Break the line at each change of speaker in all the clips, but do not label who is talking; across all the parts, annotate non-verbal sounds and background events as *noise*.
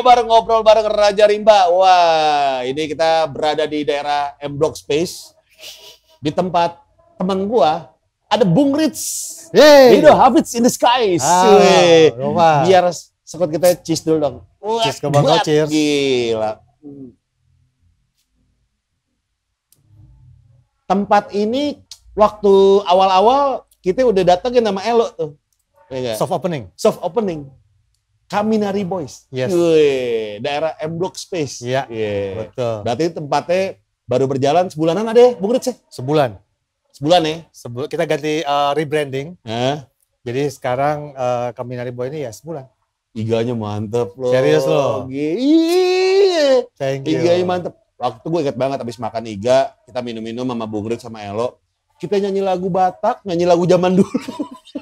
ngobar ngobrol bareng Raja Rimba. Wah, ini kita berada di daerah M Block Space di tempat teman gua ada Bung Ritz. Hey, Rido Hafiz in the skies. Ah, Biar sekut kita cheers dulu dong. Wah, cheers ke Bang Cheers. Gila. Tempat ini waktu awal-awal kita udah datengin nama Elo tuh. Iya soft opening. Soft opening Kaminari Boys. Yes. Wee, daerah M Block Space. Iya. Yeah. Betul. Berarti tempatnya baru berjalan sebulanan ada ya, Bung Ritz? Sebulan.
Sebulan ya? Sebul kita ganti uh, rebranding. Eh? Jadi sekarang uh, eh, Kaminari
Boy ini ya sebulan. Iganya mantep loh. Serius loh. Iya. Thank you. Iganya mantep. Waktu gue inget banget abis makan iga, kita minum-minum sama Bung Rit sama Elo. Kita nyanyi lagu Batak, nyanyi lagu zaman dulu.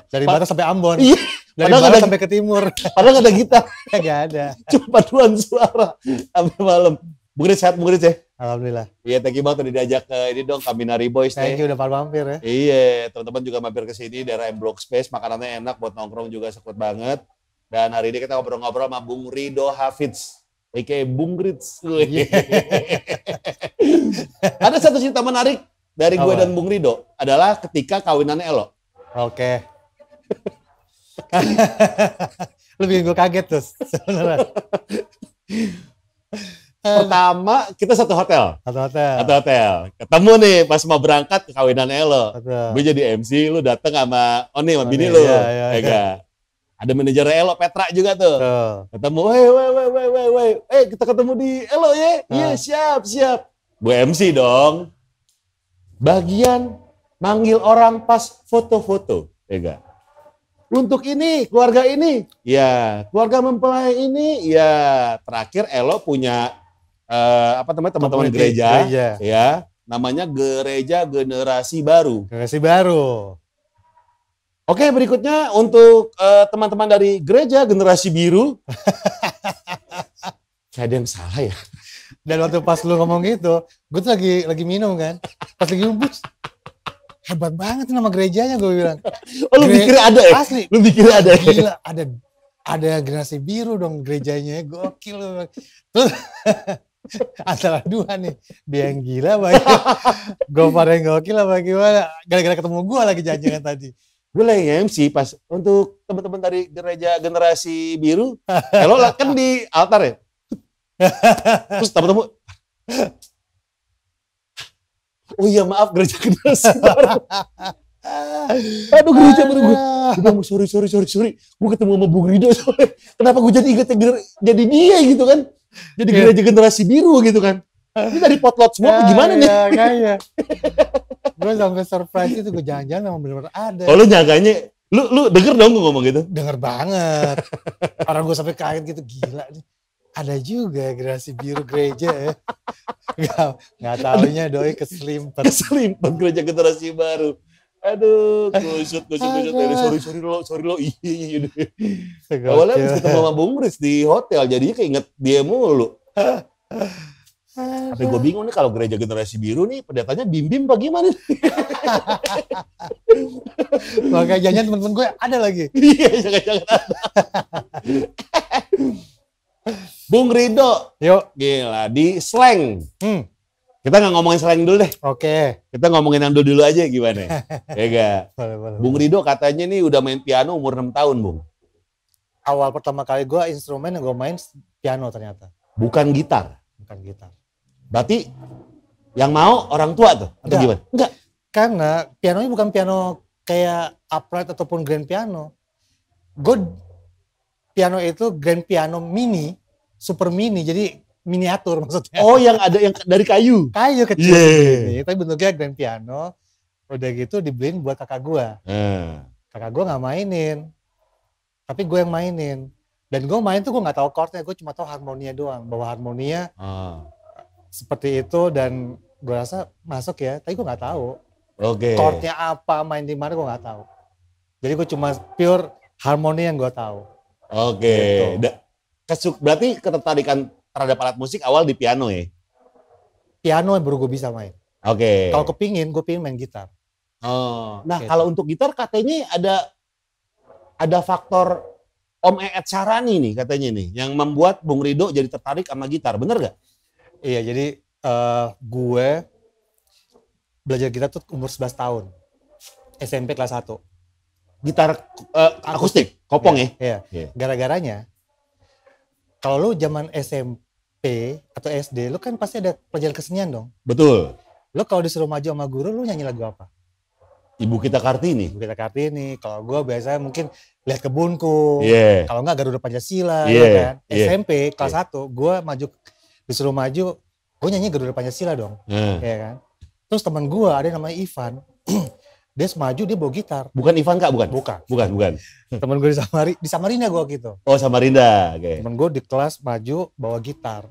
Dari Batak sampai Ambon. Iya. Dari padahal ada, sampai ke timur. Padahal gak ada gitar. *laughs* Gak ada. Cuma paduan suara sampai malam. Bung Riz, sehat Bung Riz ya? Alhamdulillah. Iya, thank you banget udah diajak ke ini dong, kami Nari Boys thank nih. you udah pada mampir ya. Iya, teman-teman juga mampir ke sini daerah M Block Space, makanannya enak buat nongkrong juga sekut banget. Dan hari ini kita ngobrol-ngobrol sama Bung Rido Hafiz, Oke, Bung Riz. Iya. *laughs* ada satu cerita menarik dari gue dan Bung Rido adalah ketika kawinannya Elo. Oke. Okay. *laughs* Lebih gue kaget terus Pertama kita satu hotel. Satu hotel. Satu hotel. Ketemu nih pas mau berangkat ke kawinan Elo. Gue jadi MC, lu dateng sama Oni sama bini lu. Iya, iya, iya. Ya kan? Ada manajer Elo Petra juga tuh. tuh. Ketemu, "Woi, woi, woi, woi, woi, woi. Eh, kita ketemu di Elo ya?" Nah. Iya, nah. siap, siap. Bu MC dong. Bagian manggil orang pas foto-foto. Ya kan? untuk ini, keluarga ini. Ya, keluarga mempelai ini. Ya, terakhir Elo punya uh, apa namanya teman-teman gereja, gereja. Ya, namanya Gereja Generasi Baru. Generasi Baru. Oke, berikutnya untuk eh, teman-teman uh, dari Gereja Generasi Biru. *laughs* Kayak ada yang salah ya.
Dan waktu pas lu ngomong itu, gue tuh lagi lagi minum kan, pas lagi ngumpus hebat banget nama gerejanya gue bilang. *laughs* oh lu Gere pikir ada ya? Asli. Lu pikir ada ya? Gila, ada ada generasi biru dong gerejanya, gokil lu. Terus *laughs* antara dua nih, dia yang gila bagi *laughs* Gopar yang gokil apa bagaimana,
Gara-gara ketemu gue lagi janjian tadi. Gue lagi MC pas untuk teman-teman dari gereja generasi biru. Kalau kan di altar ya. Terus teman-teman oh iya maaf gereja baru. Aduh gereja baru gue. Gue mau sorry, sorry, sorry, sorry. Gue ketemu sama Bung Rido. Sorry. Kenapa gue jadi inget ya, jadi dia gitu kan. Jadi yeah. gereja generasi biru gitu kan. Ini dari potlot semua apa gimana nih? Kayaknya.
Iya, gue sampai surprise itu gue jangan-jangan memang bener ada. Oh lu
nyangkanya, lu lu denger dong gue ngomong gitu? Denger
banget. Orang gue sampai kaget gitu, gila nih ada juga generasi biru gereja
ya. *laughs* Gak,
gak taunya doi keselimpet. Keselimpet gereja generasi baru. Aduh, kusut, kusut, kusut. Aduh. Sorry, sorry lo, sorry lo. Iya, iya, iya. Awalnya habis ketemu sama Bung Bris di hotel, jadinya keinget dia mulu.
Tapi gue bingung nih kalau
gereja generasi biru nih pendatanya bim-bim apa gimana *laughs* Makanya jangan temen-temen gue ada lagi. Iya, jangan-jangan ada. *laughs* Bung Rido. Yuk. Gila, di slang. Hmm. Kita nggak ngomongin slang dulu deh. Oke. Okay. Kita ngomongin yang dulu-dulu aja gimana. *laughs* ya gak? Bung Rido katanya nih udah main piano umur 6 tahun, Bung.
Awal pertama kali gue instrumen yang gue main piano ternyata.
Bukan gitar? Bukan gitar. Berarti yang mau orang tua tuh? Atau Enggak. gimana? Enggak.
Karena pianonya bukan piano kayak upright ataupun grand piano. Gue piano itu grand piano mini, super mini. Jadi miniatur *laughs* maksudnya. Oh, yang ada yang dari kayu. Kayu kecil yeah. Gitu. tapi bentuknya grand piano. Udah gitu dibeliin buat kakak gua. Uh. Kakak gua nggak mainin. Tapi gue yang mainin. Dan gue main tuh gue nggak tahu chordnya, gue cuma tahu harmoninya doang. Bahwa harmonia uh. seperti itu dan gue rasa masuk ya, tapi gue nggak tahu. Oke. Okay. Chordnya apa, main di mana gue nggak tahu. Jadi gue cuma pure harmoni yang gue tahu.
Oke. Okay. Gitu. berarti ketertarikan terhadap alat musik awal di piano ya?
Piano yang baru gue bisa main.
Oke. Okay. Kalau
kepingin, gue pingin main gitar.
Oh. Nah gitu. kalau untuk gitar katanya ada ada faktor Om Eet Sarani nih katanya nih yang membuat Bung Rido jadi tertarik sama gitar, bener gak? Iya jadi uh, eh, gue belajar gitar tuh umur 11 tahun
SMP kelas 1 gitar uh, akustik, kopong yeah, ya. Iya. Yeah. Gara-garanya kalau lu zaman SMP atau SD, lu kan pasti ada pelajaran kesenian dong. Betul. Lu kalau disuruh maju sama guru, lu nyanyi lagu apa?
Ibu kita Kartini.
Ibu kita Kartini. Kalau gue biasanya mungkin lihat kebunku. Yeah. Kalau enggak, Garuda Pancasila, yeah. Iya, kan. Yeah. SMP kelas yeah. 1, gue maju disuruh maju, gue nyanyi Garuda Pancasila dong, yeah. ya kan. Terus teman gue ada yang namanya Ivan, *clears throat* Des maju dia bawa gitar.
Bukan Ivan Kak, bukan? Bukan. Bukan, bukan.
Temen gue di Samari, di Samarinda gue gitu. Oh, Samarinda. Oke. Okay. Temen gue di kelas maju bawa gitar.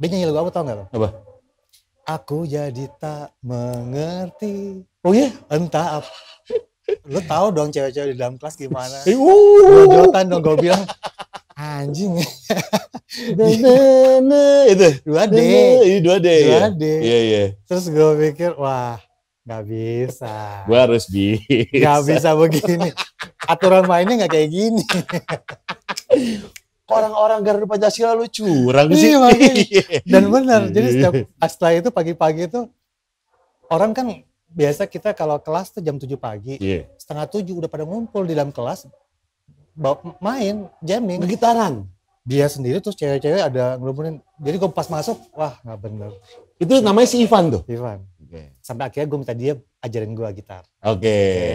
Dia nyanyi lagu apa tau gak lo? Apa? Aku jadi tak mengerti. Oh iya? Entah apa. Lo tau dong cewek-cewek di dalam kelas gimana. Godotan eh, uh. dong gue bilang. Anjing. itu. 2D. 2D. 2D. Iya, iya. Terus gue pikir, wah Gak bisa.
Gue harus bisa. Gak bisa
begini. Aturan mainnya gak kayak gini.
Orang-orang Garuda Pancasila lucu, orang iya, sih.
Iya, *laughs* Dan benar. Jadi setiap iya. setelah itu pagi-pagi itu orang kan biasa kita kalau kelas tuh jam 7 pagi. Yeah. Setengah tujuh udah pada ngumpul di dalam kelas. bawa Main, jamming. Gitaran dia sendiri terus cewek-cewek ada ngelumunin. Jadi gue pas masuk, wah nggak bener. Itu namanya si Ivan tuh? Ivan. Okay. Sampai akhirnya gue minta dia ajarin gue gitar.
Oke. Okay.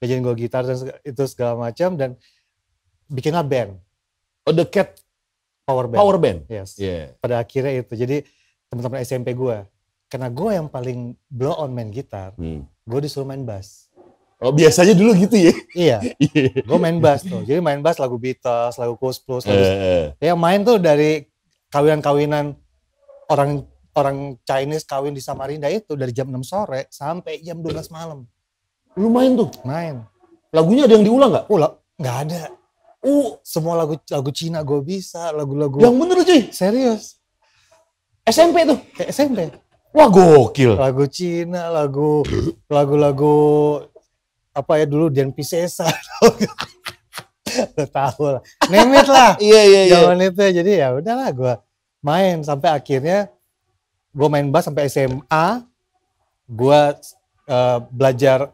Okay. Ajarin gue gitar dan itu segala macam dan bikinlah band. Oh The Cat Power Band. Power Band.
Yes. Yeah.
Pada akhirnya itu. Jadi teman-teman SMP gue, karena gue yang paling blow on main gitar, hmm. gue disuruh main bass.
Oh biasanya dulu gitu ya? iya.
*laughs* iya. gue main bass tuh. Jadi main bass lagu Beatles, lagu Coast Plus, lagu... Eh. Ya main tuh dari kawinan-kawinan orang orang Chinese kawin di Samarinda itu dari jam 6 sore sampai jam 12 malam. Lu main tuh? Main. Lagunya ada yang diulang nggak? Ulang? Gak ada. Uh, semua lagu lagu Cina gue bisa, lagu-lagu. Yang bener cuy? Serius. SMP tuh? Kayak SMP. Wah gokil. Lagu Cina, lagu lagu-lagu apa ya dulu Dian Piscesa. tahu lah. Nemit lah. Iya iya iya. Zaman itu ya. jadi ya udahlah gue main sampai akhirnya gue main bass sampai SMA, gue uh, belajar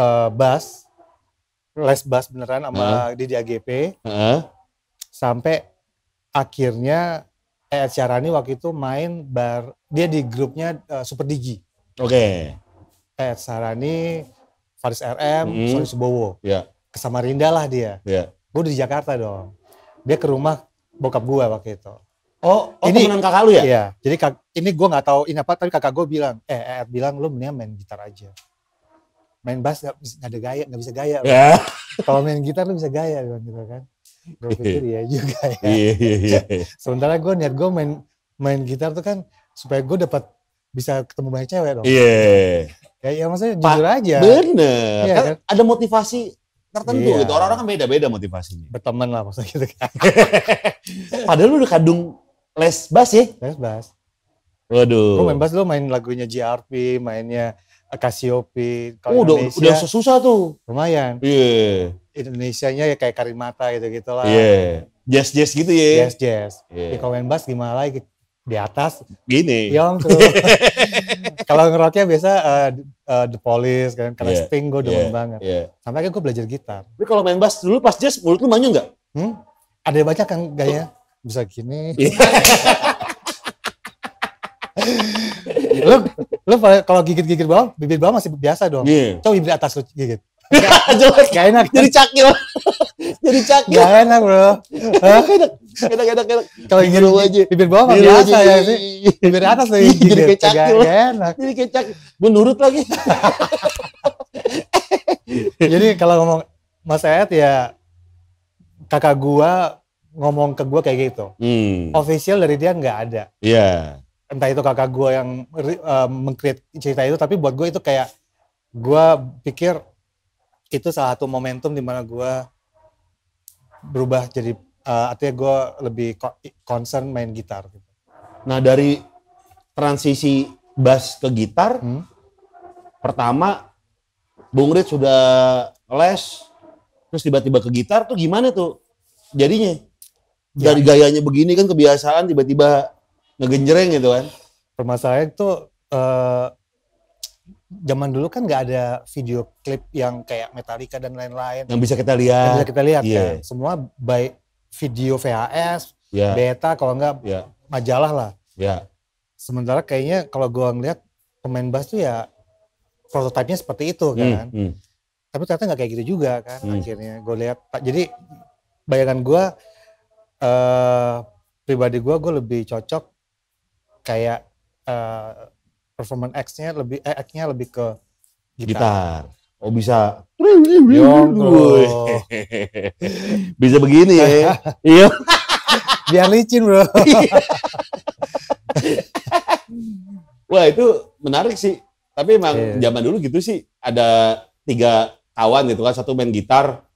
uh, eh, bass, les bass beneran sama uh. di AGP, uh. sampai akhirnya eh Syarani waktu itu main bar, dia di grupnya uh, Super Digi. Oke. Okay. Eh Syarani, Faris RM, mm. Sony Subowo. Yeah. Ya. Samarinda lah dia. Yeah. Ya. Gue di Jakarta dong. Dia ke rumah bokap gue waktu itu Oh,
oh, ini, temenan kakak lu ya? Iya.
Jadi kak, ini gue nggak tahu ini apa, tapi kakak gue bilang, eh, eh eh, bilang lu mendingan main gitar aja. Main bass nggak ada gaya, gak bisa gaya. Yeah. *laughs* Kalau main gitar lu bisa gaya, bilang gitu kan.
Gue iya. pikir ya juga ya. Iya, iya, iya. iya. *laughs*
Sementara gue niat gue main main gitar tuh kan supaya gue dapat bisa ketemu banyak cewek dong. Iya. Yeah. Ya, ya maksudnya pa jujur
aja. Bener. Ya, kan? kan? Ada motivasi tertentu iya. gitu. Orang-orang kan beda-beda motivasinya. Berteman lah maksudnya gitu kan. *laughs* Padahal lu udah kadung les bass ya? Les bass. Waduh. Lu main
bass lu main lagunya GRP, mainnya Kasiopi. oh, udah, udah
susah tuh. Lumayan. Iya. Yeah.
Indonesianya ya kayak Karimata
gitu-gitu lah. Iya. Yeah. Jazz-jazz gitu ya?
Jazz-jazz. Yeah. Ya, kalau main bass gimana lagi? Di atas. Gini. Yang tuh.
*laughs* kalau
ngeroknya biasa uh, uh, The Police kan karena yeah. Sting gue demen yeah. banget. Yeah. Sampai akhirnya gue belajar gitar.
Tapi kalau main bass dulu pas jazz mulut lu manyu
nggak? Hmm? Ada banyak kan gaya bisa gini. lo iya. lo kalau gigit-gigit bawah, bibir bawah masih biasa dong. Yeah. Coba bibir atas lu gigit. *laughs* Jelek. Gak enak. Jadi cakil. *laughs* Jadi cakil. Gak enak bro. Hah?
enak, enak,
enak, enak. Kalau aja. Bibir bawah masih biasa ya sih. Bibir atas lagi iya, gigit. Jadi kayak cakil. Gak,
enak. Jadi kayak cakil. Gue nurut lagi. *laughs*
Jadi kalau ngomong Mas Ed ya kakak gua ngomong ke gue kayak gitu. Hmm. Official dari dia nggak ada.
Iya.
Yeah. Entah itu kakak gue yang uh, mengcreate cerita itu, tapi buat gue itu kayak gue pikir itu salah satu momentum dimana gue
berubah jadi uh, artinya gue lebih concern main gitar. Gitu. Nah dari transisi bass ke gitar, hmm? pertama Bung Rid sudah les, terus tiba-tiba ke gitar tuh gimana tuh jadinya? ya. dari gayanya begini kan kebiasaan tiba-tiba ngegenjreng gitu kan Permasalahan itu uh, zaman dulu kan nggak
ada video klip yang kayak Metallica dan lain-lain yang bisa kita lihat yang bisa kita lihat yeah. kan semua baik video VHS yeah. beta kalau nggak yeah. majalah lah yeah. sementara kayaknya kalau gua ngeliat pemain bass tuh ya prototipenya seperti itu hmm, kan Hmm, hmm. tapi ternyata nggak kayak gitu juga kan hmm. akhirnya gue lihat jadi bayangan gue. Eh, pribadi gue gue lebih cocok kayak uh, performance X-nya lebih eh, X-nya lebih ke
gitar. gitar. Oh bisa. *laughs* bisa begini ya. *laughs* Iya. Biar licin, Bro. *laughs* Wah, itu menarik sih. Tapi emang yeah. zaman dulu gitu sih ada tiga kawan gitu kan, satu main gitar,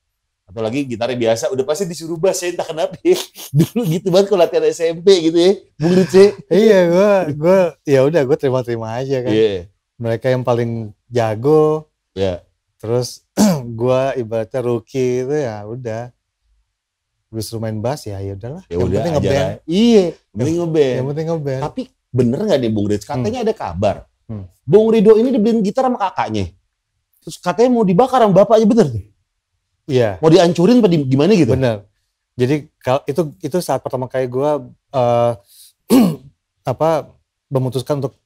apalagi gitarnya biasa udah pasti disuruh bass ya entah kenapa ya. *laughs* dulu gitu banget kalau latihan SMP gitu ya Bung Rice iya
gue gue ya udah gue terima-terima aja kan yeah. mereka yang paling jago ya yeah. terus *clears throat* gue ibaratnya rookie itu ya udah
suruh main bass ya ya udahlah ya yang udah, penting ngeband iya penting ngeband yang penting ngeband tapi bener nggak nih Bung Rich hmm. katanya hmm. ada kabar hmm. Bung Rido ini dibeliin gitar sama kakaknya terus katanya mau dibakar sama bapaknya bener nih Iya. Mau dihancurin apa di, gimana gitu? Bener.
Jadi itu itu saat pertama kali gue uh, *clears throat* apa memutuskan untuk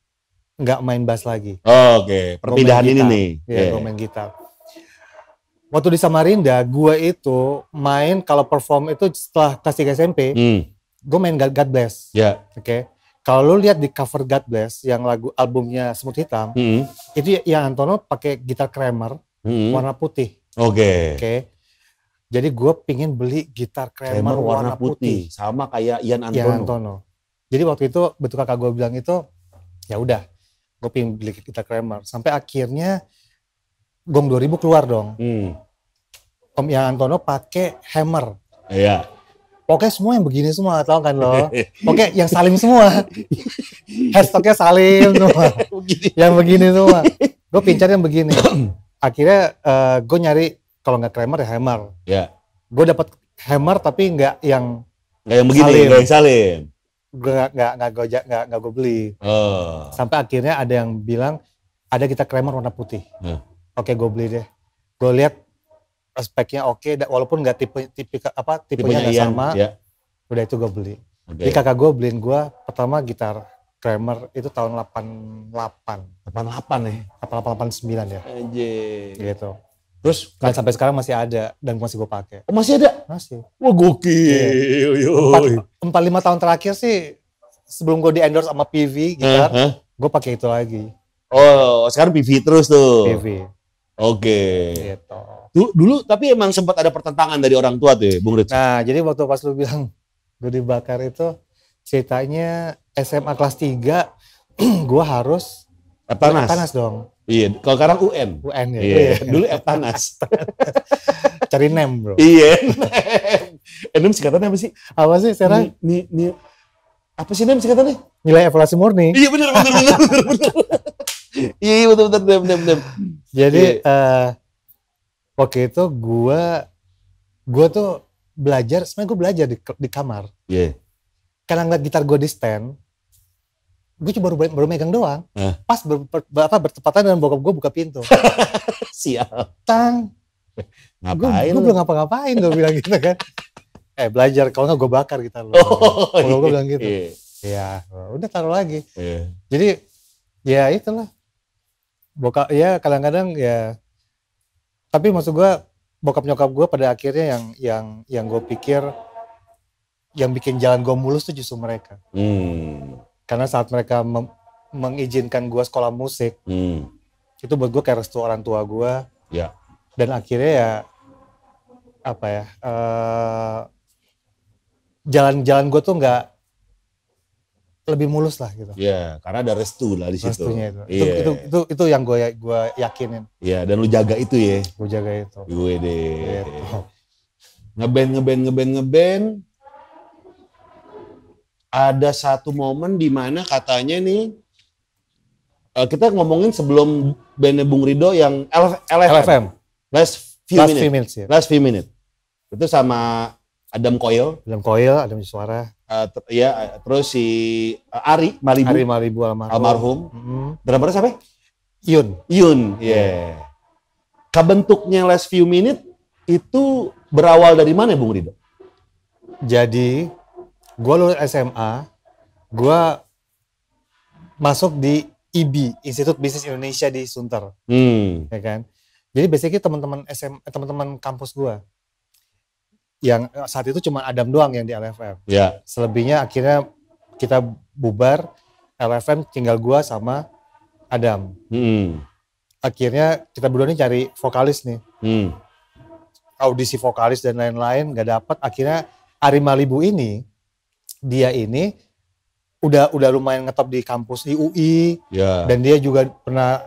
nggak main bass lagi. Oh, Oke, okay. perpindahan ini nih. Iya, yeah. gue main gitar. Waktu di Samarinda, gue itu main kalau perform itu setelah kelas 3 SMP, hmm. gue main God, God Bless. Yeah. Oke. Okay. Kalau lu lihat di cover God Bless yang lagu albumnya Semut Hitam, hmm. itu ya, yang Antono pakai gitar Kramer hmm. warna putih.
Oke. Okay. Oke.
Okay. Jadi gue pingin beli gitar Kramer, Kramer warna, warna putih. putih. Sama kayak Ian Antono. Ian Antono. Jadi waktu itu betul kakak gue bilang itu, ya udah, gue pingin beli gitar Kramer. Sampai akhirnya Gong 2000 keluar dong. Hmm. Om Ian Antono pakai Hammer. Iya. Pokoknya semua yang begini semua, tau kan lo? *laughs* Oke yang salim semua. Hashtagnya *laughs* salim semua. yang begini semua. *laughs* Gue pincar yang begini. *coughs* akhirnya uh, eh, gue nyari kalau nggak Kramer ya Hammer. Ya. Yeah. Gue dapat Hammer tapi nggak yang
nggak yang begini, nggak yang
salim. Gue nggak nggak gue nggak nggak gue beli. Oh. Sampai akhirnya ada yang bilang ada kita Kramer warna putih. Yeah. Oke, okay, gue beli deh. Gue lihat speknya oke, okay, walaupun nggak tipe tipe apa tipenya nggak iya, sama. Yeah. Udah itu gue beli. Okay. Jadi kakak gue beliin gue pertama gitar Kramer itu tahun 88. 88 nih. Ya? 88 sembilan ya. Anjir. Gitu. Terus kan sampai sekarang masih ada dan masih gue pakai. Oh, masih ada? Masih. Wah gokil. Yeah. Iya. Empat lima tahun terakhir sih sebelum gue di endorse sama PV gitar, kan, uh -huh.
gue pakai itu lagi. Oh sekarang PV terus tuh. PV. Oke. Okay. Gitu. Dulu, dulu tapi emang sempat ada pertentangan dari orang tua tuh, ya, Bung Rich. Nah jadi waktu pas lu bilang gue dibakar itu, ceritanya SMA kelas
3 *clears throat* gua harus panas. Panas dong. Iya, kalau sekarang
UN. UN ya. Iya. *laughs* Dulu panas. *laughs* Cari nem, Bro. Iya. *laughs* Eh, nem singkatannya apa sih? Apa sih sekarang? Ni, ni, ni, apa sih nem singkatannya?
Nilai evaluasi murni. Iya benar benar benar benar.
Iya, iya betul betul dem dem dem. Jadi
iya. uh, waktu itu gua gua tuh belajar, sebenarnya gua belajar di, di kamar. Iya karena ngeliat gitar gue di stand, gue cuma baru, baru megang doang. Eh. Pas ber, ber, apa, bertepatan dengan bokap gue buka pintu.
*laughs* Siap. Tang. Ngapain? Gue belum
ngapa-ngapain gue bilang gitu kan. *laughs* Eh belajar, kalau nggak gue bakar gitar lo. Oh, kalau gue iya, bilang gitu. Iya. Ya, udah taruh lagi. Iya. Jadi ya itulah. Bokap ya kadang-kadang ya tapi maksud gue bokap nyokap gue pada akhirnya yang yang yang gue pikir yang bikin jalan gue mulus tuh justru mereka. Hmm. Karena saat mereka mengizinkan gue sekolah musik, hmm. itu buat gue kayak restu orang tua gue. Ya. Dan akhirnya ya apa ya uh, jalan-jalan gue tuh nggak lebih mulus lah gitu.
Iya, karena ada restu lah di situ. Restunya itu. Yeah. Itu, itu
itu itu yang gue gua yakinin.
Iya, dan lu jaga itu ya. Gue jaga itu. Gue deh. Gitu. ngeben Ngeband ngeband ngeband ngeband ada satu momen di mana katanya nih eh, kita ngomongin sebelum Bene Bung Rido yang LF, LFM. LFM. Last few Last minute. minutes, ya. Last few minutes. Itu sama Adam Coyle. Adam Coyle, Adam Suara. Uh, eh, ya, uh, terus si uh, Ari Malibu. Ari Malibu almarhum. Almarhum. Mm -hmm. Drummer siapa? Yun. Yun, ya. yeah. Kebentuknya Last few minutes itu berawal dari mana Bung Rido? Jadi gue lulus SMA, gue
masuk di IB, Institut Bisnis Indonesia di Sunter. Hmm. Ya kan? Jadi basically teman-teman SMA, eh, teman-teman kampus gue, yang eh, saat itu cuma Adam doang yang di LFM. Yeah. Selebihnya akhirnya kita bubar LFM tinggal gue sama Adam. Hmm. Akhirnya kita berdua nih cari vokalis nih. Hmm. Audisi vokalis dan lain-lain gak dapat. Akhirnya Ari Malibu ini dia ini udah udah lumayan ngetop di kampus di UI ya. dan dia juga pernah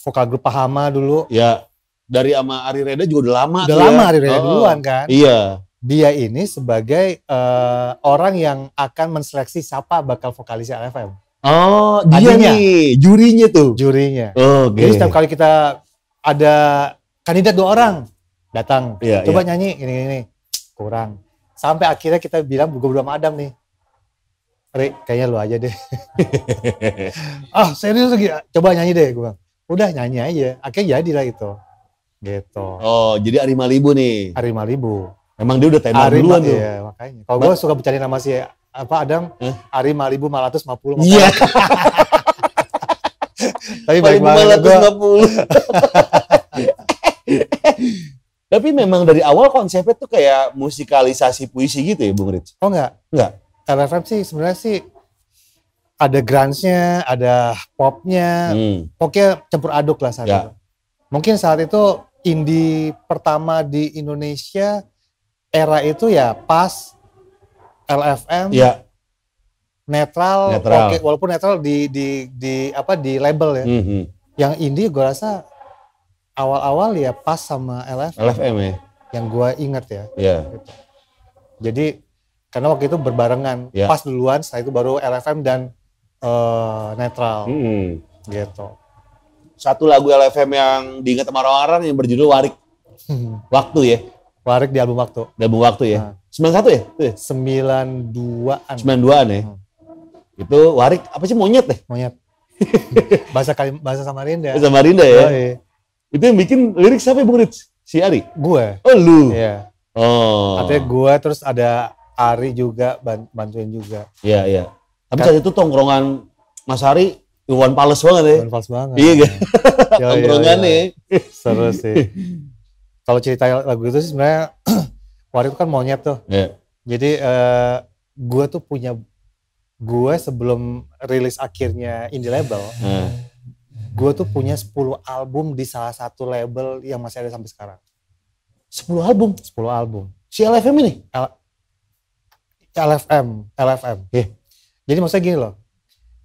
vokal grup Pahama dulu. Ya. Dari Ama Ari Reda juga udah lama. Udah ya. lama Ari Reda oh. duluan kan. Iya. Dia ini sebagai uh, orang yang akan menseleksi siapa bakal vokalis LFM.
Oh, dia Adinya. nih jurinya tuh. Jurinya. Oh, okay. Jadi setiap kali
kita ada kandidat dua orang datang, yeah, coba yeah. nyanyi ini ini kurang. Sampai akhirnya kita bilang gue belum Adam nih. Re, kayaknya lu aja deh. *laughs* ah, oh, serius lagi. Coba nyanyi deh, gue Udah nyanyi aja. Akhirnya jadi lah
itu. Gitu. Oh, jadi Arima Libu nih. Arima Libu. Emang dia udah tenar Arima, duluan iya, tuh.
makanya. Kalau gue suka bercanda nama si apa Adam, eh? Arima Libu 450. Iya. Yeah.
*laughs* Tapi baik banget. 450. *laughs* Tapi memang dari awal konsepnya tuh kayak musikalisasi puisi gitu ya Bung Rich?
Oh enggak? Enggak. LFM sih sebenarnya sih ada grunge-nya, ada pop-nya, hmm. pokoknya campur aduk lah saat ya. itu. Mungkin saat itu indie pertama di Indonesia era itu ya pas LFM ya. netral, netral. Okay, walaupun netral di di di apa di label ya. -hmm. hmm. Yang indie gue rasa awal-awal ya pas sama LFM. LFM ya. Yang gue inget ya. ya. Gitu. Jadi karena waktu itu berbarengan, yeah. pas duluan, setelah itu baru LFM dan
uh, netral, hmm. gitu. Satu lagu LFM yang diingat sama orang-orang yang berjudul Warik, *laughs* Waktu ya. Warik di album Waktu. Di album Waktu ya. Nah. Sembilan satu ya? ya? Sembilan an Sembilan an ya. Hmm. Itu Warik apa sih monyet deh? Monyet. *laughs*
bahasa kali bahasa Samarinda. Bahasa Samarinda ya. Oh, iya.
Itu yang bikin lirik siapa ya Bung Rich? Si Ari? Gue. Oh lu? Iya. Oh. Artinya gue terus ada Ari juga bantuin juga. Iya iya. Tapi saat kan- itu tongkrongan Mas Ari Iwan Pales banget ya. Iwan Pales banget. Iya iya. *laughs* tongkrongan nih.
Seru sih. *laughs* Kalau cerita lagu itu sih sebenarnya *clears throat* waktu itu kan monyet tuh. Iya. Jadi uh, eh, gue tuh punya gue sebelum rilis akhirnya indie label, hmm. Iya. gue tuh punya 10 album di salah satu label yang masih ada sampai sekarang. 10 album? 10 album. Si LFM ini? L LFM, LFM. Yeah. Jadi maksudnya gini loh,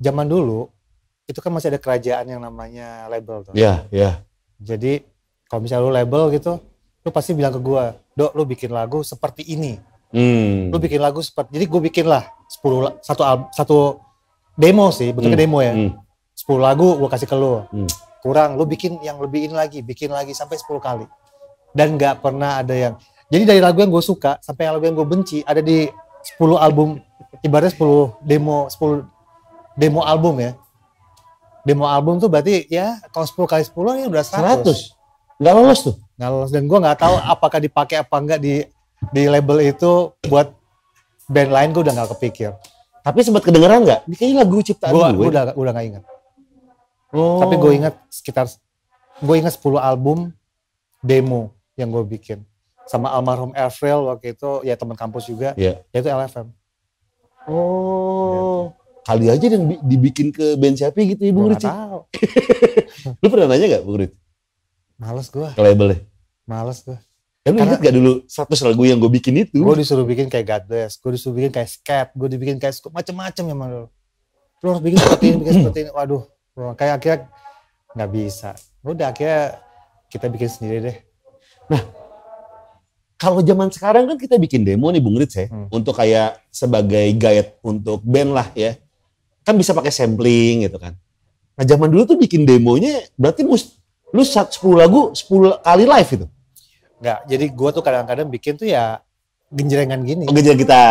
zaman dulu itu kan masih ada kerajaan yang namanya label tuh. Iya, yeah, iya. Yeah. Jadi kalau misalnya lu label gitu, lu pasti bilang ke gue, "Dok, lu bikin lagu seperti ini."
Hmm. Lu
bikin lagu seperti jadi gue bikin lah 10 satu satu demo sih, bentuknya hmm. demo ya. Hmm. 10 lagu gue kasih ke lu. Hmm. Kurang, lu bikin yang lebihin lagi, bikin lagi sampai 10 kali. Dan gak pernah ada yang jadi dari lagu yang gue suka sampai lagu yang gue benci ada di 10 album ibaratnya 10 demo 10 demo album ya. Demo album tuh berarti ya kalau 10 kali 10 ya udah 100. 100. Gak lolos tuh. Gak lolos dan gue nggak tahu apakah dipakai apa enggak di di label itu buat band lain gue udah nggak kepikir. Tapi sempat kedengeran nggak? Ini kayaknya lagu ciptaan gue. Gue udah udah nggak inget Oh. Tapi gue inget sekitar gue inget 10 album demo yang gue bikin sama almarhum Avril waktu itu ya teman kampus juga yeah. yaitu LFM oh
kali aja yang dibikin ke band siapa gitu ibu Bung Rich lu pernah nanya gak Bung Rich males gua ke labelnya males gua Kan lu inget gak dulu satu lagu yang gua bikin itu? Gue disuruh
bikin kayak God Bless, gue disuruh bikin kayak Scap, gue dibikin kayak macem-macem ya dulu. Lu harus bikin seperti ini, bikin seperti ini. Waduh, bro, kayak akhirnya nggak bisa. Udah akhirnya kita bikin sendiri deh. Nah,
kalau zaman sekarang kan kita bikin demo nih Bung Rit ya, hmm. untuk kayak sebagai guide untuk band lah ya. Kan bisa pakai sampling gitu kan. Nah zaman dulu tuh bikin demonya berarti mus, lu 10 lagu 10 kali live itu.
Enggak, jadi gua tuh kadang-kadang bikin tuh ya genjrengan gini. Oh, genjreng
kita.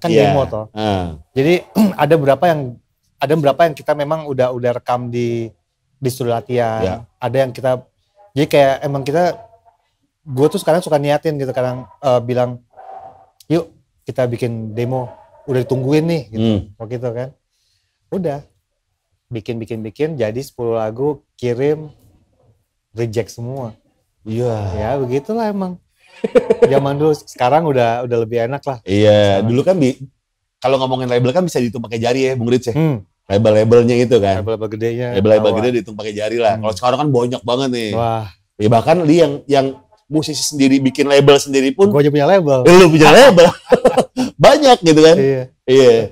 Kan yeah. demo toh. Hmm.
Jadi *clears throat* ada berapa yang ada berapa yang kita memang udah udah rekam di di studio latihan. Yeah. Ada yang kita jadi kayak emang kita gue tuh sekarang suka niatin gitu kadang uh, bilang yuk kita bikin demo udah ditungguin nih gitu hmm. waktu itu kan udah bikin bikin bikin jadi 10 lagu kirim reject semua
iya yeah. ya begitulah emang zaman dulu sekarang udah udah lebih enak lah iya sekarang. dulu kan bi kalau ngomongin label kan bisa dihitung pakai jari ya bung Rich ya hmm. label-labelnya itu kan label-label gedenya label-label gede dihitung pakai jari lah hmm. kalau sekarang kan banyak banget nih wah ya bahkan li yang yang musisi sendiri bikin label sendiri pun gue aja punya label eh, lu punya label *laughs* banyak gitu kan iya iya yeah.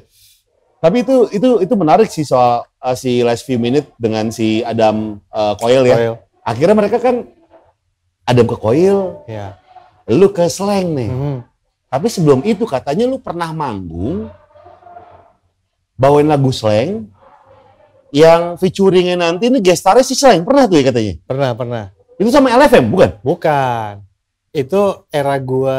tapi itu itu itu menarik sih soal uh, si last few minute dengan si Adam uh, Coil ya Coyle. akhirnya mereka kan Adam ke Coil, iya. yeah. lu ke Slang nih mm -hmm. tapi sebelum itu katanya lu pernah manggung bawain lagu Slang yang featuringnya nanti ini gestarnya si Slang pernah tuh ya katanya pernah pernah itu sama LFM bukan? Bukan. Itu era gua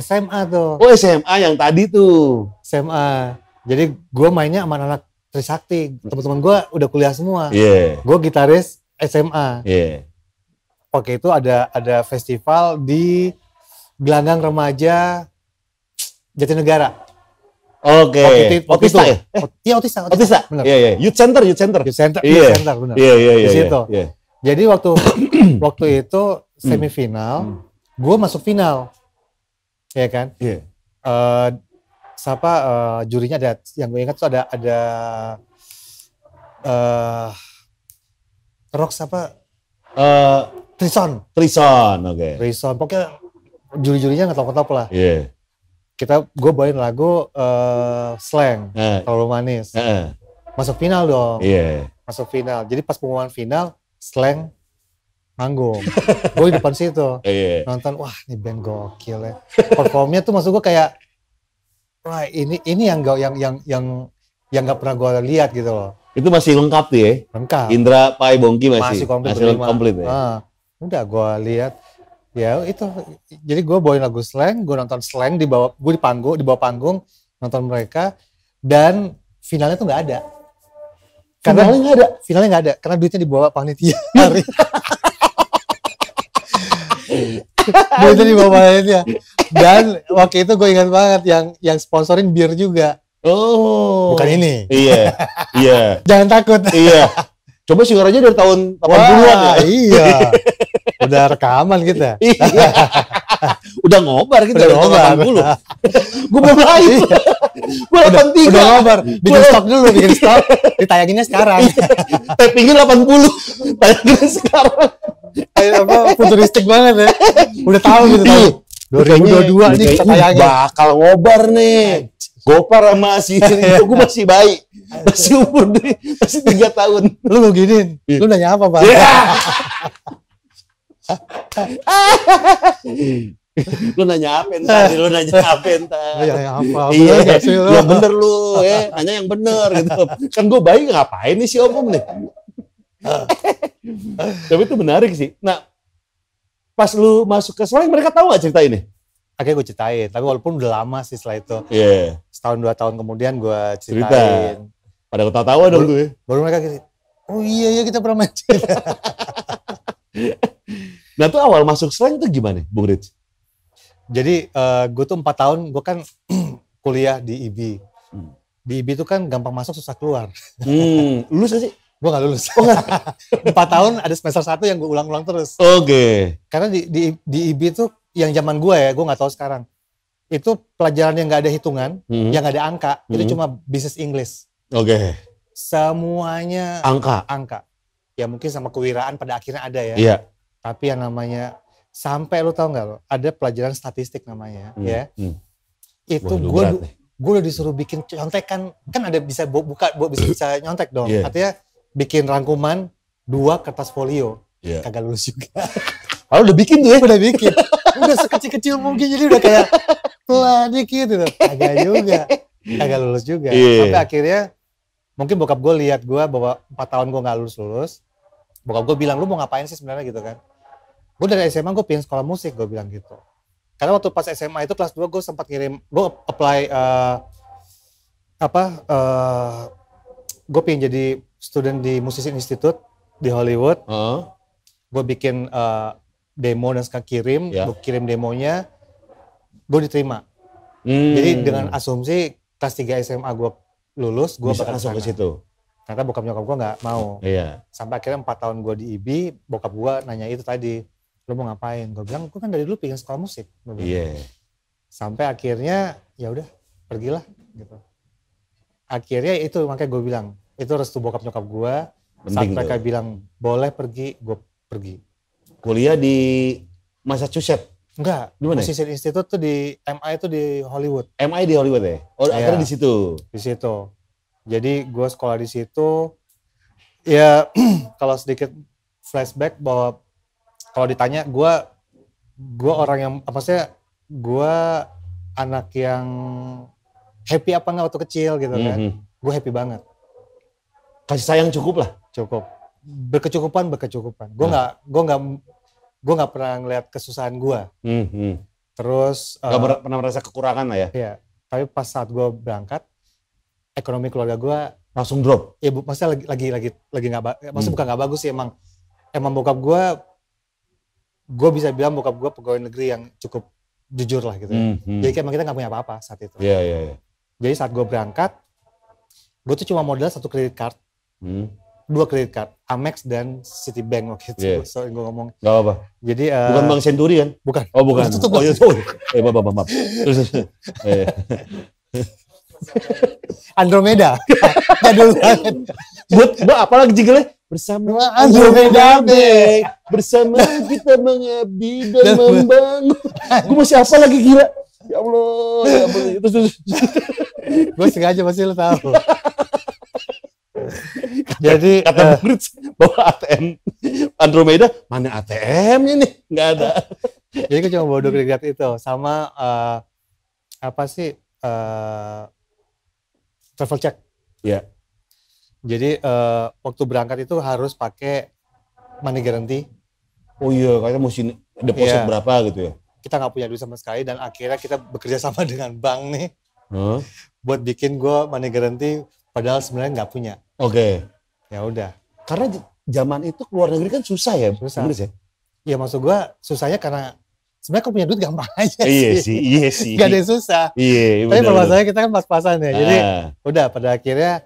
SMA tuh. Oh SMA
yang tadi tuh. SMA. Jadi gua mainnya sama anak Trisakti. Teman-teman gua udah kuliah semua. Iya. Yeah. Gua gitaris SMA. Iya. Yeah. Oke itu ada ada festival di gelanggang remaja Jatinegara.
Oke. Okay. Otista, ya?
Eh. Iya Otista. Otista. Otista. Benar. Iya,
yeah, iya. Yeah. Youth Center,
Youth Center. Youth Center, yeah. Youth Center, benar. Iya, iya, iya. Di iya. situ. Yeah, yeah. Jadi waktu *clears throat* waktu hmm. itu semifinal, hmm. gue masuk final, ya kan? Iya. Yeah. Uh, siapa uh, jurinya ada? Yang gue ingat tuh ada ada uh, eh, rock siapa? Uh, eh, Trison. Trison, oke. Okay. Trison, pokoknya juri-jurinya nggak tau tahu lah. Iya. Yeah. Kita, gue bawain lagu uh, slang, uh, terlalu manis. Uh, uh. Masuk final dong. Iya. Yeah. Masuk final. Jadi pas pengumuman final, slang manggung. gue di depan situ *laughs* yeah. nonton, wah ini band
gokil ya.
Performnya tuh maksud gue kayak, wah ini ini yang gak yang yang yang yang gak pernah gue lihat gitu loh.
Itu masih lengkap tuh ya?
Lengkap. Indra,
Pai, Bongki masih, masih komplit. Masih berlima. komplit ya? Ah,
udah gue lihat, ya itu. Jadi gue bawain lagu slang, gue nonton slang di bawah, gue di panggung, di bawah panggung nonton mereka dan finalnya tuh nggak ada. Karena finalnya nggak ada. Finalnya nggak ada karena duitnya dibawa panitia *laughs* hari itu di bawah ya. dan waktu itu gue ingat banget yang yang sponsorin bir juga oh bukan ini
iya iya *laughs*
jangan takut iya coba sih aja dari tahun 80-an ya iya udah rekaman kita *laughs* iya udah ngobar gitu *laughs* udah ngobar 80 gue belum lagi gue 83 udah ngobar
bikin stok
dulu bikin stok ditayanginnya sekarang tappingnya 80 tayanginnya sekarang apa
futuristik banget ya udah tahu gitu tahu iya. dua nih kita tayangin bakal ngobar nih Gopar sama si *laughs* itu gue masih baik masih umur deh masih tiga tahun lu mau giniin iya. lu nanya apa pak yeah. *laughs* *laughs* lu nanya apa *laughs* entar lu nanya oh, iya, iya, apa entar ya,
apa iya bener iya. lu. ya bener
lu ya hanya yang bener gitu kan gue bayi ngapain nih si om nih *laughs* tapi itu menarik sih nah pas lu masuk ke selain mereka tahu gak cerita ini akhirnya gue ceritain tapi walaupun udah lama sih
setelah itu yeah. setahun dua tahun kemudian gue ceritain cerita. pada ketawa dong gue ya. baru mereka gitu oh iya iya kita pernah main nah tuh awal masuk slang itu gimana Bung Rich jadi uh, eh, gue tuh empat tahun gue kan *clears throat* kuliah di IB. Hmm. Di IB itu kan gampang masuk susah keluar. Hmm. *laughs* Lulus gak sih? Gue gak lulus. Oh, gak. *laughs* Empat tahun ada semester satu yang gue ulang-ulang terus. Oke. Okay. Karena di, di, di IB itu yang zaman gue ya, gue gak tahu sekarang. Itu pelajaran yang gak ada hitungan, hmm. yang gak ada angka, hmm. itu cuma bisnis English. Oke. Okay. Semuanya angka. Angka. Ya mungkin sama kewiraan pada akhirnya ada ya. Iya. Yeah. Tapi yang namanya Sampai lu tau nggak lo, ada pelajaran statistik namanya, hmm. ya. Hmm. Itu gue gue udah disuruh bikin contekan, kan ada bisa buka, bisa bisa *coughs* nyontek dong. Yeah. Artinya bikin rangkuman dua kertas folio, yeah. kagak lulus juga. Kalau *laughs* udah bikin tuh ya? Udah bikin, udah sekecil-kecil mungkin jadi udah kayak *laughs* pelan dikit gitu, kagak juga, iya. kagak lulus juga. Yeah. Sampai akhirnya mungkin bokap gue lihat gue bahwa empat tahun gue nggak lulus lulus bokap gue bilang lu mau ngapain sih sebenarnya gitu kan gue dari SMA gue pengen sekolah musik gue bilang gitu karena waktu pas SMA itu kelas 2 gue sempat kirim gue apply uh, apa uh, eh, gue pengen jadi student di musisi institute di Hollywood uh. gue bikin uh, demo dan sekarang kirim yeah. gue kirim demonya gue diterima hmm. jadi dengan asumsi kelas 3 SMA gue lulus gue bakal langsung ke situ ternyata bokap nyokap gue nggak mau. Iya. Sampai akhirnya empat tahun gue di IB, bokap gue nanya itu tadi, lo mau ngapain gue bilang gue kan dari dulu pengen sekolah musik iya yeah. sampai akhirnya ya udah pergilah gitu akhirnya itu makanya gue bilang itu restu bokap nyokap gue saat mereka bilang boleh pergi gue pergi kuliah di
Massachusetts
Enggak, di mana? Musician Institute tuh di MI itu di Hollywood.
MI di Hollywood ya? Oh, yeah. akhirnya di situ. Di situ. Jadi gue sekolah di situ.
Ya *clears throat* kalau sedikit flashback bahwa kalau ditanya gue gue orang yang apa sih gue anak yang happy apa nggak waktu kecil gitu kan mm-hmm. gue happy banget
kasih
sayang
cukup lah cukup berkecukupan berkecukupan gue nah. nggak nah. gue nggak gue nggak pernah ngeliat kesusahan gue
mm-hmm. terus nggak uh, pernah merasa kekurangan lah ya
iya tapi pas saat gue berangkat ekonomi keluarga gue
langsung drop
ya maksudnya lagi lagi lagi nggak maksudnya hmm. bukan nggak bagus sih emang emang bokap gue gue bisa bilang bokap gue pegawai negeri yang cukup jujur lah gitu. Mm -hmm. Jadi emang kita nggak punya apa-apa saat itu. Iya yeah, iya. Yeah, yeah. Jadi saat gue berangkat, gue tuh cuma modal satu kredit card, mm. dua kredit card, Amex dan Citibank waktu itu. Yeah. So gue ngomong.
Gak apa. Jadi uh, bukan eh, Bank Senturi kan? Bukan. Oh bukan. *laughs* Itu tuh oh, iya, eh bapak bapak maaf. Terus. *laughs* Iya.
Andromeda. *laughs* Jadul banget. Buat,
buat apa lagi jingle Bersama Ayo Bersama kita mengabdi *laughs* dan membangun *laughs* Gue masih apa lagi gila Ya Allah ya Allah. *laughs* Terus, terus. Gue sengaja pasti lo tahu jadi kata uh, eh, Bridge bawa ATM Andromeda mana ATM ini
nggak ada. jadi gue cuma bawa dua kredit itu sama uh, apa sih uh, travel check. Iya. Yeah. Jadi uh, waktu berangkat itu harus pakai money guarantee.
Oh iya, katanya mesti deposit yeah. berapa gitu ya?
Kita nggak punya duit sama sekali dan akhirnya kita bekerja sama *laughs* dengan bank nih. hmm? Buat bikin gue money guarantee padahal sebenarnya nggak punya. Oke. Okay. Ya udah.
Karena zaman itu keluar negeri kan susah ya, susah. Inggris ya? Iya maksud gue
susahnya karena sebenarnya kalau punya duit gampang *laughs* aja iya sih. Iya sih, iya sih. Gak ada yang susah. Iya, Tapi permasalahannya kita kan pas-pasan ya. Ah. Jadi udah pada akhirnya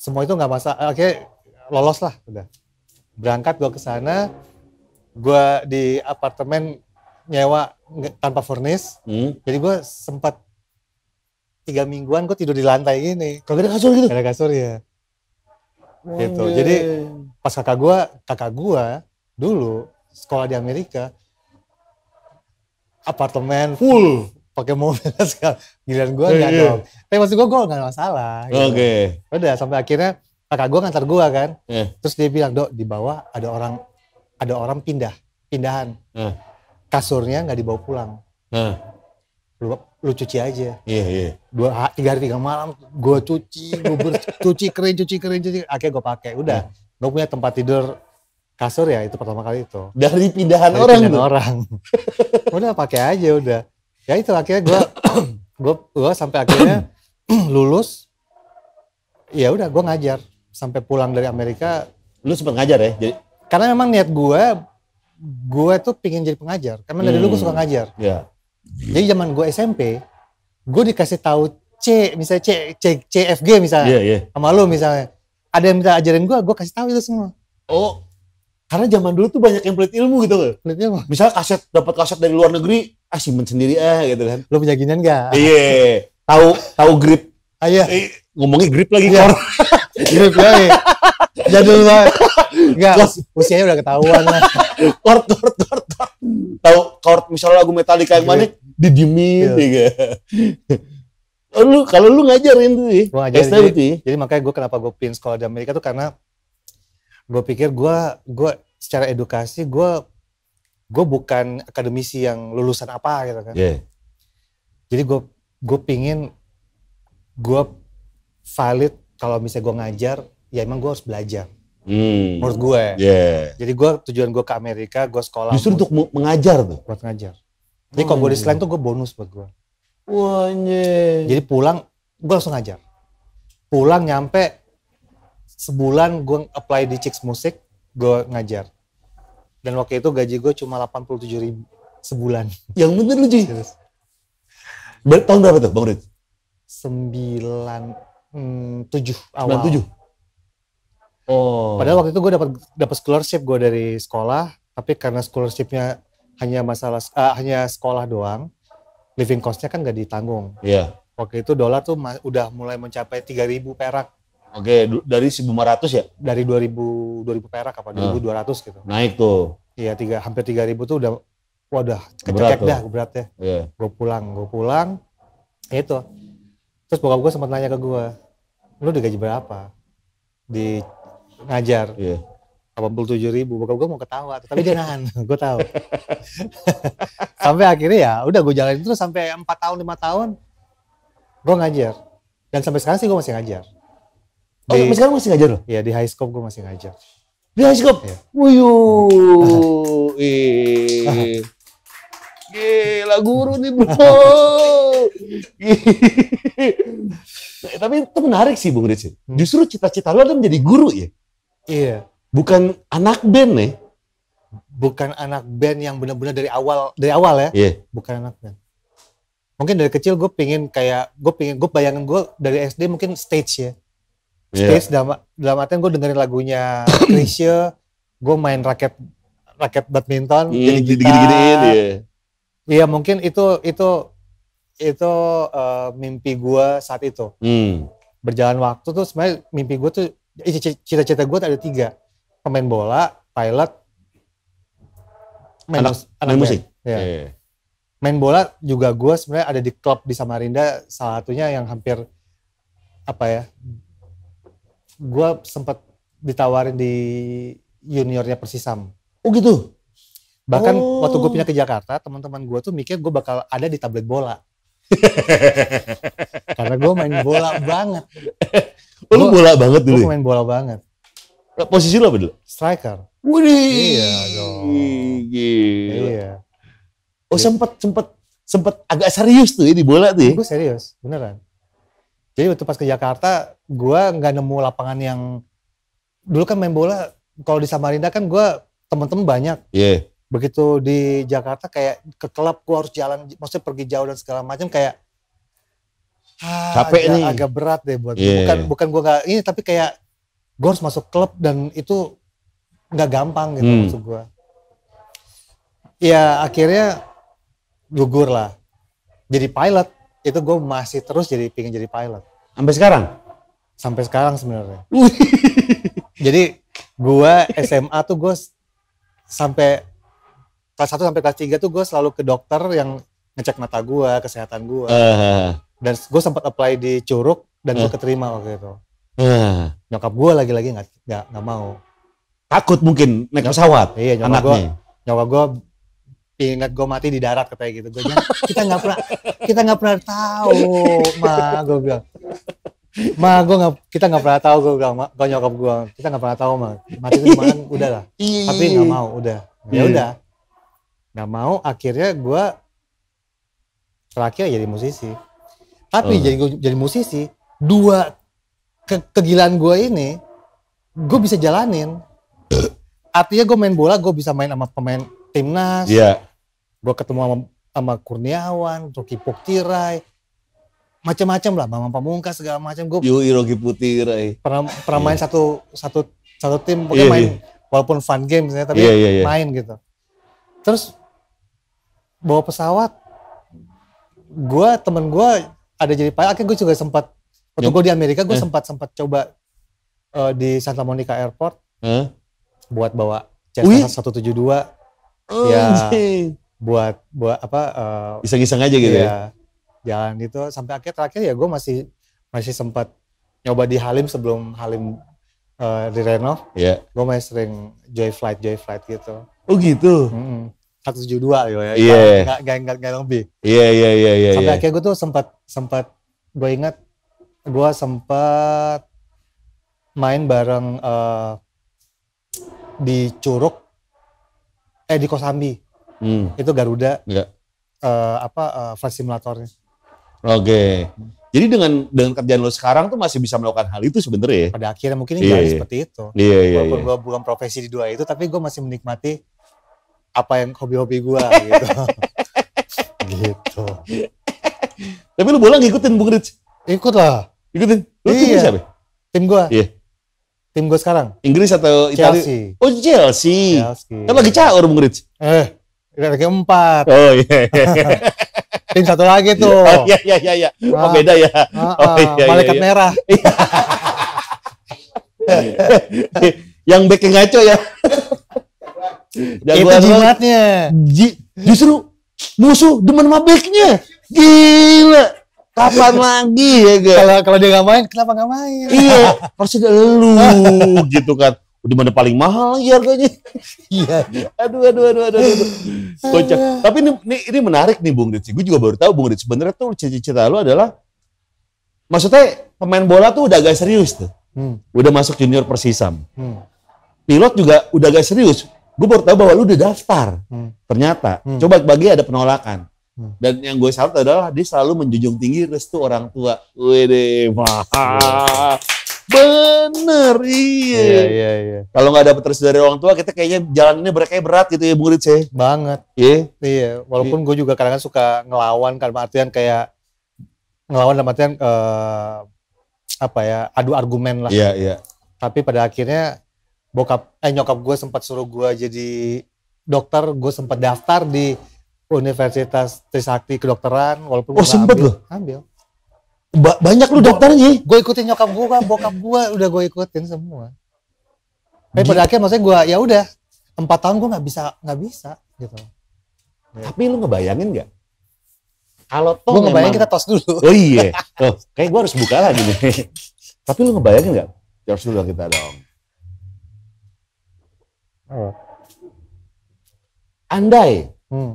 semua itu nggak masalah oke, lolos lah udah berangkat gue ke sana gue di apartemen nyewa tanpa furnis hmm. jadi gue sempat tiga mingguan gue tidur di lantai ini. kagak ada kasur gitu gak ada kasur ya
gitu jadi
pas kakak gue kakak gue dulu sekolah di Amerika apartemen full pakai mobil *laughs* sekarang giliran gue oh, nggak yeah. dong tapi maksud gue gue nggak masalah gitu. oke okay. udah sampai akhirnya kakak gue ngantar gue kan yeah. terus dia bilang dok di bawah ada orang ada orang pindah pindahan uh. kasurnya nggak dibawa pulang uh. lu, lu cuci aja yeah, yeah. dua tiga hari tiga malam gue cuci gue cuci kering cuci kering cuci akhirnya gue pakai udah yeah. gue punya tempat tidur kasur ya itu pertama kali itu dari pindahan dari orang pindahan orang *laughs* udah pakai aja udah ya itu akhirnya gue *coughs* gue gue sampai akhirnya *coughs* lulus ya udah gue ngajar sampai pulang dari Amerika lu sempat ngajar ya jadi karena memang niat gue gue tuh pingin jadi pengajar karena dari hmm, dulu gue suka ngajar ya jadi zaman gue SMP gue dikasih tahu C misalnya C C CFG misalnya yeah, yeah. sama lu misalnya ada yang minta ajarin
gue gue kasih tahu itu semua oh karena zaman dulu tuh banyak yang pelit ilmu gitu loh. Pelit ilmu. Misalnya kaset dapat kaset dari luar negeri, ah simpen sendiri ah gitu kan. Lo punya ginian gak? Iya. Tahu tahu grip. ayah iya. Eh, ngomongnya grip lagi kan. *laughs* grip lagi. Jadul banget. Enggak, usianya udah ketahuan lah. Kord, kord, kord, kord. Tahu kord misalnya lagu Metallica yang mana iya. didiemin gitu.
Oh, lu kalau lu ngajarin tuh ya. Gua ngajarin. Jadi, jadi, gitu, jadi makanya gue kenapa gue pin sekolah di Amerika tuh karena gue pikir gue gue secara edukasi gue gue bukan akademisi yang lulusan apa gitu kan. Yeah. Jadi gue gue pingin gue valid kalau misalnya gue ngajar ya emang gue harus belajar.
Hmm.
Menurut gue. Ya. Yeah.
Jadi gue tujuan gue ke Amerika, gue sekolah. Justru
untuk mengajar tuh. Buat ngajar. Jadi oh, kalau gue di selain tuh gue bonus buat gue. Wah,
Jadi pulang gue langsung ngajar. Pulang nyampe sebulan gue apply di Chicks Music, gue ngajar dan waktu itu gaji gue cuma 87 ribu
sebulan yang bener lu Ji Ber tahun berapa tuh Bang Rit?
97 hmm, awal 97 Oh. Padahal waktu itu gue dapat dapat scholarship gue dari sekolah, tapi karena scholarshipnya hanya masalah uh, hanya sekolah doang, living costnya kan gak ditanggung. Iya. Yeah. Waktu itu dolar tuh udah mulai mencapai 3000 perak
Oke, dari 1500 ya?
Dari 2000 2000 perak apa nah. 2200 gitu. Naik tuh. Iya, tiga hampir 3000 tuh udah wadah kecekek dah berat ya. Yeah. Gue pulang, gue pulang. Ya itu. Terus bokap gue sempat nanya ke gue, lu digaji berapa? Di ngajar. Iya. Yeah. 87 ribu, bokap gue mau ketawa, tapi dia *laughs* nahan, gue tahu. *laughs* sampai akhirnya ya, udah gue jalanin terus sampai 4 tahun, 5 tahun, gue ngajar. Dan sampai sekarang sih gue masih ngajar Oh, di, sekarang masih ngajar loh? Iya, di high School, gue masih ngajar. Di high School, Iya. Wuyuh.
*laughs* Gila guru nih bro. nah, *laughs* tapi itu menarik sih Bung Rizky. Hmm. Justru cita-cita lo adalah menjadi guru ya? Iya.
Bukan anak band nih. Ya? Bukan anak band yang benar-benar dari awal dari awal ya. Iya. Bukan anak band. Mungkin dari kecil gue pingin kayak gue pingin, gue bayangin gue dari SD mungkin stage ya Iya. stage dalam dalam artian gue dengerin lagunya *coughs* Chrisye gue main raket raket badminton mm, jadi gini gini ya iya mungkin itu itu itu uh, mimpi gue saat itu mm. berjalan waktu tuh sebenarnya mimpi gue tuh cita-cita gue ada tiga pemain bola pilot
main, anak, mus anak main musik
ya. Yeah. main bola juga gue sebenarnya ada di klub di Samarinda salah satunya yang hampir apa ya gue sempat ditawarin di juniornya Persisam. Oh gitu? Bahkan oh. waktu gue pindah ke Jakarta, teman-teman gue tuh mikir gue bakal ada di tablet bola. *laughs* Karena gue main bola banget.
Oh, lu bola banget dulu? Gue ya? main bola banget. Posisi lu apa dulu? Striker. Wih, iya dong. Iya. Oh sempet sempet sempet agak serius tuh ya di bola tuh ya? Gue serius,
beneran. Jadi waktu pas ke Jakarta, gue nggak nemu lapangan yang dulu kan main bola kalau di Samarinda kan gue temen-temen banyak. Yeah. Begitu di Jakarta kayak ke klub gue harus jalan, maksudnya pergi jauh dan segala macam kayak
ah, capek agak, nih. Agak
berat deh buat yeah. bukan bukan gue nggak ini tapi kayak gue harus masuk klub dan itu nggak gampang gitu hmm. maksud gue. Ya akhirnya gugur lah. Jadi pilot itu gue masih terus jadi pingin jadi pilot. Sampai sekarang? sampai sekarang sebenarnya. *laughs* Jadi gua SMA tuh gue sampai kelas 1 sampai kelas 3 tuh gue selalu ke dokter yang ngecek mata gua, kesehatan gua. Uh. Dan gue sempat apply di Curug dan uh. Eh. gue keterima waktu itu. Uh. Nyokap gua lagi-lagi nggak -lagi nggak mau.
Takut mungkin naik pesawat. Iya, nyokap anaknya. Gua,
nyokap gua ingat gue mati di darat katanya gitu gue kita nggak pernah kita nggak pernah tahu mah gue bilang Ma, gue nggak, kita nggak pernah tahu gue bilang, gue nyokap gue, kita nggak pernah tahu ma, mati itu kemarin udah lah, tapi nggak mau, udah, ya udah, nggak mau, akhirnya gue terakhir jadi musisi, tapi oh. jadi jadi musisi dua ke, kegilaan gue ini, gue bisa jalanin, artinya gue main bola, gue bisa main sama pemain timnas, yeah. gue ketemu sama, sama Kurniawan, Rocky Poktirai, macam-macam lah bang Pamungkas segala macam gue yo irogi Putih Rai. pernah pernah main iya. satu satu satu tim pokoknya yeah, main yeah. walaupun fun game misalnya tapi yeah, yeah, yeah. main gitu terus bawa pesawat gue temen gue ada jadi pilot akhirnya gue juga sempat waktu yeah. gue di Amerika gue eh. sempat sempat coba uh, di Santa Monica Airport eh? buat bawa Cessna 172 oh, ya jay. buat buat apa uh, iseng-iseng aja gitu ya, ya jalan gitu sampai akhir terakhir ya gue masih masih sempat nyoba di Halim sebelum Halim uh, direnov. Yeah. Gue masih sering joy flight joy flight gitu.
Oh gitu.
Satu tujuh dua ya. Iya. nggak Gak gak lebih.
Iya iya iya iya. Sampai yeah.
akhirnya gue tuh sempat sempat gue ingat gue sempat main bareng uh, di Curug eh di Kosambi hmm. itu Garuda yeah. uh, apa uh, eh, flight simulatornya
Oke. Okay. Jadi dengan dengan kerjaan lo sekarang tuh masih bisa melakukan hal itu sebenarnya. Ya? Pada akhirnya mungkin iya, yeah. seperti itu. Iya, iya, Walaupun yeah.
gue bukan profesi di dua itu, tapi gue masih menikmati apa yang hobi-hobi gue *laughs* gitu. gitu. tapi lu bola ngikutin Bung Rich?
Ikut lah. Ikutin? Lu iya. iya. tim siapa? Tim gue? Iya. Tim gue sekarang? Inggris atau Italia? Chelsea. Oh Chelsea. Chelsea. Kan lagi caur Bung Rich? Eh, lagi
empat. Oh
iya. iya. *laughs* tim satu lagi tuh. Oh, iya
iya iya iya. ah, beda ya. Ah, ah, oh iya. iya. Malaikat iya, merah.
*laughs* yang back ngaco ya. Itu jimatnya. Ji, justru musuh demen sama backnya. Gila. Kapan *laughs* lagi ya guys? Kalau kalau dia nggak main, kenapa nggak main? iya, *laughs* harus lu gitu kan. Di mana paling mahal lagi harganya. *laughs* Iya, iya. aduh, aduh, aduh, aduh, aduh. *laughs* Kocak. Tapi ini, ini, ini menarik nih Bung Ritz. Gue juga baru tahu Bung Ritz. Sebenarnya tuh cita-cita lu adalah, maksudnya pemain bola tuh udah agak serius tuh. Hmm. Udah masuk junior Persisam. Hmm. Pilot juga udah agak serius. Gue baru tahu bahwa lu udah daftar. Hmm. Ternyata. Hmm. Coba bagi ada penolakan. Hmm. Dan yang gue salut adalah dia selalu menjunjung tinggi restu orang tua. Wede, mah. Bener, iya. Iya, iya, iya. Kalau nggak dapet terus dari orang tua, kita kayaknya jalan ini berat berat gitu ya, murid sih. Ya. Banget. Iya.
Iya. Walaupun iya. gue juga kadang-kadang suka ngelawan kan, artian kayak ngelawan dalam artian uh, apa ya, adu argumen lah. Iya, iya. Tapi pada akhirnya bokap eh nyokap gue sempat suruh gue jadi dokter, gue sempat daftar di Universitas Trisakti kedokteran walaupun oh, gue sempet ambil, loh. ambil Ba banyak lu daftarnya. Gue ikutin nyokap gue, bokap gue udah gue ikutin semua. Tapi pada akhirnya maksudnya gue ya udah empat tahun gue nggak bisa nggak bisa gitu.
Iya. Tapi lu ngebayangin nggak? Kalau toh gue ngebayangin kita tos dulu. Oh iya, oh, kayak gue harus buka lagi nih. *laughs* Tapi lu ngebayangin nggak? Tos ya, dulu kita dong. Andai hmm.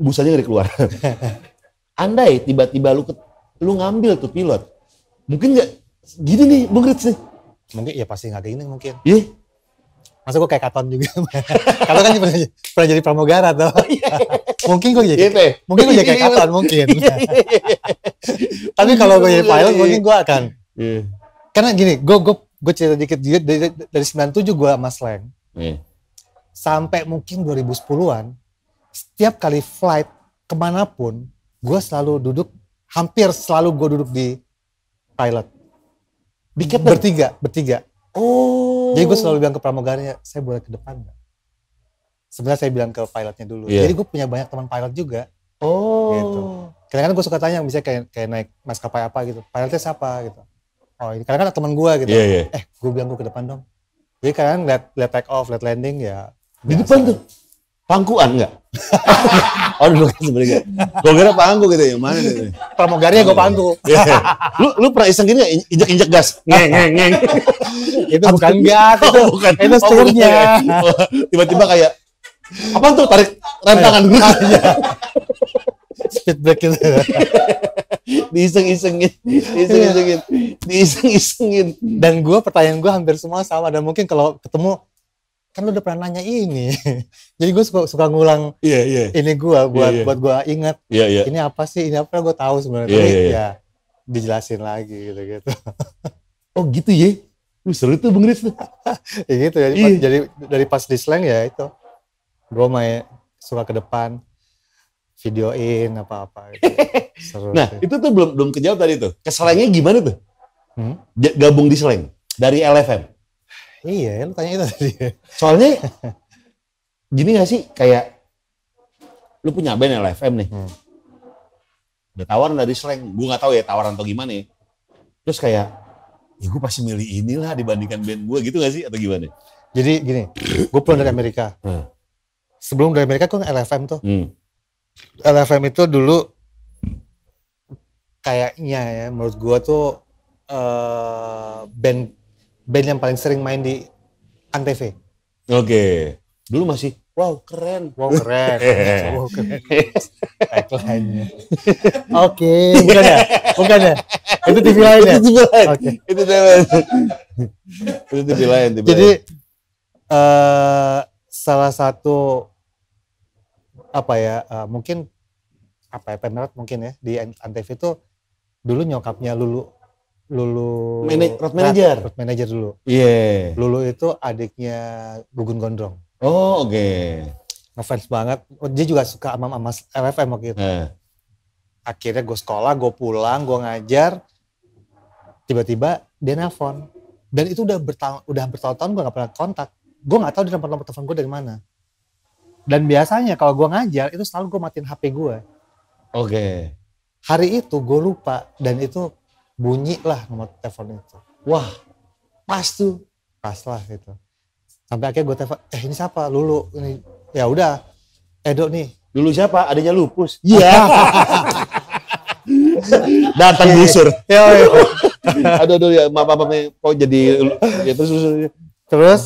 busanya gak keluar. *laughs* andai tiba-tiba lu lu ngambil tuh pilot mungkin nggak gini nih Bung Rich nih mungkin
ya pasti nggak gini mungkin iya yeah. masa gue kayak katon juga *laughs* kalau kan pernah, pernah jadi pramugara tuh oh, iya. mungkin gue jadi iya, mungkin gue jadi kayak iya, katon mungkin *laughs* tapi kalau gue jadi pilot mungkin gue akan yeah. karena gini gue gue gue cerita dikit dari, dari 97 gue sama Slang yeah. sampai mungkin 2010-an setiap kali flight kemanapun gue selalu duduk hampir selalu gue duduk di pilot di captain bertiga bertiga
oh jadi gue selalu
bilang ke pramugarnya saya boleh ke depan nggak sebenarnya saya bilang ke pilotnya dulu yeah. jadi gue punya banyak teman pilot juga
oh gitu
kadang-kadang gue suka tanya misalnya kayak kayak naik maskapai apa gitu pilotnya siapa gitu oh ini kadang-kadang teman gue gitu yeah, yeah. eh gue bilang gue ke depan dong jadi kan lihat lihat take off lihat landing ya
di biasa. depan tuh Pangkuan enggak? oh, *laughs* dulu kan sebenarnya. Gue kira pangku gitu ya, mana nih? Gitu. Pramugarnya gue pangku. *laughs* Yeah. Lu lu pernah iseng gini enggak injek-injek gas? Ngeng ngeng ngeng. *laughs* itu bukan gas, itu, oh, bukan. itu oh, setirnya. Tiba-tiba kayak apa tuh tarik rem tangan aja. Oh, iya. speed break gitu
diiseng-isengin diiseng-isengin diiseng-isengin dan gue pertanyaan gue hampir semua sama dan mungkin kalau ketemu kan udah pernah nanya ini. *laughs* Jadi gue suka suka ngulang yeah, yeah. ini gue iya, buat yeah, yeah. buat gue inget yeah, yeah. ini apa sih ini apa gue tahu sebenarnya yeah, yeah, yeah. ya dijelasin lagi gitu gitu.
*laughs* oh gitu ya? Lu seru tuh Bung Riz tuh.
*laughs* ya gitu ya. Yeah. Jadi dari pas di slang ya itu gue main
suka ke depan videoin apa-apa gitu.
seru
nah sih.
itu tuh belum belum kejawab tadi tuh keselengnya gimana tuh hmm? gabung di slang dari LFM Iya, kan lu tanya itu tadi. Soalnya gini gak sih kayak lu punya band LFM nih. Hmm. Ada tawaran dari Sleng, gue nggak tahu ya tawaran atau gimana ya. Terus kayak, ya gue pasti milih inilah dibandingkan band gue gitu gak sih atau gimana? Jadi gini, gue pulang dari Amerika. Hmm. Sebelum
dari Amerika gue LFM tuh. Hmm. LFM itu dulu kayaknya ya menurut gue tuh uh, band band yang paling sering main di Antv.
Oke. Okay. Dulu masih wow keren. Wow keren. *laughs* Iya.
wow keren. Oke, bukan ya? Bukan ya? Itu TV lain ya? Itu TV lain. Itu TV lain.
Itu TV lain. Jadi uh, salah satu apa ya uh, mungkin apa ya mungkin ya di Antv itu dulu nyokapnya Lulu Lulu Manage, road manager. road manager dulu. Iya. Yeah. Lulu itu adiknya Gugun Gondrong.
Oh, oke. Okay.
Ngefans banget. Dia juga suka sama Mas LFM waktu itu. Eh. Akhirnya gue sekolah, gue pulang, gue ngajar. Tiba-tiba dia nelfon. Dan itu udah bertahun udah bertahun-tahun gue gak pernah kontak. Gue gak tahu di nomor-nomor telepon gue dari mana. Dan biasanya kalau gue ngajar itu selalu gue matiin HP gue. Oke. Okay. Hari itu gue lupa dan itu bunyi lah nomor telepon itu wah pas tuh pas lah gitu sampai akhirnya gue telepon eh ini siapa lulu ini ya udah
Edo nih lulu siapa adanya lupus iya yeah. *laughs* datang busur ya, ya. aduh aduh ya maaf maaf kok jadi
ya terus terus, terus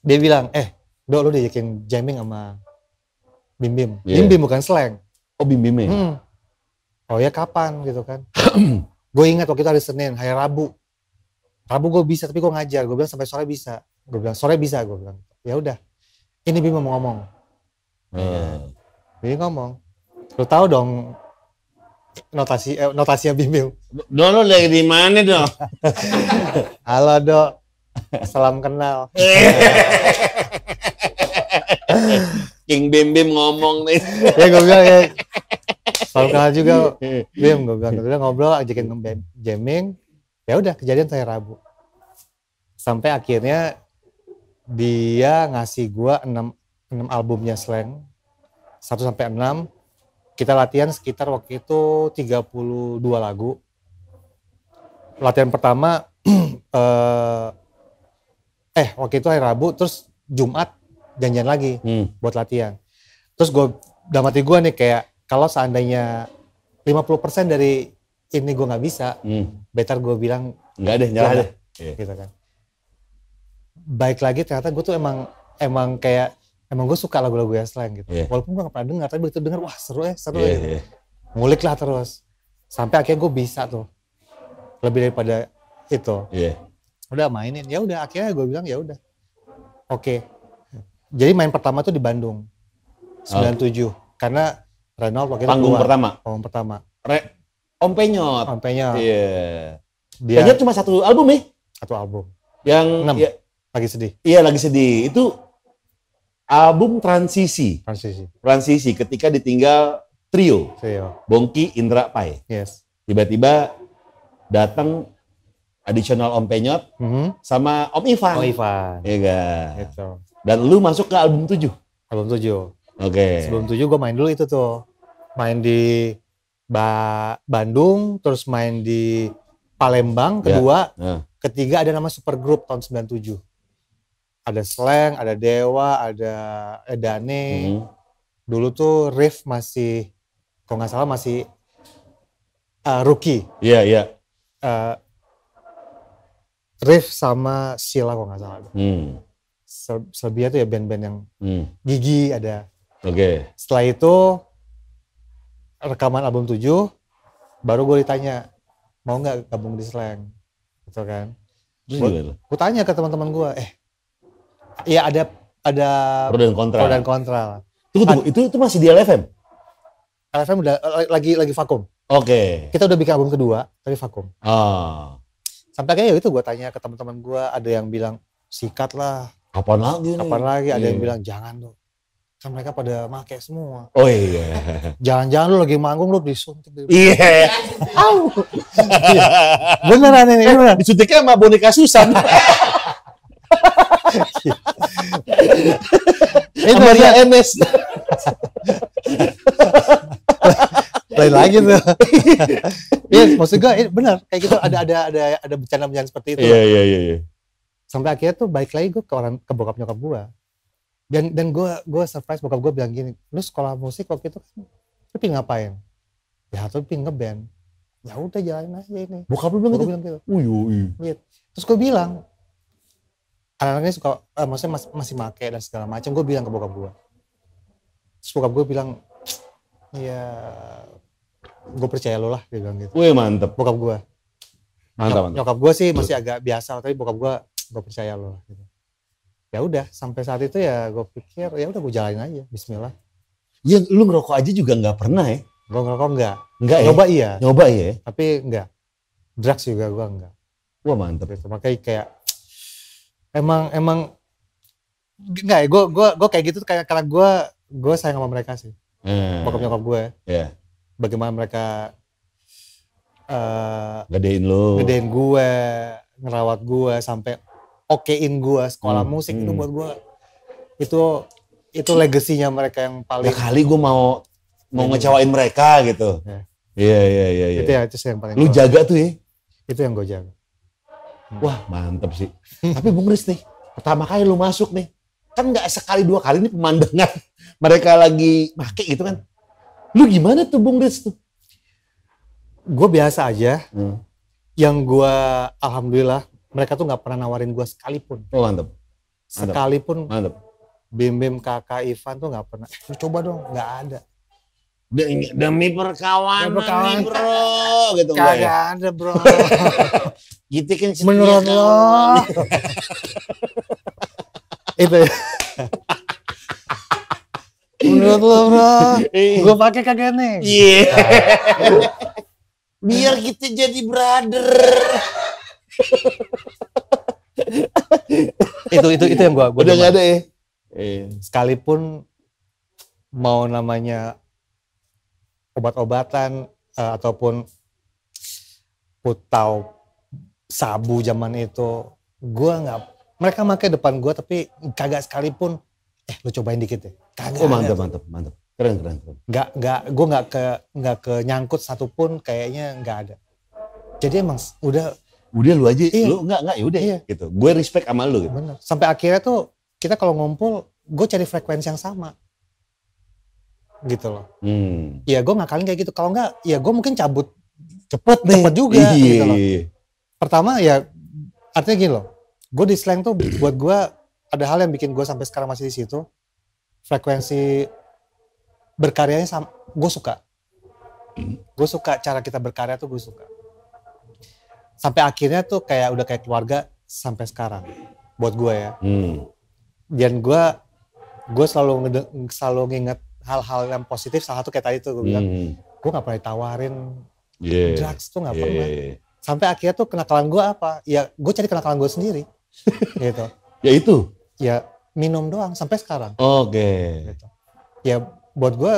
dia bilang eh Do lu diajakin jamming sama Bim iya. Bim yeah. Bim Bim bukan slang
oh Bim Bim ya hmm.
oh ya kapan gitu kan *clears throat* Gue ingat waktu itu hari Senin, hari Rabu. Rabu gue bisa, tapi gue ngajar. Gue bilang sampai sore bisa. Gue bilang sore bisa. Gue bilang ya udah. Ini Bima mau ngomong. Hmm. Iya. Bima ngomong. Lu tahu dong notasi eh, notasinya bimbing. Do dari di mana dong? *laughs* Halo dok, salam kenal.
*laughs*
King Bim Bim ngomong nih. *laughs* ya gue
bilang ya. Kalau
kalah juga Bim
gue bilang bilang ngobrol ajakin jamming. Ya udah kejadian saya Rabu. Sampai akhirnya dia ngasih gua 6 6 albumnya Slang. 1 sampai 6. Kita latihan sekitar waktu itu 32 lagu. Latihan pertama *clears throat* eh, eh waktu itu hari Rabu terus Jumat janjian lagi hmm. buat latihan. Terus gue damati gue nih kayak kalau seandainya 50% dari ini gue nggak bisa, hmm. better gue bilang nggak deh, nyerah deh. Yeah. Gitu kan. Baik lagi ternyata gue tuh emang emang kayak emang gue suka lagu-lagu yang selain gitu. Yeah. Walaupun gue gak pernah dengar, tapi begitu denger wah seru ya, seru yeah, ya. Yeah. Ngulik lah terus. Sampai akhirnya gue bisa tuh. Lebih daripada itu. Yeah. Udah mainin, ya udah akhirnya gue bilang ya udah. Oke, jadi main pertama tuh di Bandung
97
oh. karena Renault waktu itu panggung keluar. pertama. Panggung pertama. Re Om
Penyot. Om Penyot. Iya. Yeah. Dia... Penyot cuma satu album ya? Eh? Satu album. Yang enam. Ya, lagi sedih. Iya lagi sedih. Itu album transisi. Transisi. Transisi ketika ditinggal trio. Trio. Bongki Indra Pai. Yes. Tiba-tiba datang additional Om Penyot mm -hmm. sama Om Ivan. Om Ivan. Iya kan? gak? Gitu. Dan lu masuk ke album 7? Album 7. Oke. Okay. Sebelum
7 gue main dulu itu tuh. Main di ba Bandung, terus main di Palembang, ya. kedua. Yeah. Yeah. Ketiga ada nama super Supergroup tahun 97. Ada Slang, ada Dewa, ada Edane. Eh, mm. Dulu tuh Riff masih, kalau nggak salah masih uh, rookie. Iya, yeah, iya. Yeah. Uh, Riff sama Sila kalau nggak salah. Hmm. Serbia tuh ya band-band yang hmm. gigi ada. Oke. Okay. Setelah itu rekaman album 7 baru gue ditanya mau nggak gabung di slang gitu kan.
gue
tanya ke teman-teman gue, eh ya ada ada pro dan kontra. Pro dan
kontra. Tunggu, tunggu, itu itu masih di LFM? LFM
udah eh, eh, lagi lagi vakum.
Oke. Okay. Kita
udah bikin album kedua, tapi vakum.
Ah.
Sampai kayak itu gue tanya ke teman-teman gue, ada yang bilang sikat lah,
Kapan lagi nih? Kapan lagi? Ada yang iya. bilang
jangan tuh. Kan mereka pada make semua. Oh iya. Jangan-jangan lu lagi manggung lu disuntik. Iya. Au. Iya.
Beneran ini eh, beneran. Disuntiknya sama boneka susah. *laughs*
Itu Maria MS. Lain lagi tuh. *laughs* Iya, maksud gue eh, benar kayak gitu ada ada ada ada bencana-bencana seperti itu. Iya iya iya. iya
sampai akhirnya tuh balik lagi gue ke orang ke bokap nyokap gue dan dan gue gue surprise bokap gue bilang gini lu sekolah musik waktu itu kan, lu ping ngapain ya tuh ping ngeband ya udah jalanin aja ini bokap lu bilang gitu, bilang gitu. uyu iya. gitu. terus gue bilang anak-anaknya suka eh, maksudnya masih, masih make dan segala macam gue bilang ke bokap gue terus bokap gue bilang ya gue percaya lo lah dia bilang gitu
wih mantep bokap gue mantap, mantap.
nyokap gue sih masih agak biasa tapi bokap gue gue percaya lo gitu ya udah sampai saat itu ya gue pikir ya udah gue jalanin aja Bismillah ya lu ngerokok aja juga nggak pernah ya gue ngerokok nggak nggak ya? nyoba iya Coba iya tapi nggak drugs juga gue nggak Gue mantep gitu. makanya kayak emang emang nggak ya gue gue gue kayak gitu kayak karena gue gue sayang sama mereka sih hmm. bokap nyokap gue yeah. Iya. bagaimana mereka uh, eh, gedein lu gedein gue ngerawat gue sampai okein gue sekolah hmm. musik hmm. itu buat gue itu itu legasinya mereka
yang paling ya kali gue mau mau ngecewain mereka gitu ya. iya, iya iya iya itu ya itu yang paling lu gua. jaga tuh ya itu yang gue jaga hmm. wah mantep sih tapi bung Riz nih pertama kali lu masuk nih kan nggak sekali dua kali ini pemandangan *laughs* mereka lagi make gitu kan lu gimana tuh bung Riz tuh
gue biasa aja hmm. yang gue alhamdulillah mereka tuh nggak pernah nawarin gue sekalipun. Oh mantep.
Sekalipun.
Mantep. Bim Bim kakak Ivan tuh nggak pernah.
coba dong, nggak ada. Demi, demi perkawanan, demi perkawanan. Nih,
bro, gitu Kagak ya? ada bro. *laughs*
gitu kan menurut lo.
*laughs* Itu. Ya.
menurut lo bro, iya. gue pakai kagak nih. Iya. Yeah.
Biar kita jadi brother
itu itu itu yang gua gua udah nggak ada ya eh. sekalipun mau namanya obat-obatan uh, ataupun putau sabu zaman itu gua nggak mereka pakai depan gua tapi kagak sekalipun eh lu cobain dikit deh kagak oh mantap
mantap mantap keren keren keren
nggak nggak gue nggak ke nggak ke nyangkut satupun kayaknya nggak ada
jadi emang udah udah lu aja iya. lu enggak enggak ya udah iya. gitu gue respect sama lu gitu
Bener. sampai akhirnya tuh kita kalau ngumpul gue cari frekuensi yang sama
gitu loh hmm.
ya gue ngakalin kayak gitu kalau enggak ya gue mungkin cabut cepet nih cepet juga gitu iya. gitu loh pertama ya artinya gini loh gue di slang tuh buat gue ada hal yang bikin gue sampai sekarang masih di situ frekuensi berkaryanya sama gue suka gue suka cara kita berkarya tuh gue suka sampai akhirnya tuh kayak udah kayak keluarga sampai sekarang buat gue ya hmm. dan gue gue selalu selalu nginget hal-hal yang positif salah satu kayak tadi tuh gue bilang hmm. gue nggak pernah ditawarin yeah. drugs tuh nggak yeah. pernah sampai akhirnya tuh kenakalan gue apa ya gue cari kenakalan gue sendiri *laughs* gitu
ya itu ya
minum doang sampai sekarang
oke okay. gitu.
ya buat gue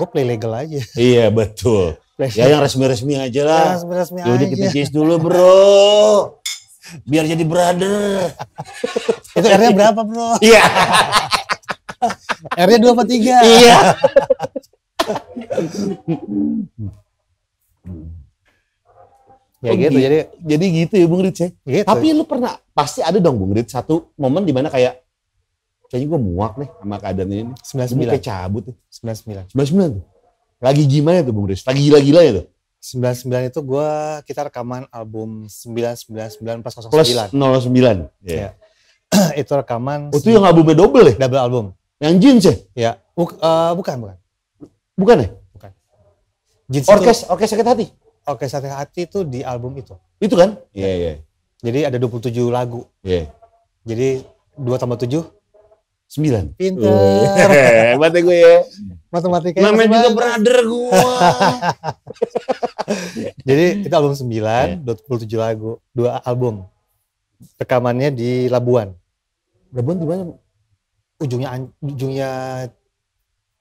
gue play legal aja iya betul Resmi. Ya yang resmi-resmi aja lah. Ya, resmi-resmi aja. Yaudah kita chase dulu bro. Biar jadi brother.
*laughs* Itu R-nya berapa bro? *laughs*
Iya. R-nya dua apa
tiga? *laughs* Iya.
Ya gitu, oh, jadi gitu. jadi gitu ya Bung Rit ya? Gitu. Tapi lu pernah pasti ada dong Bung Rit satu momen di mana kayak kayaknya gue muak nih sama keadaan ini. 99. Gue kayak cabut. Ya. 99. 99 tuh. Lagi gimana tuh Bung Riz? Lagi gila gila ya tuh?
99 itu gue kita rekaman album 999 plus 09. Plus 09.
Iya. Yeah. Ya.
*clears throat* itu rekaman. Oh, itu yang albumnya
double ya? Double album. Yang jeans ya? Iya.
Buk, uh, bukan, bukan. Bukan ya? Bukan. Jeans orkes, itu, orkes sakit hati? Orkes sakit hati itu di album itu. Itu kan? Iya, yeah, iya. Yeah. Jadi ada 27 lagu. Iya. Yeah. Jadi 2 tambah 7,
Sembilan. Pinter. Uh, *laughs* hebat
ya gue ya. Matematika. Namanya juga banget. brother gue. *laughs* Jadi itu album sembilan, iya. dua puluh tujuh lagu, dua album. Rekamannya di Labuan. Labuan di mana? Ujungnya, ujungnya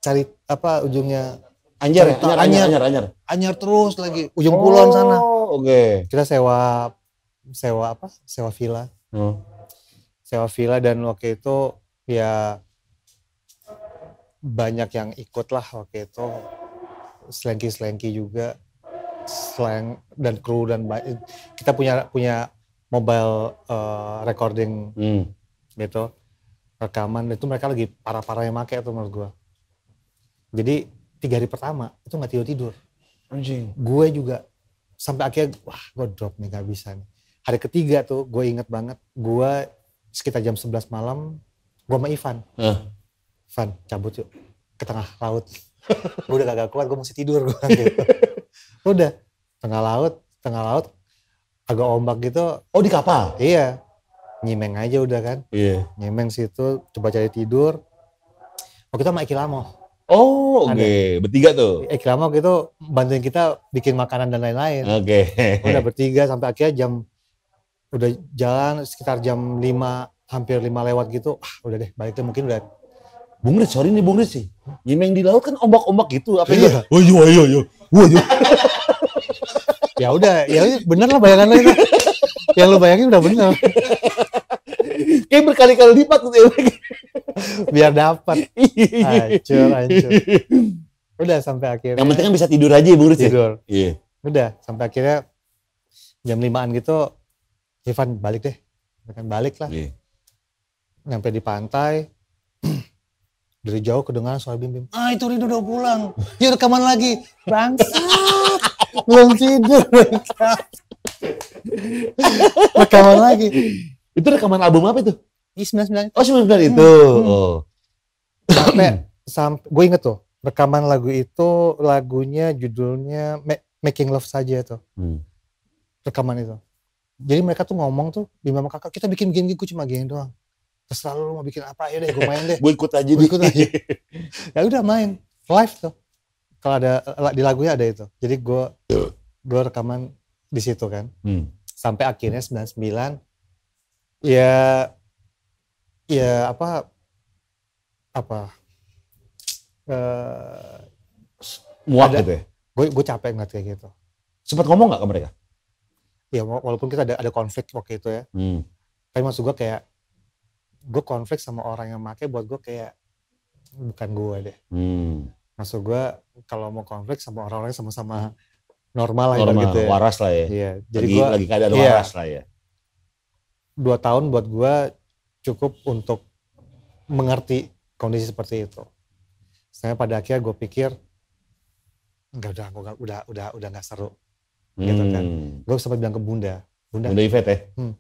cari apa ujungnya
Anjar ya? Anjar, anjar, anjar, anjar. Anjar
anjar, terus lagi, ujung oh, pulau sana. oke. Okay. Kita sewa, sewa apa? Sewa villa. Hmm. Sewa villa dan waktu itu ya banyak yang ikut lah waktu itu selengki selengki juga slang dan kru dan kita punya punya mobile uh, recording hmm. gitu rekaman itu mereka lagi parah yang make tuh menurut gue jadi tiga hari pertama itu nggak tidur tidur anjing gue juga sampai akhirnya wah gue drop nih nggak bisa nih hari ketiga tuh gue inget banget gue sekitar jam 11 malam Gue sama Ivan. Uh. Ivan, cabut yuk ke tengah laut. gue *laughs* udah kagak kuat, gue mesti tidur. Gua, gitu. *laughs* udah, tengah laut, tengah laut, agak ombak gitu. Oh di kapal? Iya. Nyimeng aja udah kan. Yeah. Nyimeng situ, coba cari tidur. Waktu itu sama Eki Oh, oke.
Okay. Bertiga tuh.
Eki Lamo gitu bantuin kita bikin makanan dan lain-lain.
Oke. Okay. udah
bertiga sampai akhirnya jam udah jalan sekitar jam 5 hampir lima lewat gitu ah udah deh baliknya mungkin udah
Bung Riz, sorry nih Bung Riz sih. Nyimeng di laut kan ombak-ombak gitu. Apa iya. Gitu? Oh, iya oh iya, iya, oh, iya. *laughs* ya udah, ya bener lah bayangan lain. Yang lo bayangin udah bener. Kayak berkali-kali lipat tuh. Biar dapat. Iya. Hancur, hancur.
Udah sampai akhirnya. Yang penting kan bisa tidur aja ya Bung Riz Tidur. Iya. Udah, sampai akhirnya jam limaan gitu, Ivan balik deh. Kan balik lah. Iya nyampe di pantai *clears throat* dari jauh kedengaran suara bim bim ah itu Rido udah pulang yuk *clears throat* rekaman lagi bangsat *laughs* belum
tidur *laughs* rekaman lagi itu rekaman album apa itu di sembilan oh sembilan sembilan itu hmm. hmm. oh *clears throat* sampai sampai
gue inget tuh rekaman lagu itu lagunya judulnya Making Love saja tuh hmm. rekaman itu jadi mereka tuh ngomong tuh bim bim kakak kita bikin gini-gini gue cuma gini doang
terserah lu mau bikin apa ya deh gue main deh *laughs* gue ikut aja gue ikut aja *laughs*
ya udah main live tuh kalau ada di lagunya ada itu jadi gue gue rekaman di situ kan hmm. sampai akhirnya sembilan, ya ya apa apa uh, muak ada, gitu ya gue capek ngeliat kayak gitu
sempat ngomong nggak ke mereka
ya walaupun kita ada ada konflik waktu itu ya hmm. tapi maksud gue kayak gue konflik sama orang yang make buat gue kayak bukan gue deh hmm. maksud gue kalau mau konflik sama orang-orang sama-sama normal, normal lah gitu ya. waras lah ya iya. jadi lagi, gua, lagi keadaan iya, waras lah ya dua tahun buat gue cukup untuk mengerti kondisi seperti itu saya pada akhirnya gue pikir nggak udah gua, udah udah udah nggak seru
hmm. gitu kan hmm.
gue sempat bilang ke bunda bunda bunda Ivet ya hmm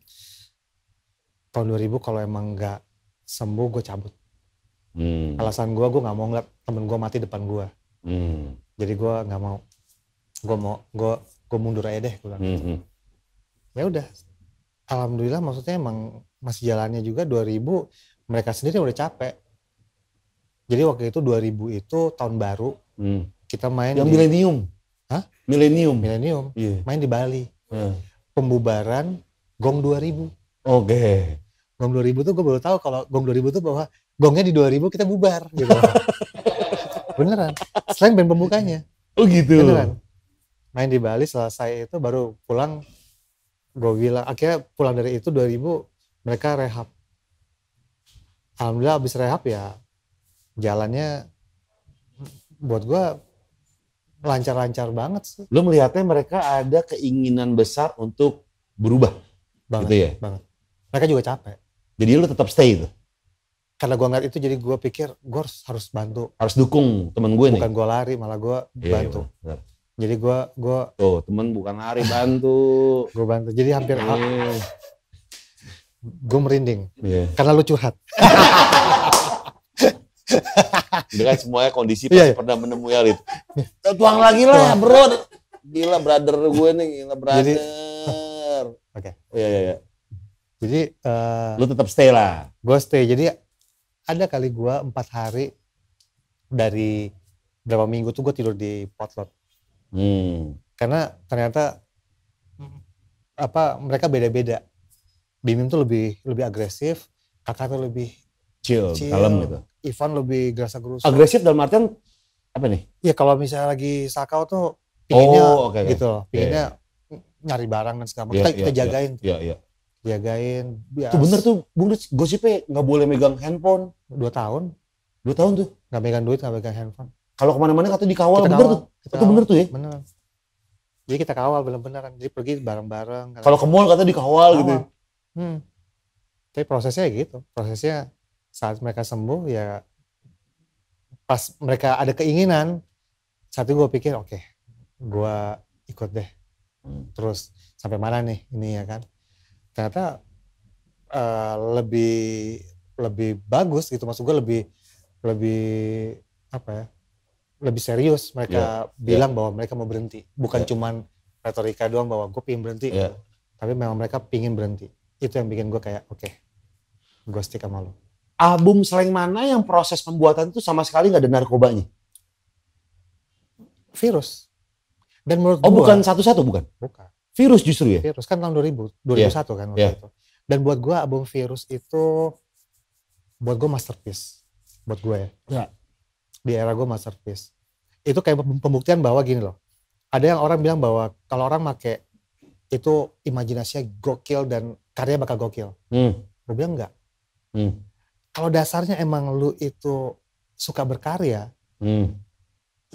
tahun 2000 kalau emang nggak sembuh gue cabut.
Hmm. Alasan
gue gue nggak mau ngeliat temen gue mati depan gue. Hmm. Jadi gue nggak mau. Gue mau gue gue mundur aja deh. Gue hmm, hmm. Ya udah. Alhamdulillah maksudnya emang masih jalannya juga 2000 mereka sendiri udah capek. Jadi waktu itu 2000 itu tahun baru hmm. kita main yang milenium. Hah? Milenium. Milenium. Yeah. Main di Bali. Yeah. Hmm. Pembubaran Gong 2000. Oke. Okay. Gong 2000 tuh gue baru tahu kalau gong 2000 tuh bahwa gongnya di 2000 kita bubar gitu. *laughs* Beneran. Selain band pembukanya. Oh gitu. Beneran. Main di Bali selesai itu baru pulang gue bilang akhirnya pulang dari itu 2000 mereka rehab. Alhamdulillah abis rehab ya jalannya buat gue lancar-lancar banget sih.
Lo melihatnya mereka ada keinginan besar untuk berubah banget, gitu ya? Banget mereka juga capek jadi lu tetap stay tuh
karena gue ngeliat itu jadi gue pikir gue harus, harus bantu
harus dukung temen gue bukan nih bukan
gue lari malah gue yeah, bantu iya, bener.
jadi gue Gua... tuh temen
bukan lari bantu *laughs* gue bantu jadi hampir yeah. gue merinding yeah. karena lu curhat *laughs*
dengan
semuanya kondisi iya, pas yeah, yeah. pernah menemui hal itu iya. tuang lagi lah bro gila brother gue nih gila brother *laughs* oke okay. iya yeah, iya jadi uh,
lu tetap stay lah. Gue stay. Jadi ada kali gue empat hari dari berapa minggu tuh gue tidur di potlot.
Hmm.
Karena ternyata apa mereka beda-beda. Bimim tuh lebih lebih agresif, kakak tuh lebih
chill, chill. kalem gitu.
Ivan lebih gerasa gerusa. Agresif
dalam artian apa nih?
Iya kalau misalnya lagi sakau tuh pinginnya oh, okay, okay. gitu, pinginnya yeah. Iya. nyari barang dan segala macam. Yeah, kita, yeah, kita iya, iya. jagain. Yeah, yeah, yeah jagain biasa. tuh bener tuh bung Dut gosipnya nggak boleh megang handphone dua tahun dua tahun tuh nggak megang duit nggak megang handphone kalau kemana-mana kata dikawal kita bener tuh kita itu kawal. bener tuh ya bener jadi kita kawal bener-bener kan jadi pergi bareng-bareng kalau ke mall kata dikawal gitu ya. kawal. gitu hmm. tapi prosesnya ya gitu prosesnya saat mereka sembuh ya pas mereka ada keinginan satu gue pikir oke okay, gue ikut deh hmm. terus sampai mana nih ini ya kan ternyata uh, lebih lebih bagus gitu maksud gue lebih lebih apa ya lebih serius mereka yeah. Iya. bilang yeah. bahwa mereka mau berhenti bukan yeah. cuman retorika doang bahwa gue pingin berhenti yeah. tapi memang mereka pingin berhenti itu yang bikin gue kayak oke okay,
gue stick sama lo album slang mana yang proses pembuatan itu sama sekali nggak ada narkobanya virus dan menurut oh gua, bukan satu-satu bukan bukan Virus justru ya?
Virus, kan tahun 2000, 2001 yeah. kan waktu yeah. itu. Dan buat gue album Virus itu, buat gue masterpiece. Buat gue ya. Yeah. Di era gue masterpiece. Itu kayak pembuktian bahwa gini loh, ada yang orang bilang bahwa kalau orang make itu imajinasinya gokil dan karya bakal gokil. Hmm. Gue bilang enggak. Hmm. Kalau dasarnya emang lu itu suka berkarya, hmm.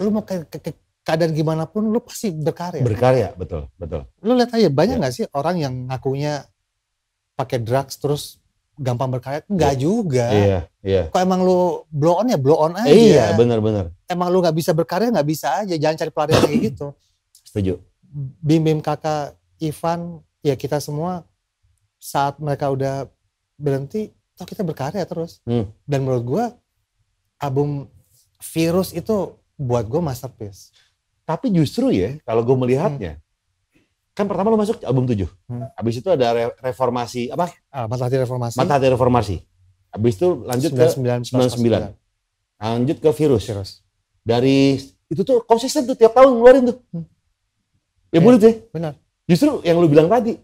lu mau ke, ke, keadaan gimana pun lu pasti berkarya. Berkarya,
betul, betul.
Lu lihat aja banyak iya. nggak ya. sih orang yang ngakunya pakai drugs terus gampang berkarya? Enggak ya. juga. Iya, iya. Kok emang lu blow on ya blow on aja. Iya, benar-benar. Emang lu nggak bisa berkarya nggak bisa aja, jangan cari pelarian kayak gitu. *clears throat* Setuju. Bim-bim kakak Ivan, ya kita semua saat mereka udah berhenti, toh kita berkarya terus. Hmm. Dan menurut gua album
Virus itu buat gue masterpiece. Tapi justru ya, kalau gue melihatnya, hmm. kan pertama lo masuk album tujuh Hmm. Habis itu ada reformasi, apa? Ah, Matahati Reformasi. Matahati Reformasi. Habis itu lanjut 99, ke 99. 99. Lanjut ke virus. virus. Dari, itu tuh konsisten tuh tiap tahun ngeluarin tuh. Hmm. Ya, ya bulat Benar. Justru yang lu bilang tadi,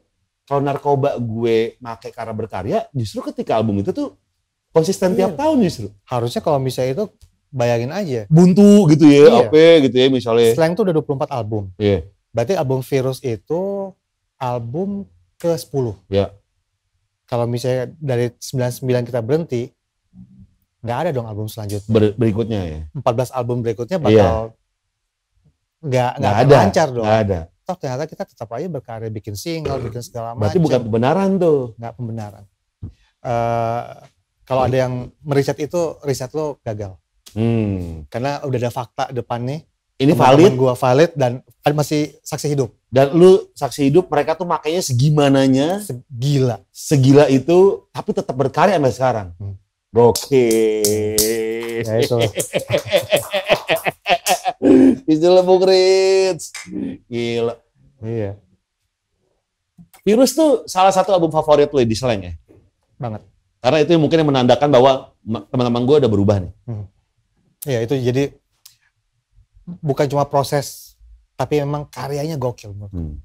kalau narkoba gue make karena berkarya, justru ketika album itu tuh konsisten iya. tiap tahun justru. Harusnya kalau misalnya itu bayangin aja.
Buntu gitu ya, iya. apa
gitu ya misalnya. Slang
tuh udah 24 album. Iya. Berarti album Virus itu album ke-10. Iya. Kalau misalnya dari 99 kita berhenti, nggak ada dong album selanjutnya. Ber
berikutnya ya.
14 album berikutnya bakal
iya. nggak gak, nggak ada lancar dong. Gak ada.
Toh ternyata kita tetap aja berkarya bikin single, bikin segala macam. Berarti bukan pembenaran
tuh. Nggak pembenaran.
Uh, kalau ada yang meriset itu riset lo gagal.
Hmm.
Karena udah ada fakta depannya. Ini valid. Gua valid dan masih saksi hidup. Dan
lu saksi hidup mereka tuh makanya segimananya. Segila. Segila itu tapi tetap berkarya sampai sekarang. Hmm. Oke. Ya itu. Istilah *laughs* Bung Rich. Gila. Iya. Virus tuh salah satu album favorit lu ya, di Slang ya? Banget. Karena itu mungkin yang menandakan bahwa teman-teman gue udah berubah nih. Hmm
Iya itu jadi bukan cuma proses tapi memang karyanya gokil menurut hmm.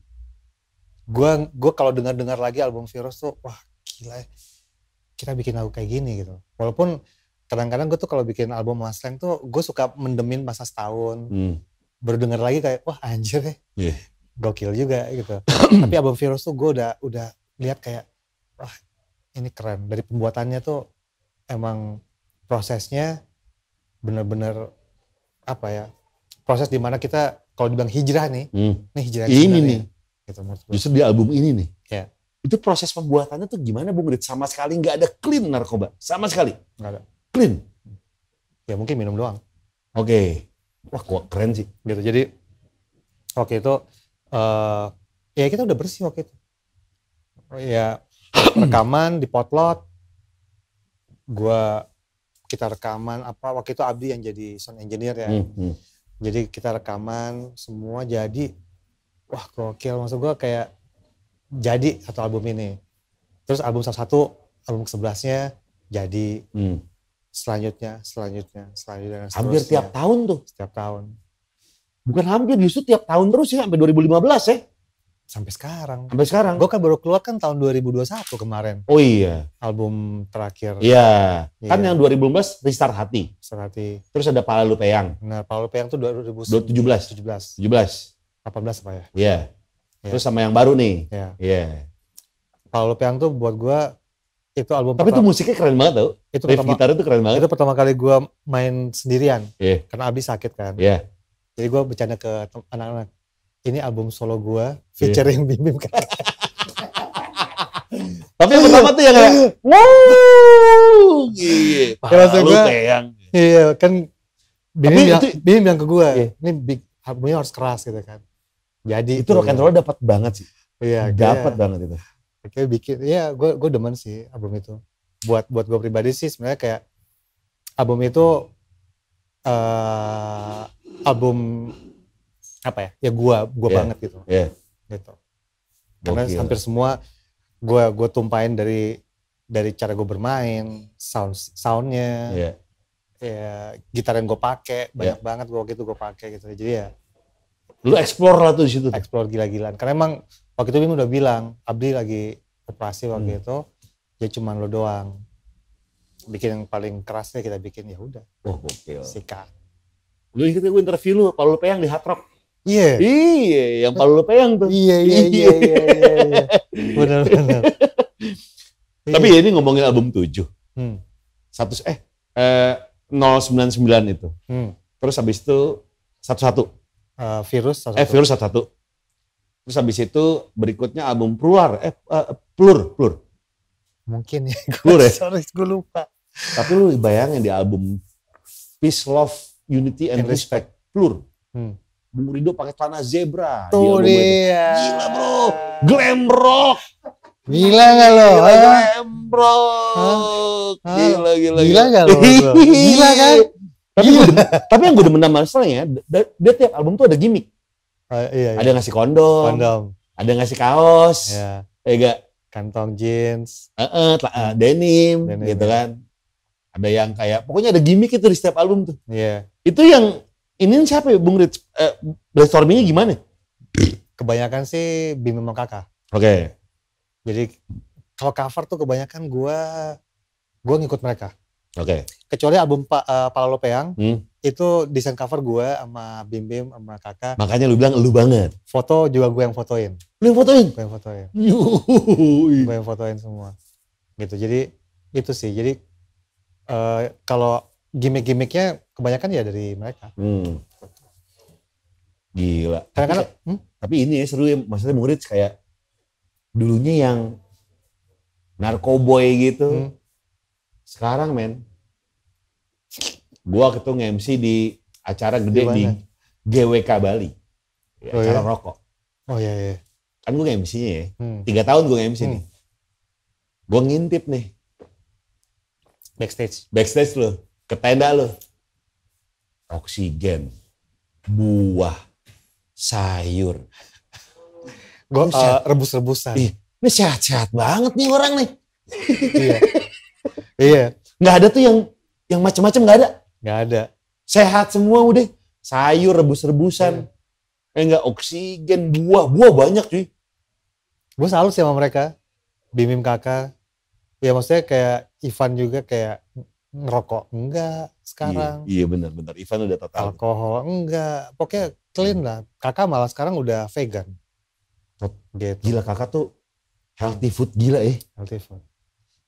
gue. Gue kalau dengar-dengar lagi album Virus tuh wah gila ya. kita bikin lagu kayak gini gitu. Walaupun kadang-kadang gue tuh kalau bikin album Mas Leng tuh gue suka mendemin masa setahun. Hmm. Baru denger lagi kayak wah anjir deh. Yeah. Gokil juga gitu. *clears throat* tapi album Virus tuh gue udah udah lihat kayak wah ini keren. Dari pembuatannya tuh emang prosesnya benar-benar apa ya proses dimana kita kalau dibilang hijrah nih,
hmm. nih hijrah ini nih, gitu, justru di album ini nih, ya. itu proses pembuatannya tuh gimana Bung Rit? Sama sekali nggak ada clean narkoba, sama sekali. Nggak ada. Clean. Ya mungkin minum doang. Oke. Okay. Wah kok keren sih. Gitu. Jadi oke itu uh,
ya kita udah bersih waktu itu. Ya rekaman di potlot, gua kita rekaman apa waktu itu Abdi yang jadi sound engineer ya. Hmm, hmm. Jadi kita rekaman semua jadi wah gokil maksud gua kayak jadi satu album ini. Terus album satu album ke sebelasnya jadi hmm. selanjutnya, selanjutnya, selanjutnya. hampir tiap tahun tuh. Setiap tahun. Bukan hampir justru tiap tahun terus ya sampai 2015 ya sampai sekarang. Sampai sekarang. Gue kan baru keluar kan tahun 2021 kemarin.
Oh iya.
Album terakhir. Iya. Yeah. Kan yang
2015 Restart Hati. Restart Hati. Terus ada Pala Lupeyang.
Nah Pala Lupeyang tuh 2017. 17. 17. 18 apa ya? Iya. Yeah.
Yeah. Terus sama yang baru nih. Iya. Yeah. Iya. Yeah.
Pala Lupeyang tuh buat gue itu album Tapi pertama, itu musiknya keren banget tuh Itu Riff pertama, gitar itu keren banget. Itu pertama kali gue main sendirian. Iya. Yeah. Karena Abi sakit kan. Iya. Yeah. Jadi gue bercanda ke anak-anak ini album solo gue iya. featuring yeah. Bim Bim Tapi yang pertama tuh yang kayak wow. Iya. gue lu Iya kan Bim yang, itu, Bim yang ke gue. Iya. Ini big albumnya harus keras gitu kan. Jadi itu, itu rock and roll
ya. dapat banget sih. Iya, dapat iya. banget itu.
Oke bikin, ya gue gue demen sih album itu. Buat buat gue pribadi sih sebenarnya kayak album itu uh, album apa ya ya gua gua yeah. banget gitu yeah. gitu karena Gokil. hampir semua gua gua tumpahin dari dari cara gue bermain sound soundnya yeah. ya, ya gitar yang gue pakai banyak yeah. banget gue itu gue pakai gitu jadi ya lu explore lah tuh di situ explore gila-gilaan karena emang waktu itu Bim udah bilang Abdi lagi operasi waktu hmm. itu ya cuma lo doang bikin yang paling kerasnya kita bikin ya udah oh, gokil. sikat
lu inget gue interview lu kalau lu pengen di Hard Rock Iya. Yeah. Iya, yang palu lu pegang tuh. Iya, iya, iya, iya, iya. iya. iya. Benar, benar. *laughs* Tapi ya ini ngomongin album 7. Hmm. Satu eh, eh 099 itu. Hmm. Terus habis itu satu-satu. Uh, virus satu Eh, virus satu-satu. Terus habis itu berikutnya album Pluar, eh uh, Plur, Plur. Mungkin ya. *laughs* Plur ya. Sorry, gue lupa. Tapi lu bayangin di album Peace, Love, Unity and, and Respect. Plur. Hmm Bung Rido pakai tanah zebra. Tuh dia. Gila bro, glam rock. Gila gak lo? Gila, glam rock. Gila, gila, gila. Gila lo? gila kan? Tapi, gila. Gue, tapi yang gue demen sama Marcel ya, dia, tiap album tuh ada gimmick. Uh, iya, iya. Ada ngasih kondom. Kondom. Ada ngasih kaos. Iya. Ya gak? Kantong jeans. Uh, uh, uh, denim, denim, gitu iya. kan. Ada yang kayak, pokoknya ada gimmick itu di setiap album tuh. Iya. Yeah. Itu yang ini siapa ya Bung Rich? Eh, brainstormingnya gimana? Kebanyakan
sih Bim sama kakak.
Oke. Okay. Jadi
kalau cover tuh kebanyakan gue gue ngikut mereka. Oke. Okay. Kecuali album Pak uh, eh, Palalo Peang hmm. itu desain cover gue sama Bim Bim sama kakak. Makanya
lu bilang lu banget.
Foto juga gue yang fotoin. Lu yang fotoin? Gue yang fotoin. gue yang fotoin semua. Gitu. Jadi itu sih. Jadi uh, kalau gimmick-gimmicknya kebanyakan ya dari
mereka. Hmm. Gila. Karena, tapi, hmm? tapi ini ya seru ya, maksudnya murid kayak dulunya yang narkoboy gitu. Hmm. Sekarang men, gua ketemu MC di acara gede di, di GWK Bali. Ya, oh, acara iya? rokok. Oh iya iya. Kan gue MC-nya ya. Hmm. Tiga tahun gue MC hmm. nih. Gue ngintip nih. Backstage. Backstage lo. Ke tenda lo oksigen, buah, sayur. Gue uh, eh, rebus-rebusan. Iya. Ini sehat-sehat banget nih orang nih. iya. iya. Gak ada tuh yang yang macam-macam nggak ada. Gak ada. Sehat semua udah. Sayur rebus-rebusan. Iya. Eh oksigen, buah, buah banyak
cuy. Gue salut sama mereka. Bimim kakak. Ya maksudnya kayak Ivan juga kayak ngerokok enggak, Iya, sekarang.
Iya, iya benar-benar. Ivan udah total.
Alkohol enggak, pokoknya clean lah. Kakak malah sekarang udah vegan. Oh, gitu. Gila kakak tuh healthy food gila Eh. Healthy food.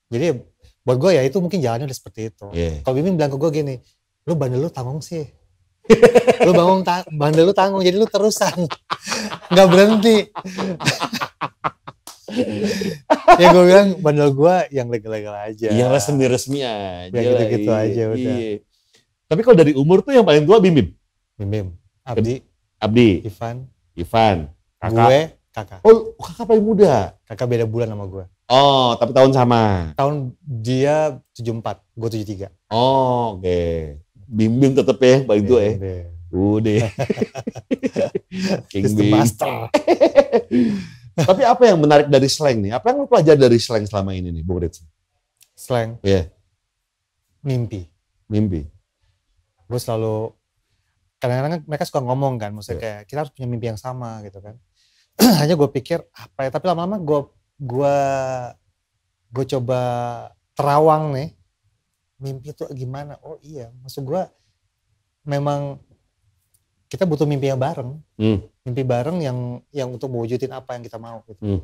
Jadi buat gue ya itu mungkin jalannya udah seperti itu. Yeah. Kalau Bimbing bilang ke gue gini, lu bandel lu tanggung sih.
*laughs* lu bangun ta
bandel lu tanggung jadi lu terusan *laughs* nggak berhenti *laughs* ya gue bilang
bandel gue yang legal-legal aja yang resmi resmi aja ya gitu-gitu aja iya. udah tapi kalau dari umur tuh yang paling tua Bim Bim. Bim Bim. Kan Abdi. Abdi. Ivan. Ivan. Kakak. Gue,
kakak. Oh, kakak paling muda. Kakak beda bulan sama gue.
Oh, tapi tahun sama. Tahun
dia 74, gue 73.
Oh, oke. Okay. Bim Bim tetep ya paling tua ya. Udah. *laughs* King Bim. Master. *laughs* tapi apa yang menarik dari slang nih? Apa yang lo pelajari dari slang selama ini nih, Bung Ritz? Slang? Iya. Yeah. Mimpi. Mimpi
gue selalu kadang-kadang kan mereka suka ngomong kan maksudnya yeah. kayak kita harus punya mimpi yang sama gitu kan hanya *clears throat* gue pikir apa ya tapi lama-lama gue gue gue coba terawang nih mimpi itu gimana oh iya maksud gue memang kita butuh mimpi yang bareng mm. mimpi bareng yang yang untuk mewujudin apa yang kita mau gitu mm.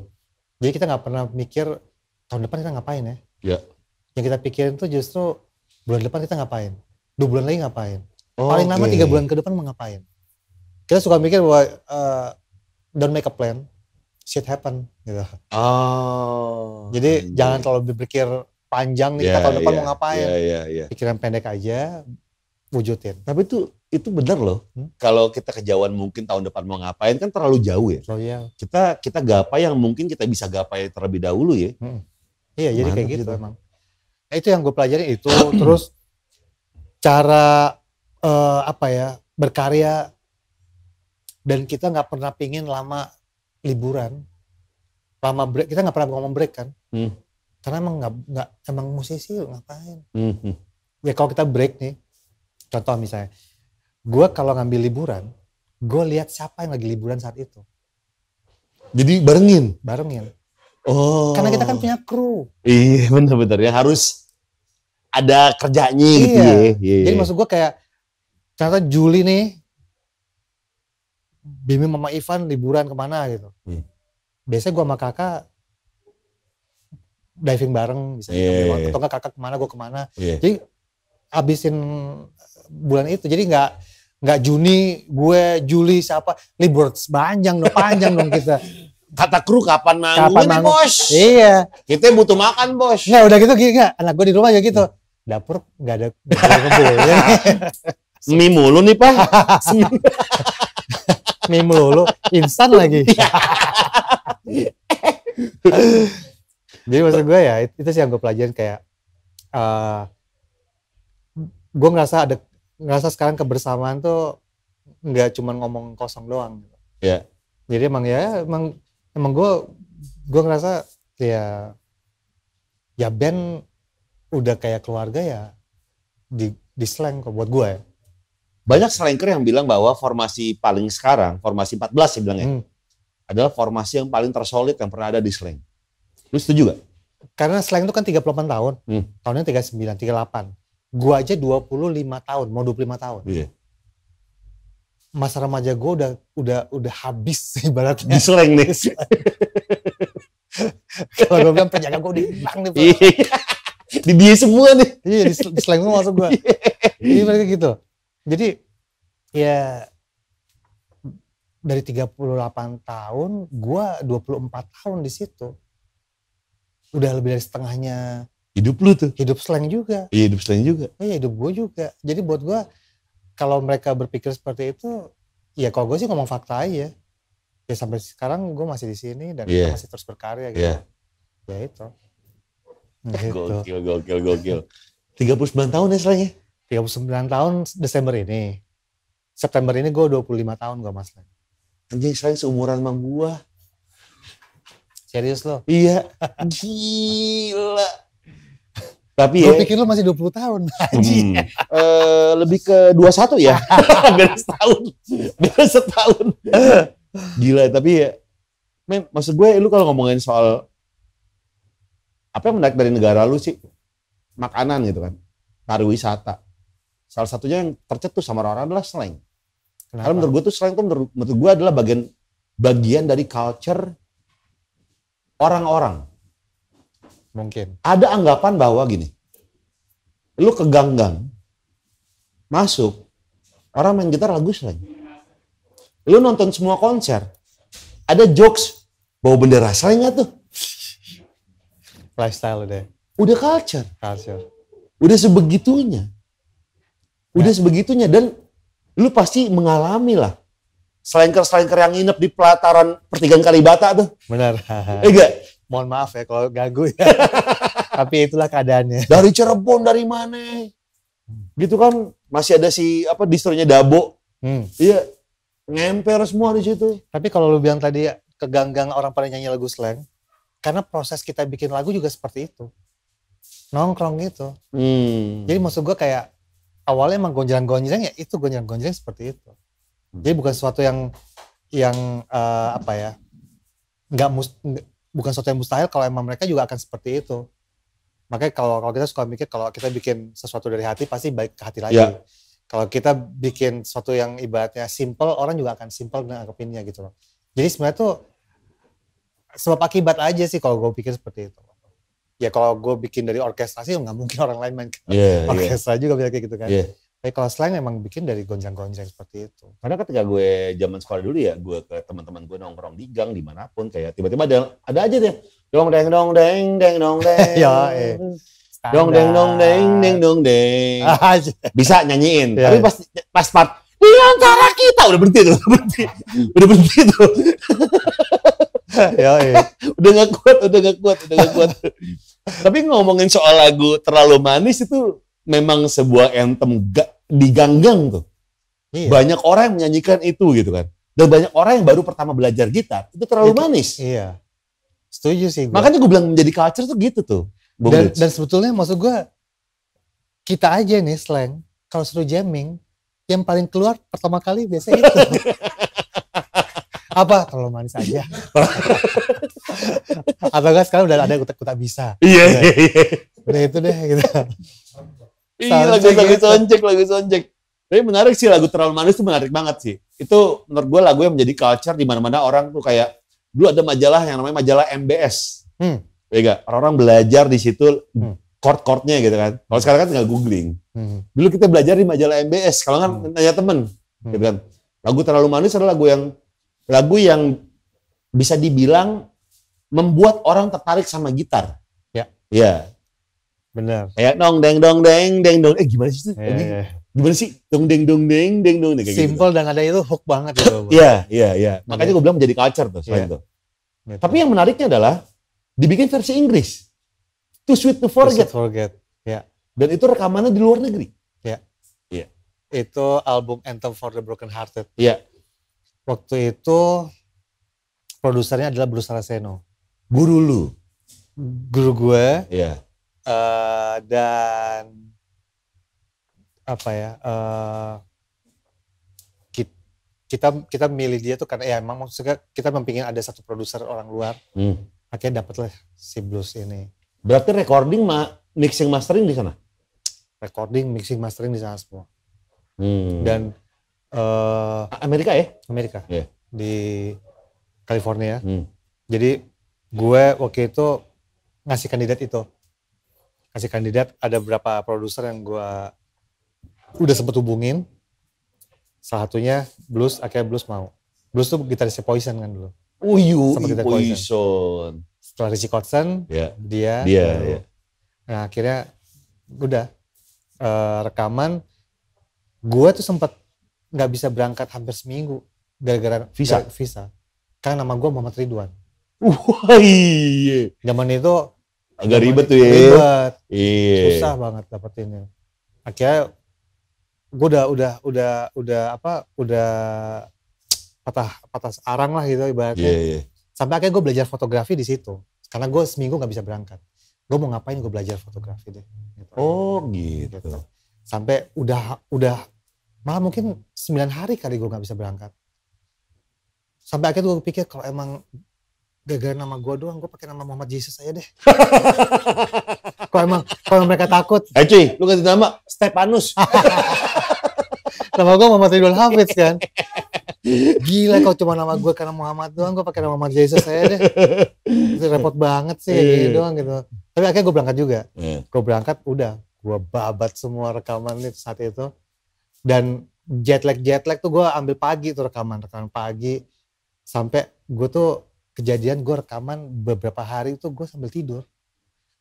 jadi kita nggak pernah mikir tahun depan kita ngapain ya yeah. yang kita pikirin tuh justru bulan depan kita ngapain dua bulan lagi ngapain oh, paling okay. lama tiga bulan ke depan mau ngapain kita suka mikir bahwa uh, don't make a plan shit happen gitu oh jadi okay. Hmm. jangan terlalu berpikir panjang nih yeah, kita ya, tahun depan yeah, mau ngapain yeah, yeah, yeah. pikiran pendek aja wujudin tapi itu
itu benar loh hmm? kalau kita kejauhan mungkin tahun depan mau ngapain kan terlalu jauh ya oh, yeah. kita kita gapai yang mungkin kita bisa gapai terlebih dahulu ya hmm.
iya jadi kayak gitu, gitu
emang nah, itu yang gue pelajari itu terus cara uh, apa
ya berkarya dan kita nggak pernah pingin lama liburan lama break kita nggak pernah ngomong break kan hmm. karena emang nggak nggak emang musisi ngapain hmm, hmm. ya kalau kita break nih contoh misalnya gue kalau ngambil liburan gue lihat siapa yang lagi liburan saat itu
jadi barengin barengin oh karena
kita kan punya kru
iya benar-benar ya harus ada kerjanya gitu iya. gitu ya. Yeah. Iya, jadi iya. maksud
gue kayak ternyata Juli nih Bimi Mama Ivan liburan kemana gitu. Hmm. Biasanya gue sama kakak diving bareng bisa yeah, yeah, atau kakak kemana gue kemana. Yeah. Jadi abisin bulan itu jadi nggak nggak Juni gue Juli siapa libur panjang dong panjang dong kita
*laughs* kata kru kapan manggung kapan nih, bos
iya kita butuh makan bos nggak udah gitu gini anak gue di rumah ya gitu
dapur nggak ada kebunnya, ya. *laughs* mie mulu
nih pak *laughs* mie mulu instan lagi *laughs* jadi maksud gue ya itu sih yang gue pelajarin kayak uh, gue ngerasa ada ngerasa sekarang kebersamaan tuh nggak cuma ngomong kosong doang Ya, Yeah. Jadi emang ya emang emang gue gue ngerasa ya ya band udah kayak keluarga ya di di slang kok buat gue ya.
Banyak slanker yang bilang bahwa formasi paling sekarang, formasi 14 ya bilangnya, hmm. adalah formasi yang paling tersolid yang pernah ada di slang. Lu setuju gak?
Karena slang itu kan 38 tahun, hmm. tahunnya 39, 38. gue aja 25 tahun, mau 25 tahun. Iya. Yeah. Masa remaja gue udah udah udah habis *laughs* ibaratnya. Di slang nih. *laughs* Kalau gue bilang penjaga gue udah hilang nih. *laughs* di dia semua nih. Iya, di, di slang semua masuk gua. *laughs* Iya. Jadi mereka gitu. Jadi ya dari 38 tahun, gua 24 tahun di situ. Udah lebih dari setengahnya hidup lu tuh. Hidup slang juga. Iya, hidup slang juga. Iya, hidup gua juga. Jadi buat gua kalau mereka berpikir seperti itu, ya kalau gua sih ngomong fakta aja. Ya sampai sekarang gua masih di sini dan yeah. masih terus berkarya gitu. Yeah. Ya itu. Gitu. Gokil,
gokil, gokil.
39 tahun ya Tiga ya? 39 tahun Desember ini. September ini gue 25 tahun gue Mas Slang. Anjing Slang seumuran sama gue.
Serius lo? Iya. Gila. Tapi gua ya. Gue pikir lo masih 20 tahun. Hmm. uh, *laughs* lebih ke 21 ya. *laughs* Beda setahun. Beda setahun. Gila tapi ya. Men, maksud gue lu kalau ngomongin soal apa yang menarik dari negara lu sih? Makanan gitu kan, pariwisata. Salah satunya yang tercetus sama orang-orang adalah slang. Kenapa? Karena menurut gue tuh slang tuh menurut, menurut gue adalah bagian bagian dari culture orang-orang. Mungkin. Ada anggapan bahwa gini, lu ke gang-gang, masuk, orang main gitar lagu slang. Lu nonton semua konser, ada jokes, bawa bendera slang gak tuh?
lifestyle udah
udah culture culture udah sebegitunya udah ya. sebegitunya dan lu pasti mengalami lah selengker-selengker yang nginep di pelataran pertigaan Kalibata tuh. Benar. Eh enggak? Mohon maaf ya kalau ganggu ya. *laughs* Tapi itulah keadaannya. Dari Cirebon dari mana? Gitu kan masih ada si apa distronya Dabo. Hmm. Iya. Ngemper semua di situ. Tapi kalau lu bilang tadi ya, keganggang
orang pada nyanyi lagu slang, karena proses kita bikin lagu juga seperti itu nongkrong gitu
hmm. jadi
maksud gue kayak awalnya emang gonjalan gonjalan ya itu gonjalan gonjalan seperti itu jadi hmm. bukan sesuatu yang yang uh, apa ya nggak mus, bukan sesuatu yang mustahil kalau emang mereka juga akan seperti itu makanya kalau kalau kita suka mikir kalau kita bikin sesuatu dari hati pasti baik ke hati lagi yeah. kalau kita bikin sesuatu yang ibaratnya simple orang juga akan simple dengan anggapinnya gitu loh jadi sebenarnya tuh sebab akibat aja sih kalau gue pikir seperti itu ya kalau gue bikin dari orkestrasi nggak mungkin *laughs* orang lain main yeah, iya. orkestra yeah. juga bisa kayak gitu kan yeah. tapi kalau selain emang bikin dari gonjang-gonjang
seperti itu karena ketika gue zaman sekolah dulu ya gue ke teman-teman gue nongkrong di gang dimanapun kayak tiba-tiba ada ada aja deh ya. dong deng dong deng deng dong *laughs* deng ya, eh.
dong deng dong
deng deng dong deng *laughs* bisa nyanyiin yeah. tapi iya. pas pas part di antara kita udah berhenti tuh berhenti udah berhenti tuh ya, ya. *laughs* udah gak kuat, udah gak kuat, udah gak kuat. *laughs* Tapi ngomongin soal lagu terlalu manis itu memang sebuah anthem gak diganggang tuh. Iya. Banyak orang yang menyanyikan itu gitu kan. Dan banyak orang yang baru pertama belajar gitar itu terlalu itu, manis. Iya. Setuju sih. Gua. Makanya gue bilang menjadi culture tuh gitu tuh. dan, dan sebetulnya maksud
gue kita aja nih slang kalau seru jamming yang paling keluar pertama kali biasanya itu. *laughs* apa terlalu manis aja *laughs* atau enggak sekarang udah ada kutak kutak bisa iya iya iya udah itu deh
gitu
iya lagu lagu sonjek lagu sonjek tapi menarik sih lagu terlalu manis itu menarik banget sih itu menurut gue lagu yang menjadi culture di mana mana orang tuh kayak dulu ada majalah yang namanya majalah MBS hmm. ya gak? orang-orang belajar di situ hmm chord-chordnya gitu kan. Kalau sekarang kan tinggal googling. Hmm. Dulu kita belajar di majalah MBS, kalau kan hmm. nanya temen, hmm. gitu kan. Lagu terlalu manis adalah lagu yang lagu yang bisa dibilang membuat orang tertarik sama gitar. Ya. ya, Benar. Kayak dong deng dong deng deng dong. Eh gimana sih itu? Ya, ya, ya. Gimana sih? Dong deng dong deng deng dong. Kayak gitu. Simple
gitu. dan ada itu hook banget Ya, Iya,
iya, iya. Makanya gue bilang menjadi culture tuh selain iya. itu. Ya. Tapi yang menariknya adalah dibikin versi Inggris. Too sweet to forget. to forget. Ya. Dan itu rekamannya di luar negeri.
Ya. Iya. Itu album Anthem for the Broken Hearted. Iya waktu itu produsernya adalah Bruce Raseno. Guru lu? Guru gue. Iya. Yeah. Uh, dan apa ya? Uh, kita kita milih dia tuh karena ya emang maksudnya kita mempingin ada satu produser orang luar. Hmm. Akhirnya dapatlah si blues ini. Berarti recording ma mixing mastering di sana? Recording, mixing, mastering di sana semua. Hmm. Dan Eh, Amerika ya? Amerika. Yeah. Di California. Hmm. Jadi gue waktu itu ngasih kandidat itu. Ngasih kandidat ada berapa produser yang gue udah sempet hubungin. Salah satunya Blues, akhirnya Blues mau. Blues tuh gitarisnya Poison kan dulu.
Oh Sama iya. Poison.
Poison. Setelah Richie Kotzen, yeah. dia. Dia, Yeah. Nah akhirnya udah uh, rekaman. Gue tuh sempet nggak bisa berangkat hampir seminggu gara-gara visa. Gara, visa. Karena nama gue Muhammad Ridwan. Wah iya. Zaman itu
agak ribet tuh ya. Ribet. Iya. Susah
banget dapetinnya. Akhirnya gue udah udah udah udah apa udah patah patah arang lah gitu ibaratnya. Iya, iya. Sampai akhirnya gue belajar fotografi di situ. Karena gue seminggu nggak bisa berangkat. Gue mau ngapain gue belajar fotografi deh. Gitu. Oh gitu. gitu. Sampai udah udah malah mungkin 9 hari kali gue nggak bisa berangkat sampai akhirnya gue pikir kalau emang gara nama gue doang gue pakai nama Muhammad Jesus aja deh *laughs* kalau emang kalau mereka takut eh cuy lu ganti nama Stepanus *laughs* nama gue Muhammad Ridwan Hafiz kan gila kalau cuma nama gue karena Muhammad doang gue pakai nama Muhammad Jesus aja deh itu repot banget sih yeah. gitu iya. doang gitu tapi akhirnya gue berangkat juga yeah. gue berangkat udah gue babat semua rekaman itu saat itu dan jet lag jet lag tuh gue ambil pagi tuh rekaman rekaman pagi sampai gue tuh kejadian gue rekaman beberapa hari itu gue sambil tidur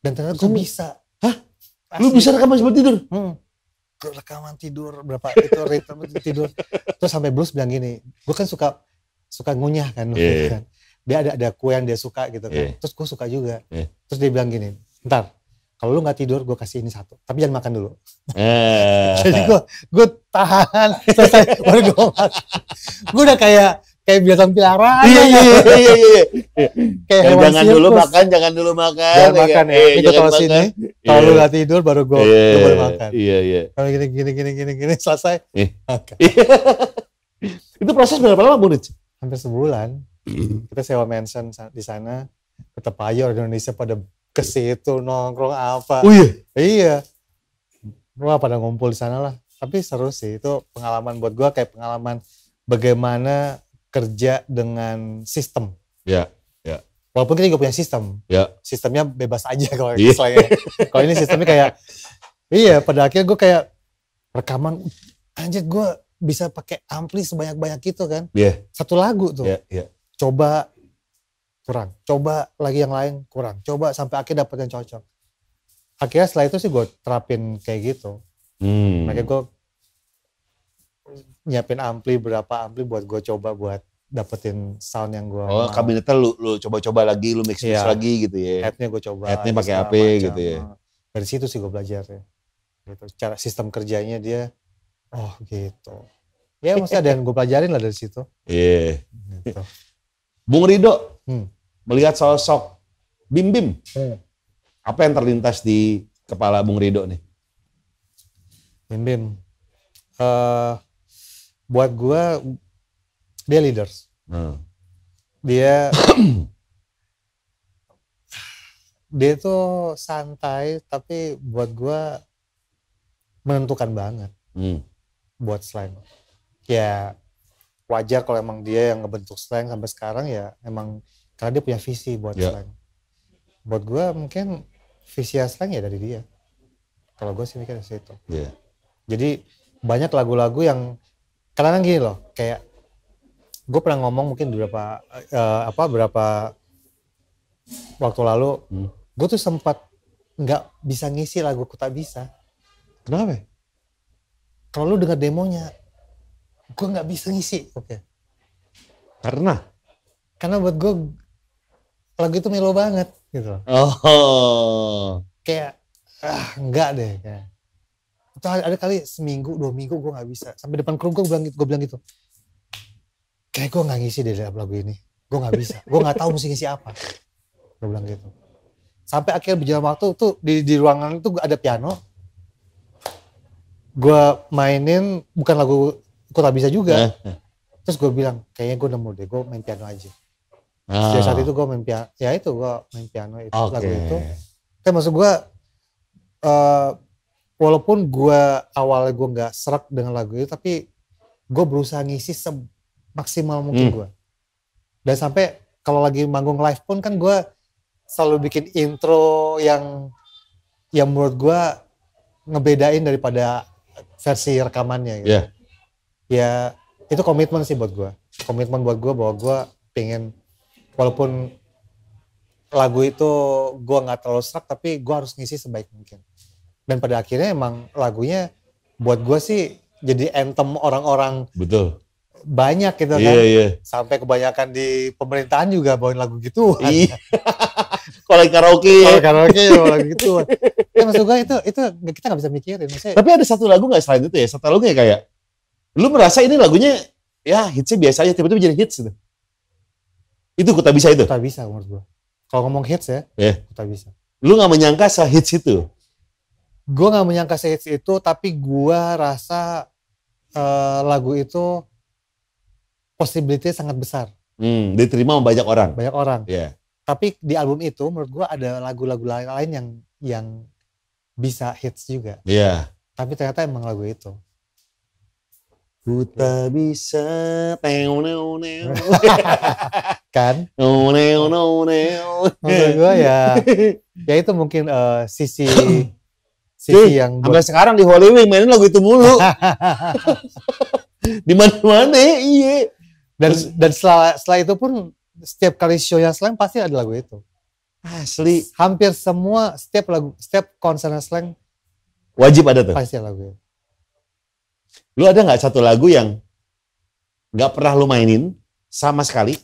dan ternyata gue bisa hah lu bisa rekaman sambil tidur hmm. rekaman tidur berapa itu rekaman tidur terus sampai blues bilang gini gue kan suka suka ngunyah kan, yeah. Iya. *laughs* kan dia ada ada kue yang dia suka gitu kan yeah. terus gue suka juga yeah. terus dia bilang gini ntar kalau lu nggak tidur gue kasih ini satu tapi jangan makan dulu
eh. *laughs* jadi gue gue tahan selesai
baru gue makan gue udah kayak kayak biasa piaraan iya iya, iya
iya iya iya
kayak hewan jangan sirkus. dulu makan jangan dulu makan jangan ya kan? makan ya eh, ini gue taruh sini kalau lu iya. nggak tidur
baru gue yeah. boleh makan iya iya kalau gini gini gini gini gini selesai eh. makan *laughs* itu proses berapa lama Munich hampir sebulan *clears throat* kita sewa mansion di sana kita payor Indonesia pada ke situ nongkrong apa. Oh iya. Iya. Wah pada ngumpul di sana lah. Tapi seru sih itu pengalaman buat gua kayak pengalaman bagaimana kerja dengan sistem.
Ya, ya.
Walaupun kita juga punya sistem. Ya. Sistemnya bebas aja kalau yeah. misalnya. kalau ini sistemnya kayak iya pada akhirnya gua kayak rekaman anjir gua bisa pakai ampli sebanyak-banyak gitu kan. Iya. Yeah. Satu lagu tuh. Iya, yeah, Yeah. Coba kurang coba lagi yang lain kurang coba sampai akhirnya dapet yang cocok akhirnya setelah itu sih gue terapin kayak gitu
hmm. makanya
gue nyiapin ampli berapa ampli buat gue coba buat dapetin sound yang gue oh mau. kabinetnya
lu lu coba-coba lagi lu mix mix iya. yeah. lagi gitu ya headnya gue coba headnya pakai apa gitu ya
dari situ sih gue belajar ya gitu cara sistem kerjanya dia
oh gitu
ya maksudnya ada yang gue pelajarin lah dari situ
iya yeah. gitu. *laughs* Bung Rido hmm. melihat sosok Bim Bim, hmm. apa yang terlintas di kepala Bung Rido nih? Bim Bim, uh, eh,
buat gue dia leaders, hmm. dia *clears throat* dia itu santai tapi buat gue menentukan banget hmm. buat selain ya wajar kalau emang dia yang ngebentuk slang sampai sekarang ya emang karena dia punya visi buat yeah. slang. Buat gue mungkin visi slang ya dari dia. Kalau gue sih mikirnya situ. Yeah. Jadi banyak lagu-lagu yang karena gini loh kayak gue pernah ngomong mungkin beberapa uh, apa beberapa waktu lalu hmm. gue tuh sempat nggak bisa ngisi lagu ku tak bisa kenapa kalau lu dengar demonya gue nggak bisa ngisi oke karena karena buat gue lagu itu melo banget gitu
oh kayak ah
nggak deh kayak itu ada kali seminggu dua minggu gue nggak bisa sampai depan kru gue bilang gitu gue bilang gitu kayak gue nggak ngisi deh lagu ini gue nggak bisa gue nggak tahu mesti ngisi apa gue bilang gitu sampai akhir berjalan waktu tuh di di ruangan itu ada piano gue mainin bukan lagu gue tak bisa juga eh. eh. terus gue bilang kayaknya gue nemu deh gue main piano aja ah. sejak saat itu gue main piano ya itu gue main piano itu okay. lagu itu tapi maksud gue uh, walaupun gue awalnya gue nggak serak dengan lagu itu tapi gue berusaha ngisi semaksimal mungkin hmm. gue dan sampai kalau lagi manggung live pun kan gue selalu bikin intro yang yang menurut gue ngebedain daripada versi rekamannya gitu. Yeah ya itu komitmen sih buat gue komitmen buat gue bahwa gue pengen walaupun lagu itu gue nggak terlalu serak tapi gue harus ngisi sebaik mungkin dan pada akhirnya emang lagunya buat gue sih jadi anthem orang-orang betul banyak gitu iya, kan yeah, sampai kebanyakan di pemerintahan juga bawain lagu gitu
iya kalau karaoke kalau karaoke lagu gitu
ya maksud gue itu itu kita nggak bisa mikirin maksudnya, tapi
ada satu lagu nggak selain itu ya satu lagu ya, kayak Lu merasa ini lagunya ya hitsnya biasa aja tiba-tiba jadi hits gitu. Itu kota bisa itu. Kota bisa menurut gua. Kalau ngomong hits ya, yeah. kota bisa. Lu nggak menyangka hits itu.
Gua nggak menyangka hits itu, tapi gua rasa uh, lagu itu possibility sangat besar.
Hmm, diterima sama banyak orang. Banyak orang. Yeah.
Tapi di album itu menurut gua ada lagu-lagu lain yang yang bisa hits juga. Iya. Yeah. Tapi ternyata emang lagu itu.
Ku tak bisa teo neo neo. *laughs* kan? Neo neo neo Menurut gue ya,
ya itu mungkin uh, sisi sisi yang buat... sekarang
di Hollywood mainin lagu
itu mulu. *laughs* di mana-mana, iya. Dan dan setelah, setelah itu pun setiap kali show yang slang pasti ada lagu itu. Asli. Hampir semua setiap lagu setiap konser slang
wajib ada tuh. Pasti ada lagu itu Lu ada nggak satu lagu yang nggak pernah lu mainin sama sekali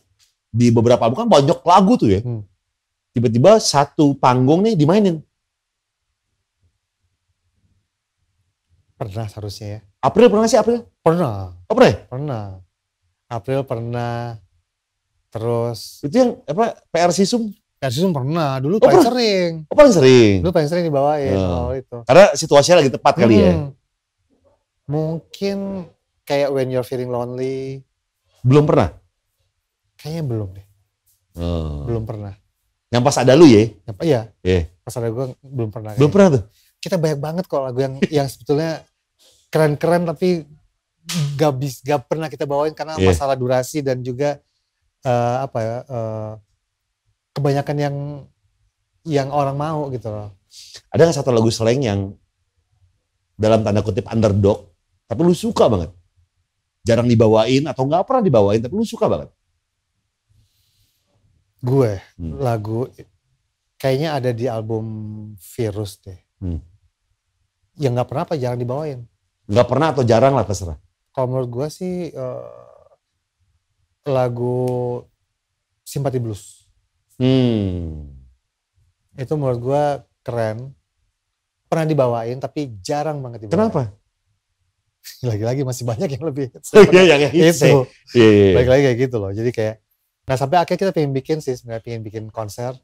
di beberapa album kan banyak lagu tuh ya. tiba hmm. Tiba-tiba satu panggung nih dimainin.
Pernah seharusnya ya.
April pernah sih April? Pernah. Oh, pernah? Ya?
Pernah. April pernah. Terus itu yang apa PR Sisum? PR Sisum pernah. Dulu oh, paling pernah. sering. Oh, paling sering. Dulu paling sering dibawain hmm. oh, itu. Karena situasinya lagi tepat kali ya. hmm. ya. Mungkin kayak When You're Feeling Lonely. Belum pernah? Kayaknya belum deh.
Hmm. Belum pernah. Yang pas ada lu ya? Yang, iya. Yeah. Pas ada gue belum pernah. Belum kayaknya. pernah tuh?
Kita banyak banget kok lagu yang yang sebetulnya keren-keren tapi gak bis gak pernah kita bawain karena yeah. masalah durasi dan juga uh, apa ya uh, kebanyakan yang yang orang mau gitu loh.
Ada gak satu lagu slang yang dalam tanda kutip underdog tapi lu suka banget. Jarang dibawain atau nggak pernah dibawain tapi lu suka banget.
Gue hmm. lagu kayaknya ada di album Virus deh. Hmm. Ya nggak pernah apa jarang dibawain.
Nggak pernah atau jarang lah terserah.
Kalau menurut gue sih uh, lagu Simpati Blues.
Hmm.
Itu menurut gue keren. Pernah dibawain tapi jarang banget dibawain. Kenapa? lagi-lagi masih banyak yang lebih hits *laughs* iya, yang itu ya. itu iya, yeah, yeah. lagi-lagi kayak gitu loh jadi kayak nah sampai akhirnya kita pengen bikin sih sebenarnya pengen bikin konser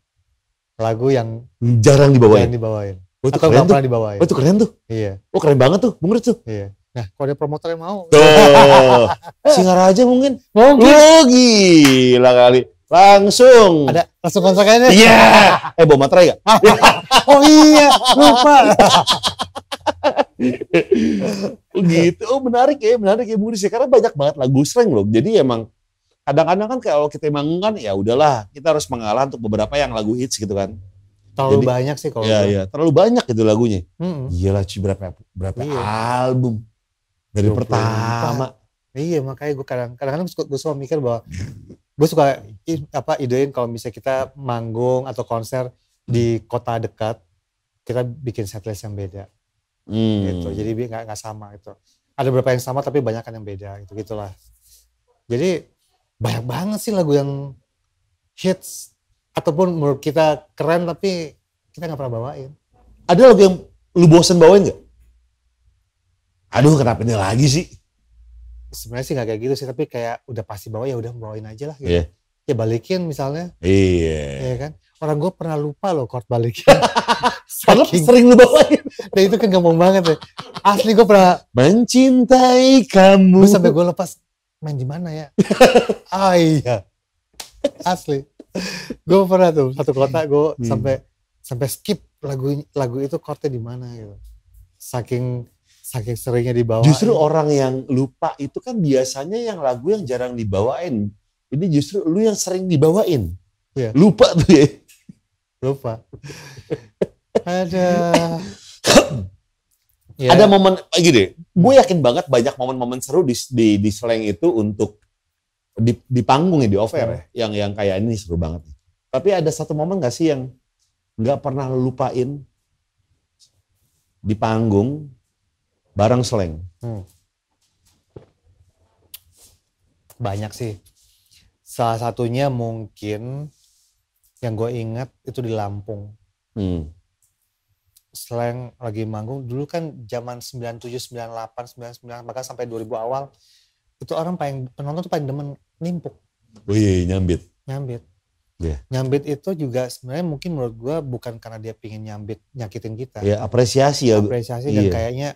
lagu yang jarang dibawain Yang dibawain Oh, itu keren tuh. dibawain. Oh, itu keren tuh. Iya.
Oh, keren banget tuh, Bung tuh.
Iya. Nah, kalau ada promotor yang mau. Tuh.
*laughs* aja mungkin. Mungkin. lagi lah kali. Langsung. Ada langsung konser kayaknya. Iya. Yeah. eh, bawa materai gak? *laughs* oh iya, lupa. *laughs* gitu oh menarik ya menarik ya Muris ya karena banyak banget lagu slang loh jadi emang kadang-kadang kan kalau kita emang kan ya udahlah kita harus mengalah untuk beberapa yang lagu hits gitu kan terlalu jadi, banyak sih kalau ya, ya terlalu banyak gitu lagunya hmm. iyalah cuy berapa berapa iya. album dari pertama iya
makanya gue kadang kadang suka gue suka mikir bahwa gue suka apa idein kalau misalnya kita manggung atau konser di kota dekat kita bikin setlist yang beda
Gitu. hmm. gitu jadi
dia nggak nggak sama gitu ada beberapa yang sama tapi banyak kan yang beda gitu gitulah jadi banyak banget sih lagu yang hits ataupun menurut kita keren tapi kita nggak pernah bawain ada lagu yang lu bosen
bawain nggak aduh kenapa ini lagi sih
sebenarnya sih nggak kayak gitu sih tapi kayak udah pasti bawa ya udah bawain aja lah gitu. Yeah ya balikin misalnya.
Iya. Iya
kan? Orang gue pernah lupa loh kord balikin. *laughs* Saking sering lu bawain. Dan nah, itu kan gampang banget ya. Asli gue pernah.
Mencintai kamu. Gue sampai gue
lepas main di mana ya? *laughs* ah iya. Asli. Gue pernah tuh satu kota gue hmm. sampai sampai skip lagu lagu itu chordnya di mana gitu.
Saking saking seringnya dibawa. Justru orang yang lupa itu kan biasanya yang lagu yang jarang dibawain ini justru lu yang sering dibawain. Ya. Lupa tuh ya. Lupa. *laughs* Ada. *clears throat* ya. Ada momen eh, gini, gue yakin banget banyak momen-momen seru di, di di slang itu untuk di, di panggung ya di offer ya, hmm. yang yang kayak ini seru banget. Tapi ada satu momen gak sih yang nggak pernah lu lupain di panggung bareng slang? Hmm.
Banyak sih. Salah satunya mungkin yang gue ingat itu di Lampung. Hmm. Slang lagi manggung dulu kan zaman 97, 98, 99 bahkan sampai 2000 awal itu orang paling penonton tuh paling demen nimpuk.
wih oh iya, iya, nyambit. Nyambit. Yeah. Nyambit
itu juga sebenarnya mungkin menurut gue bukan karena dia pingin nyambit nyakitin kita. Ya yeah, apresiasi ya. Apresiasi yeah. dan iya. kayaknya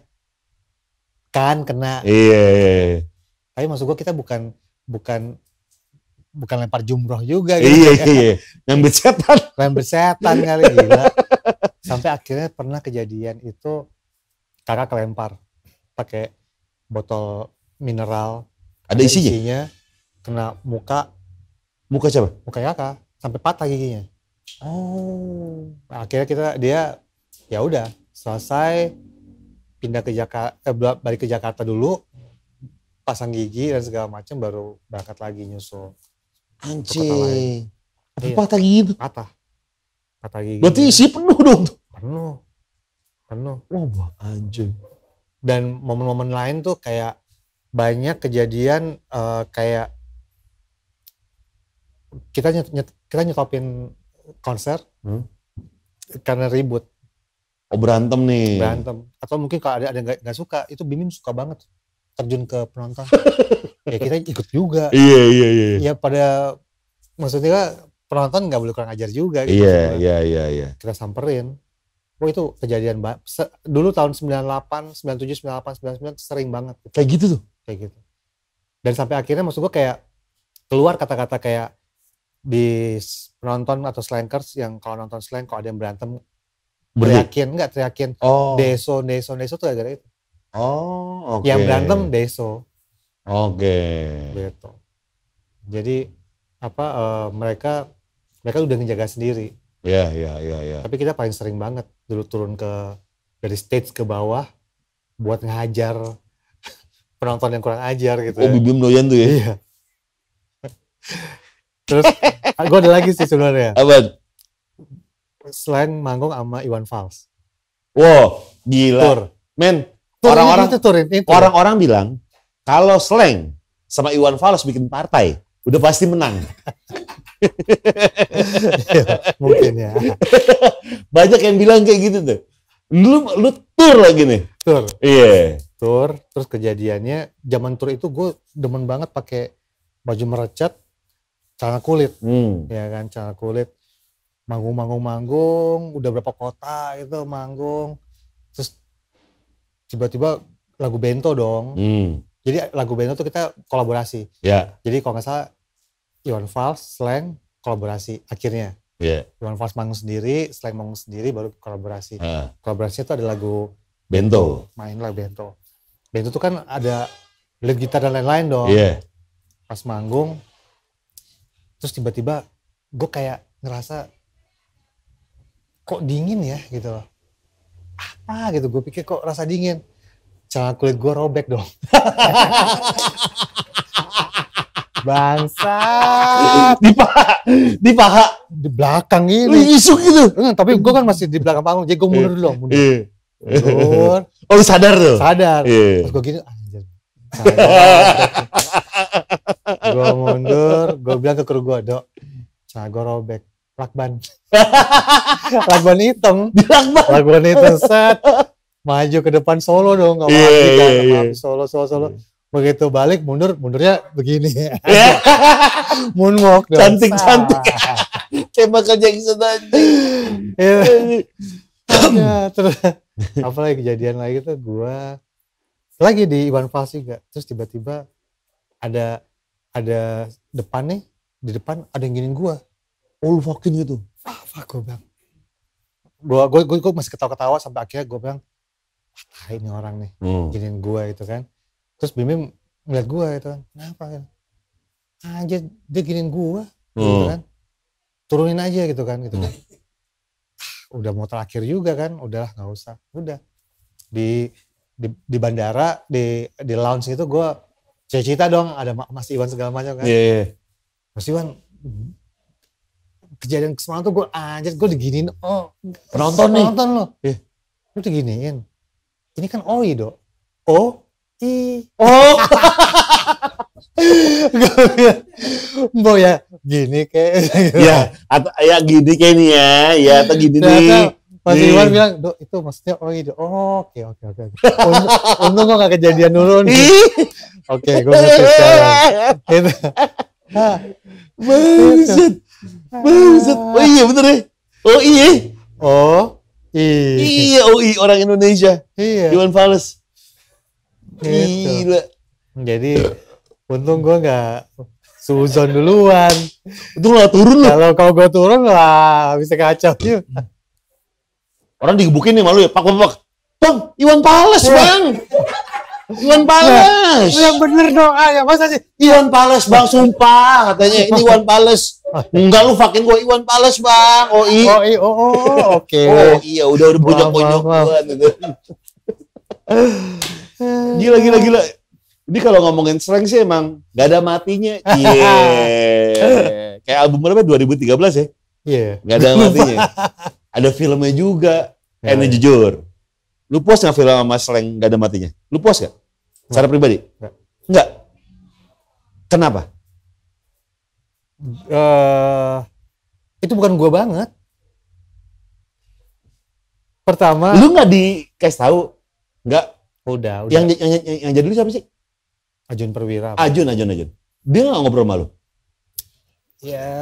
kan kena.
Iya. Yeah, yeah, yeah.
Tapi maksud gue kita bukan bukan bukan lempar jumroh juga gitu. Iya, ya. iya, iya. Lempar setan. Lempar *laughs* setan kali gila. Sampai akhirnya pernah kejadian itu kakak kelempar pakai botol mineral. Ada, ada isinya? isinya? Kena muka. Muka siapa? Muka kakak. Sampai patah giginya.
Oh.
akhirnya kita dia ya udah selesai pindah ke Jakarta eh, balik ke Jakarta dulu pasang gigi dan segala macam baru berangkat lagi nyusul.
Anjing. Apa iya. patah itu?
Patah. Patah gigi. Berarti isi penuh dong. Penuh. Penuh.
Wah, anjing.
Dan momen-momen lain tuh kayak banyak kejadian uh, kayak kita nyet, nyet, kita nyetopin konser hmm? karena ribut.
Oh berantem nih. Berantem.
Atau mungkin kalau ada ada nggak suka, itu Bimin suka banget terjun ke penonton. *laughs* ya kita iya. ikut juga. Iya,
iya iya iya. Ya
pada maksudnya kan penonton nggak boleh kurang ajar juga. Gitu iya iya
iya iya. Kita
samperin. Oh itu kejadian mbak dulu tahun 98, 97, 98, 99 sering banget. Kayak gitu tuh? Kayak gitu. Dan sampai akhirnya maksud gue kayak keluar kata-kata kayak di penonton atau slankers yang kalau nonton slank kok ada yang berantem Berarti? teriakin enggak teriakin oh. deso deso deso tuh gara-gara itu oh oke okay. yang berantem deso
Oke. Okay.
Gitu. Jadi apa uh, mereka mereka udah ngejaga sendiri.
Iya, yeah, iya, yeah, iya, yeah, iya. Tapi
kita paling sering banget dulu turun ke dari stage ke bawah buat ngajar *laughs* penonton yang kurang ajar gitu. Oh, ya. Bibim doyan tuh ya. Iya. *laughs* Terus ah, gue ada lagi sih sebenarnya. Apa? Selain manggung sama Iwan Fals.
Wow, gila. Tur. Men, orang-orang Orang-orang bilang kalau Sleng sama Iwan Fals bikin partai, udah pasti menang. ya, *laughs* mungkin ya. *laughs* Banyak yang bilang kayak gitu tuh. Lu lu tour
lagi nih. Tour. Iya. Yeah. Tour, terus kejadiannya zaman tour itu gue demen banget pakai baju merecet, celana kulit. Hmm. Ya kan, celana kulit. Manggung-manggung-manggung, udah berapa kota gitu manggung. Terus tiba-tiba lagu bento dong. Hmm jadi lagu Beno tuh kita kolaborasi. Yeah. Jadi kalau nggak salah Iwan Fals, Slang, kolaborasi akhirnya. Yeah. Iwan Fals manggung sendiri, Slang manggung sendiri, baru kolaborasi. Uh. Kolaborasinya tuh ada lagu
Bento.
Main lagu Bento. Bento tuh kan ada lead gitar dan lain-lain dong. Yeah. Pas manggung, terus tiba-tiba gue kayak ngerasa kok dingin ya gitu loh. Apa gitu, gue pikir kok rasa dingin celana kulit gue robek dong. *laughs* Bangsa. di paha, di paha, di belakang ini. Isu gitu. Enggak, hmm, tapi gue kan masih di belakang panggung, jadi gue iya. mundur dulu, mundur. Iya. mundur. Oh lu sadar tuh? Sadar. Yeah. Terus gue gini, anjir. gue mundur, gue bilang ke kru gue, dok, celana gue robek. Lakban. *laughs* lakban hitam. Lakban. Lakban hitam, set maju ke depan solo dong nggak yeah, yeah, yeah, solo solo solo yeah. begitu balik mundur mundurnya begini yeah. *laughs* moonwalk dong. cantik cantik
kayak Michael Jackson Terus,
apa lagi kejadian lagi tuh gua lagi di Iwan Fals juga terus tiba-tiba ada ada depan nih di depan ada yang giniin gua oh fucking gitu Apa fuck gua bilang gua, gua, gua, gua masih ketawa-ketawa sampai akhirnya gua bilang ah ini orang nih hmm. giniin gue gitu kan terus bimbing ngeliat gue gitu kan kenapa kan aja dia giniin gue gitu hmm. gitu kan turunin aja gitu kan gitu hmm. kan ah, udah mau terakhir juga kan udahlah nggak usah udah di di, di bandara di di lounge itu gue cerita dong ada Mas Iwan segala macam kan yeah, yeah. Iya. Mas Iwan kejadian semalam tuh gue anjir gue diginiin
oh penonton nih penonton
lo yeah. Iya. lu diginiin ini kan OI, Dok. O I. Oh. *laughs* Mbok ya
gini kayak ya atau ya gini kayak nih ya ya atau gini nah, nih Mas Iwan
bilang dok itu maksudnya OI dok, oh, oke oke oke untung gua gak kejadian dulu nih
oke gue ngerti sekarang gitu ah. Buset,
gitu. buset, oh
iya bener ya, oh iya, oh Iya, iya OI oh, iya, orang Indonesia. Iya. Iwan Fals. Gitu. Gila.
Jadi untung gue nggak suzon duluan. Untung lah turun lah. Kalau kau gue turun lah bisa kacau. Yuk. *laughs* Orang digebukin nih malu ya, pak pak Bang,
Iwan Pales yeah. bang.
Iwan Pales. Nah,
yang bener doa ya masa sih? Iwan Pales bang, sumpah katanya ini Iwan Pales. Oh, *laughs* Enggak lu fucking gue Iwan Pales bang. OI. Oh, OI. Oh, oh, oh, oh oh *laughs* oke. Okay. Oh iya udah udah punya konyol gitu. gila gila gila. Ini kalau ngomongin strength sih emang gak ada matinya. *laughs* Iya. Yeah. Kayak album berapa 2013 ya? Iya. Yeah. Gak ada matinya. ada filmnya juga. Yeah. Ya, ini ya. jujur. Lu puas gak film sama Sleng gak ada matinya? Lu puas gak? Secara pribadi? Enggak. Kenapa? uh, itu bukan gue banget. Pertama, lu nggak dikasih tahu, nggak? Udah, udah. Yang, yang, yang, yang jadi lu siapa sih? Ajun Perwira. Apa? Ajun, Ajun, Ajun. Dia nggak ngobrol malu.
Ya,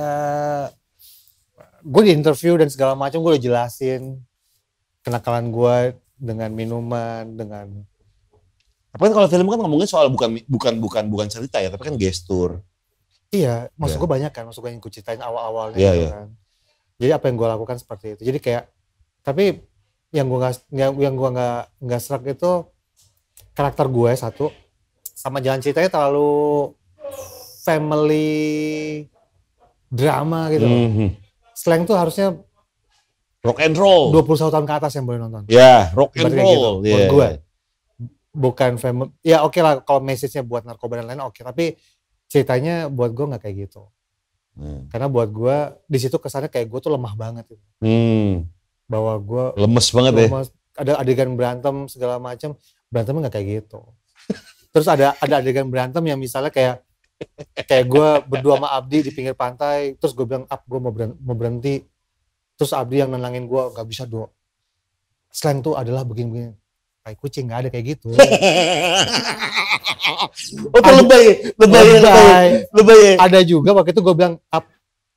gue di interview dan segala macam gue udah jelasin kenakalan gue dengan minuman, dengan
apa kan kalau film kan ngomongin soal bukan bukan bukan bukan cerita ya, tapi kan gestur
Iya, maksud yeah. gue banyak kan, maksud gue yang gue ceritain awal-awalnya yeah, gitu yeah. kan. Jadi apa yang gue lakukan seperti itu. Jadi kayak, tapi yang gue nggak yang, gue nggak nggak serak itu karakter gue ya, satu sama jalan ceritanya terlalu family drama gitu. Mm -hmm. Slang tuh harusnya
rock and roll.
21 tahun ke atas yang boleh nonton. Ya, yeah, rock and Berarti roll. Gitu, yeah. gue. Iya. Bukan family. Ya oke okay lah kalau message-nya buat narkoba dan lain oke, okay. tapi ceritanya buat gue nggak kayak gitu hmm. karena buat gue di situ kesannya kayak gue tuh lemah banget gitu.
hmm.
bahwa gue lemes banget ya ada adegan berantem segala macam berantemnya nggak kayak gitu *laughs* terus ada ada adegan berantem yang misalnya kayak kayak gue berdua sama Abdi di pinggir pantai terus gue bilang Ab gue mau berhenti, terus Abdi yang nenangin gue nggak bisa do Selain itu adalah begini-begini kayak kucing nggak ada kayak gitu *laughs*
tuh lebay, lebay, lebay, lebay. Ada
juga waktu itu gue bilang up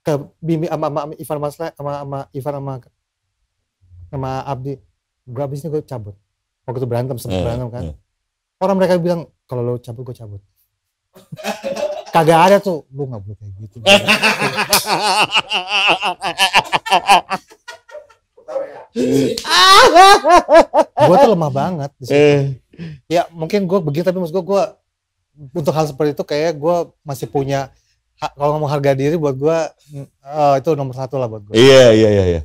ke Bimi sama, sama, Ivan Masla sama, sama Ivan sama sama Abdi. Gue abisnya gue cabut. Waktu itu berantem, sempat eh, berantem kan. Eh. Orang mereka bilang kalau lo cabut gue cabut. Kagak ada tuh, lu nggak boleh kayak gitu.
*laughs* gue tuh lemah
banget. Eh. Ya mungkin gue begitu tapi maksud gue gue untuk hal seperti itu kayak gue masih punya kalau ngomong harga diri buat gue mm, uh, itu nomor satu lah buat
gue. Iya iya iya. iya.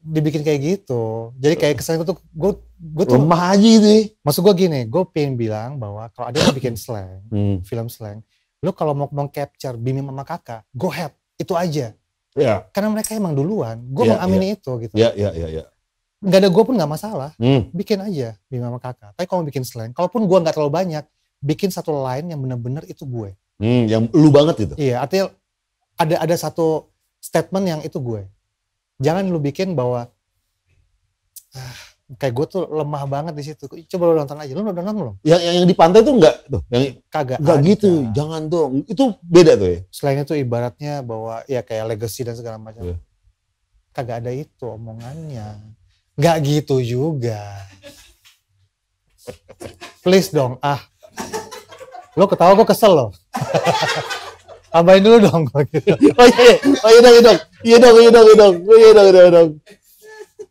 Dibikin kayak gitu, jadi kayak kesan itu gue gue tuh lemah aja gitu. Ya. Maksud gue gini, gue pengen bilang bahwa kalau ada yang bikin slang, *laughs* hmm. film slang, lu kalau mau ngomong capture bimbing Mama Kakak, go ahead, itu aja. Yeah. Karena mereka emang duluan, gue yeah, mengamini yeah.
itu gitu. Iya yeah, iya yeah, iya.
Yeah, Gak ada gue pun gak masalah, hmm. bikin aja Bimi Mama Kakak. Tapi kalau bikin slang, kalaupun gue nggak terlalu banyak, bikin satu line yang bener-bener itu gue.
Hmm, yang lu banget gitu.
Iya, artinya ada ada satu statement yang itu gue. Jangan lu bikin bahwa ah, kayak gue tuh lemah banget di situ. Coba lu nonton aja. Lu udah nonton belum?
Yang yang di pantai tuh enggak tuh, yang kagak. Enggak ada. gitu. Jangan dong. Itu beda tuh ya.
Selain itu ibaratnya bahwa ya kayak legacy dan segala macam. Yeah. Kagak ada itu omongannya. Enggak gitu juga. Please dong, ah Lo ketawa gue kesel loh. *laughs* Tambahin dulu dong. Gitu. oh, iya,
iya. oh iya, iya, oh iya dong, iya dong, iya dong, iya dong, iya dong, oh, iya dong, iya dong.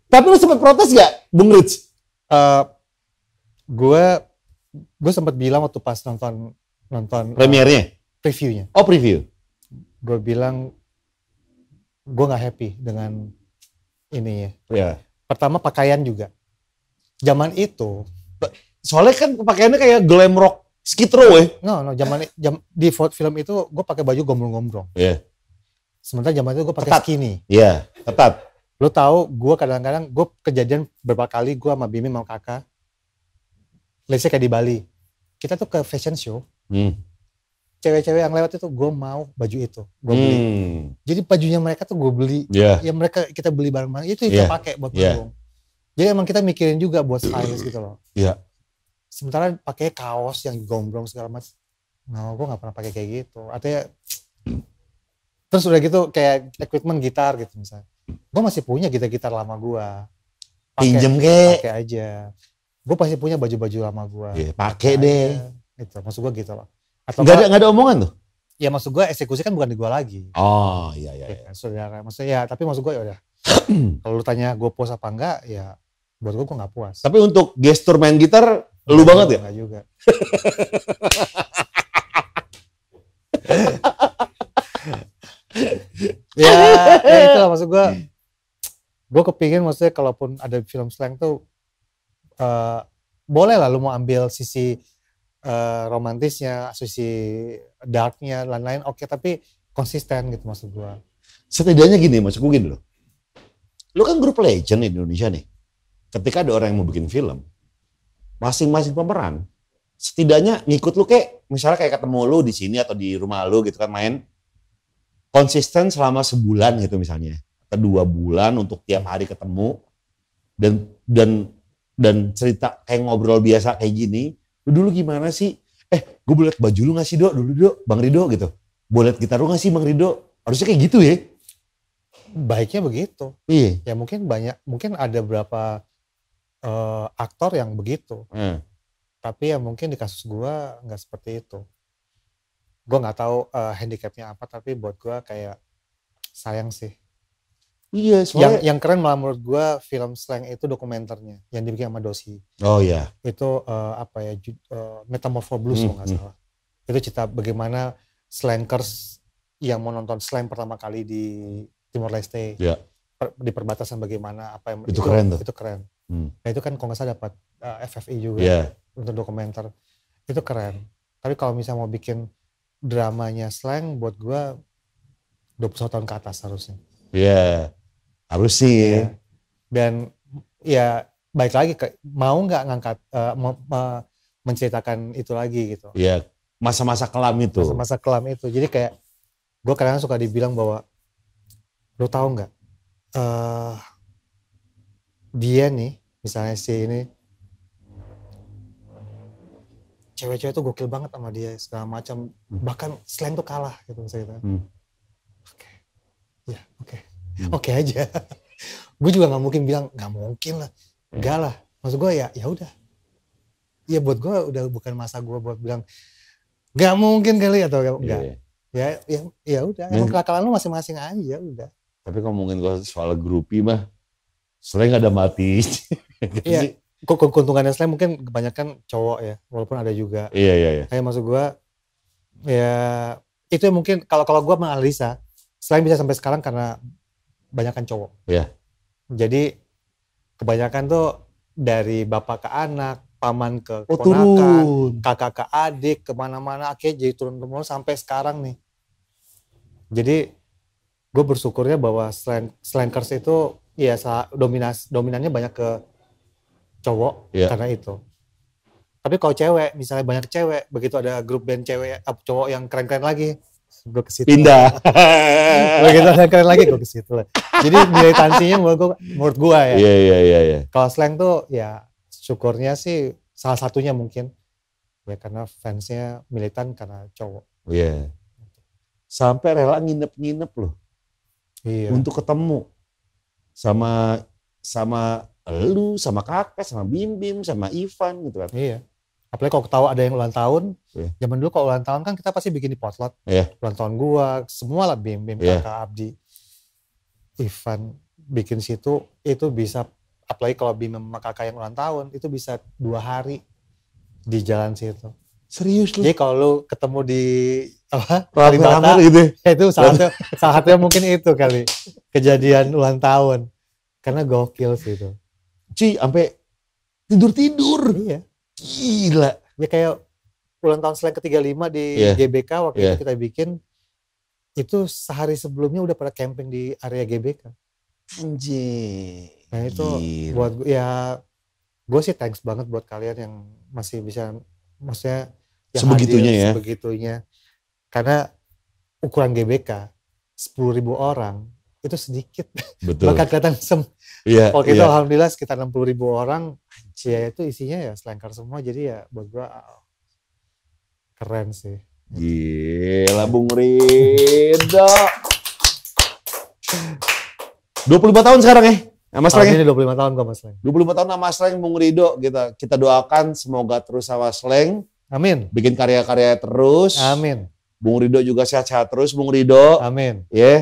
Tapi lo sempat protes gak,
Bung Rich? Uh, eh, gue gue sempat bilang waktu pas nonton nonton eh, premiernya, uh, previewnya. Oh preview. Gue bilang gue nggak happy dengan ini ya. Yeah. Pertama pakaian juga. Zaman itu. Soalnya kan pakaiannya kayak glam rock skitro Row eh. No, no, zaman jam, di film itu gue pakai baju gombrong-gombrong. Iya. Yeah. Sementara zaman itu gue pakai skinny. Iya, yeah, tetap. Lo tahu gue kadang-kadang gue kejadian beberapa kali gue sama Bimi sama kakak. Let's kayak di Bali. Kita tuh ke fashion show. Hmm. Cewek-cewek yang lewat itu gue mau baju itu. Gue beli. Hmm. Jadi bajunya mereka tuh gue beli. Yeah. Yang mereka kita beli bareng-bareng. Itu kita yeah. pakai buat yeah. Jadi emang kita mikirin juga buat stylist *clears throat* gitu loh. Iya. Yeah sementara pakai kaos yang gombrong segala macam no nah, gue nggak pernah pakai kayak gitu artinya terus udah gitu kayak equipment gitar gitu misalnya gue masih punya gitar-gitar lama gue pinjem ke pakai aja gue pasti punya baju-baju lama gue yeah,
pakai deh
aja. gitu maksud gue gitu loh atau nggak ada nggak ada omongan tuh ya maksud gue eksekusi kan bukan di gue lagi
oh iya
iya, ya, iya. saudara iya. maksudnya ya tapi maksud gue ya udah *clears throat* kalau lu tanya gue puas apa enggak ya buat gue gue nggak puas
tapi untuk gestur main gitar Lu banget ya? juga.
*laughs*
ya, ya itu lah maksud gue. Gue kepingin maksudnya kalaupun ada film slang tuh uh, boleh lah lu mau ambil sisi uh, romantisnya, sisi darknya, lain-lain. Oke, okay, tapi konsisten gitu maksud gue.
Setidaknya gini maksud gue gini loh. Lu kan grup legend di Indonesia nih. Ketika ada orang yang mau bikin film, masing-masing pemeran setidaknya ngikut lu kayak misalnya kayak ketemu lu di sini atau di rumah lu gitu kan main konsisten selama sebulan gitu misalnya atau dua bulan untuk tiap hari ketemu dan dan dan cerita kayak ngobrol biasa kayak gini lu dulu gimana sih eh gue boleh baju lu ngasih sih do dulu do bang Rido gitu boleh kita gitar lu ngasih bang Rido harusnya kayak gitu ya baiknya begitu
iya
ya mungkin banyak mungkin ada berapa uh, aktor yang begitu. Hmm. Tapi ya mungkin di kasus gua nggak seperti itu. Gua nggak tahu uh, handicapnya apa, tapi buat gua kayak sayang sih. Iya, yes, soalnya... yang yang keren malah menurut gua film slang itu dokumenternya yang dibikin sama Dosi. Oh iya. Itu uh, apa ya uh, Metamorpho Blues mm -hmm. kalau nggak hmm, hmm. salah. Itu cerita bagaimana slankers yang mau nonton slang pertama kali di Timor Leste. Yeah. Per, di perbatasan bagaimana apa yang itu, itu keren tuh. Itu keren. Hmm. Nah itu kan kalau nggak salah dapat uh, eh, FFI juga yeah. untuk dokumenter. Itu keren. Tapi kalau misalnya mau bikin dramanya slang buat gue 21 tahun ke atas harusnya.
Iya, yeah. harus sih. Yeah. Dan
ya baik lagi ke, mau nggak ngangkat uh, mau, uh, menceritakan itu lagi gitu.
Iya, yeah. masa-masa kelam itu. Masa-masa
kelam itu. Jadi kayak gue kadang, suka dibilang bahwa lo tahu nggak uh, dia nih misalnya si ini cewek-cewek tuh gokil banget sama dia segala macam hmm. bahkan selain tuh kalah gitu misalnya gitu kan. hmm. oke okay. ya oke *laughs* oke aja *laughs* gue juga nggak mungkin bilang nggak mungkin lah enggak lah maksud gue ya ya udah ya buat gue udah bukan masa gue buat bilang nggak mungkin kali atau enggak yeah, yeah. ya ya ya udah emang kelakalan lu masing-masing aja ya udah
tapi mungkin gue soal grupi mah Slay nggak ada mati. *laughs* Gitu iya. Keuntungannya Slay mungkin
kebanyakan cowok ya, walaupun ada juga. Iya iya. iya. Kayak maksud gue, ya itu yang mungkin kalau kalau gue menganalisa, Slay bisa sampai sekarang karena kebanyakan cowok. Iya. Jadi kebanyakan tuh dari bapak ke anak, paman ke oh, ponakan, kakak ke adik, kemana-mana akhirnya jadi turun-turun sampai sekarang nih. Jadi gue bersyukurnya bahwa selain, selain itu Iya, dominas dominannya banyak ke cowok ya. karena itu. Tapi kalau cewek, misalnya banyak cewek, begitu ada grup band cewek, cowok yang keren-keren lagi, gue ke situ. Pindah. *laughs* begitu ada keren lagi, gue ke
situ lah.
Jadi militansinya
menurut gue, menurut gue ya. Iya, iya, iya, Ya, iya. kalau slang tuh ya syukurnya sih salah satunya mungkin. Ya, karena fansnya militan karena cowok.
Iya. Sampai rela nginep-nginep loh. Iya. Untuk ketemu sama sama lu, sama kakak, sama Bim Bim, sama Ivan
gitu kan. Iya. Apalagi kalau ketawa ada yang ulang tahun, iya. zaman dulu kalau ulang tahun kan kita pasti bikin di potlot. Iya. Ulang tahun gua, semua lah Bim Bim, iya. kakak Abdi, Ivan bikin situ itu bisa apalagi kalau Bim sama kakak yang ulang tahun itu bisa dua hari di jalan situ. Serius lu? Jadi kalau lu ketemu di apa paling lama gitu *laughs* itu salah satu salah satunya mungkin itu kali kejadian ulang tahun karena gokil sih itu cuy sampai tidur tidur iya gila ya kayak ulang tahun selain ke-35 di yeah. GBK waktu yeah. itu iya. kita bikin itu sehari sebelumnya udah pada camping di area GBK anjir nah itu gila. buat gue ya gue sih thanks banget buat kalian yang masih bisa maksudnya yang sebegitunya hadir, ya sebegitunya karena ukuran GBK sepuluh ribu orang itu sedikit. Betul. Bahkan kelihatan sem. Yeah, Waktu gitu yeah. alhamdulillah sekitar enam puluh ribu orang. Cia ya itu isinya ya selengkar semua. Jadi ya buat oh, keren sih.
Gila Bung Rido. Dua puluh lima tahun sekarang ya? Nah, Mas Leng. Ya? Ini 25 tahun kok Mas Leng. 25 tahun sama Mas Leng Bung Rido kita kita doakan semoga terus sama Sleng. Amin. Bikin karya-karya terus. Amin Bung Rido juga sehat-sehat terus Bung Rido. Amin. Iya. Yeah.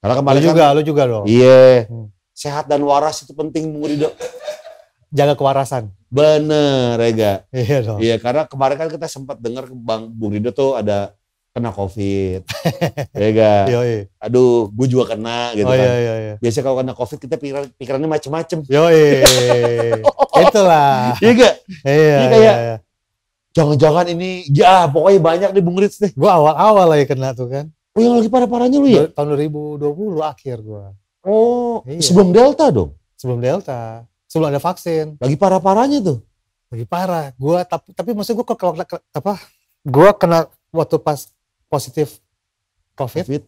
Karena kemarin lu kan juga, kan, lu juga dong. Iya. Yeah. Hmm. Sehat dan waras itu penting Bung Rido. Jaga kewarasan. Bener, Rega. Ya iya dong. Iya, yeah, karena kemarin kan kita sempat dengar Bang Bung Rido tuh ada kena COVID. Rega. *laughs* iya. Aduh, gue juga kena gitu oh, iya, kan. Iya, iya, iya. Biasanya kalau kena COVID kita pikiran, pikirannya macem-macem. Iya, *laughs* Itulah. Iya Itulah. Iya, iya, iya Jangan-jangan ini, ya pokoknya banyak nih Bung Rits deh. Gue awal-awal lah ya
kena tuh kan. Oh yang lagi parah-parahnya lu ya? Tahun 2020 akhir gue. Oh, iya. sebelum Delta dong? Sebelum Delta, sebelum ada vaksin. Lagi parah-parahnya tuh? Lagi parah. Gue tapi, tapi maksud gue kalau apa? Gue kena waktu pas positif COVID, COVID.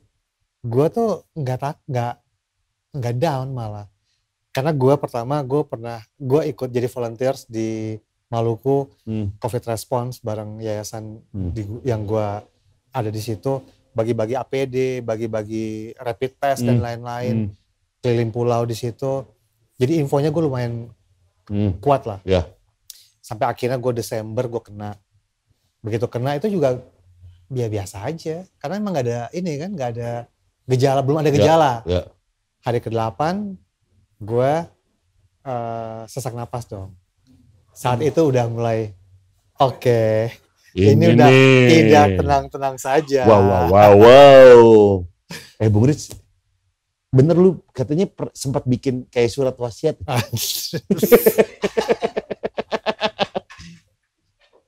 gue tuh nggak tak nggak nggak down malah karena gue pertama gue pernah gue ikut jadi volunteers di Maluku hmm. COVID response bareng yayasan hmm. di, yang gue ada di situ bagi-bagi APD, bagi-bagi rapid test hmm. dan lain-lain hmm. keliling pulau di situ. Jadi infonya gue lumayan hmm. kuat lah. Yeah. Sampai akhirnya gue Desember gue kena. Begitu kena itu juga biasa biasa aja karena emang gak ada ini kan nggak ada gejala belum ada ya. gejala. Yeah. Yeah. Hari ke-8 gue uh, sesak napas dong saat hmm. itu udah mulai oke okay, ini, ini udah nih. tidak tenang-tenang saja. Wow wow
wow wow. eh Bung Rich, bener lu katanya sempat bikin kayak surat wasiat. *laughs*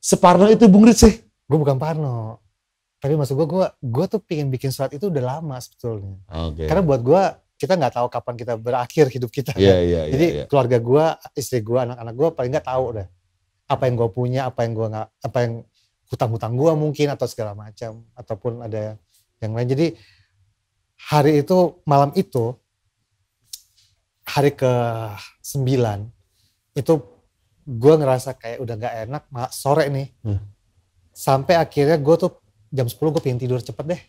Separno itu Bung Rich sih. Eh? Gue bukan Parno. Tapi maksud gue, gue, gue tuh pingin bikin surat itu udah lama sebetulnya.
Okay. Karena buat
gue kita nggak tahu kapan kita berakhir hidup kita. Yeah, kan? yeah, iya, Jadi yeah, yeah. keluarga gue, istri gue, anak-anak gue paling nggak tahu deh apa yang gue punya, apa yang gue nggak, apa yang hutang-hutang gue mungkin atau segala macam ataupun ada yang lain. Jadi hari itu malam itu hari ke sembilan itu gue ngerasa kayak udah nggak enak sore nih hmm. sampai akhirnya gue tuh jam 10 gue pengen tidur cepet deh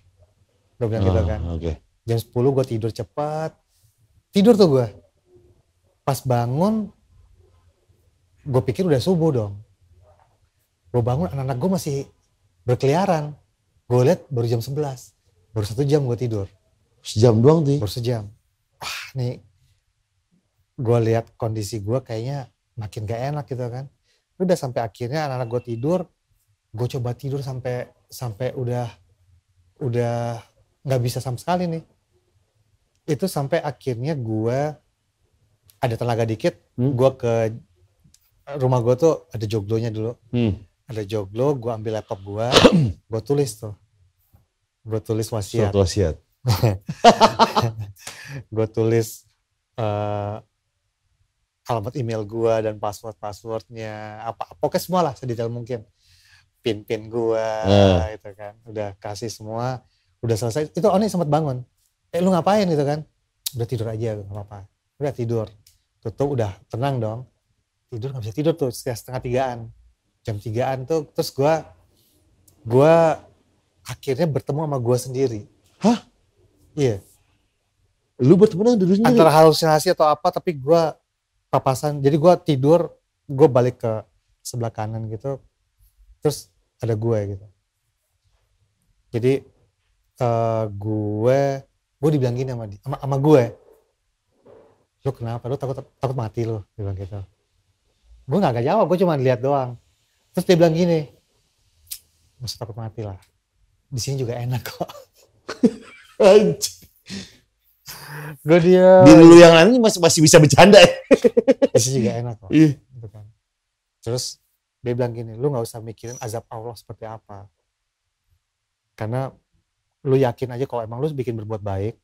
gue bilang oh, gitu ah, kan okay jam 10 gue tidur cepat tidur tuh gue pas bangun gue pikir udah subuh dong gue bangun anak-anak gue masih berkeliaran gue lihat baru jam 11 baru satu jam gue tidur sejam doang sih baru sejam wah nih gue lihat kondisi gue kayaknya makin gak enak gitu kan udah sampai akhirnya anak-anak gue tidur gue coba tidur sampai sampai udah udah nggak bisa sama sekali nih itu sampai akhirnya gue ada tenaga dikit hmm. gue ke rumah gue tuh ada joglonya dulu hmm. ada joglo gue ambil laptop gue *clears throat* gue tulis tuh gue tulis wasiat Surat wasiat *laughs* gue tulis uh, alamat email gue dan password passwordnya apa pokoknya semua lah sedetail mungkin pin pin gue uh. gitu kan udah kasih semua udah selesai itu Oni sempat bangun eh lu ngapain gitu kan udah tidur aja gak apa-apa udah tidur tutup udah tenang dong tidur nggak bisa tidur tuh setengah tigaan jam tigaan tuh terus gue gue akhirnya bertemu sama gue sendiri hah iya yeah. lu bertemu dengan diri sendiri antara halusinasi atau apa tapi gue papasan jadi gue tidur gue balik ke sebelah kanan gitu terus ada gue gitu jadi uh, gue gue dibilang gini sama sama, sama gue lo kenapa lo takut takut mati lo bilang gitu gue nggak jawab gue cuma lihat doang terus dia bilang gini masa takut mati lah di sini juga enak kok
*laughs* gue dia di dulu yang lain masih masih bisa bercanda ya *laughs* di sini juga enak kok iya. Gitu kan
terus dia bilang gini lu nggak usah mikirin azab Allah seperti apa karena lu yakin aja kalau emang lu bikin berbuat baik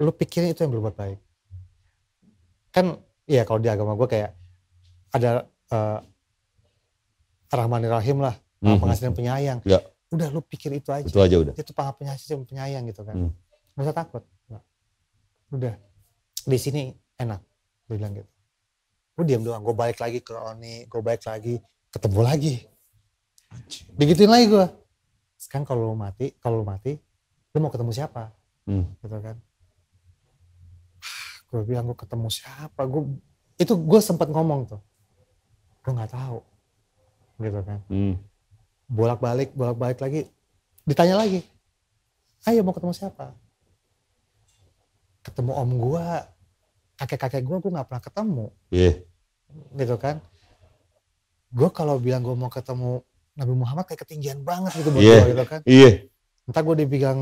lu pikirin itu yang berbuat baik kan ya kalau di agama gue kayak ada uh, eh, rahman rahim lah mm -hmm. pengasih dan penyayang ya. udah lu pikir itu aja itu aja udah itu pengasih penyayang gitu kan mm. gak usah takut udah di sini enak gue bilang gitu gue diam doang gue balik lagi ke Oni gue balik lagi ketemu lagi digituin lagi gue sekarang kalau lo mati kalau lo mati lo mau ketemu siapa hmm. gitu kan ah, gue bilang gue ketemu siapa gue itu gue sempat ngomong tuh gue nggak tahu gitu kan hmm. bolak balik bolak balik lagi ditanya lagi ayo mau ketemu siapa ketemu om gue kakek kakek gue gue nggak pernah ketemu yeah. gitu kan gue kalau bilang gue mau ketemu Nabi Muhammad kayak ketinggian banget gitu buat yeah. gue gitu kan. Iya. Yeah. Entah gue dipegang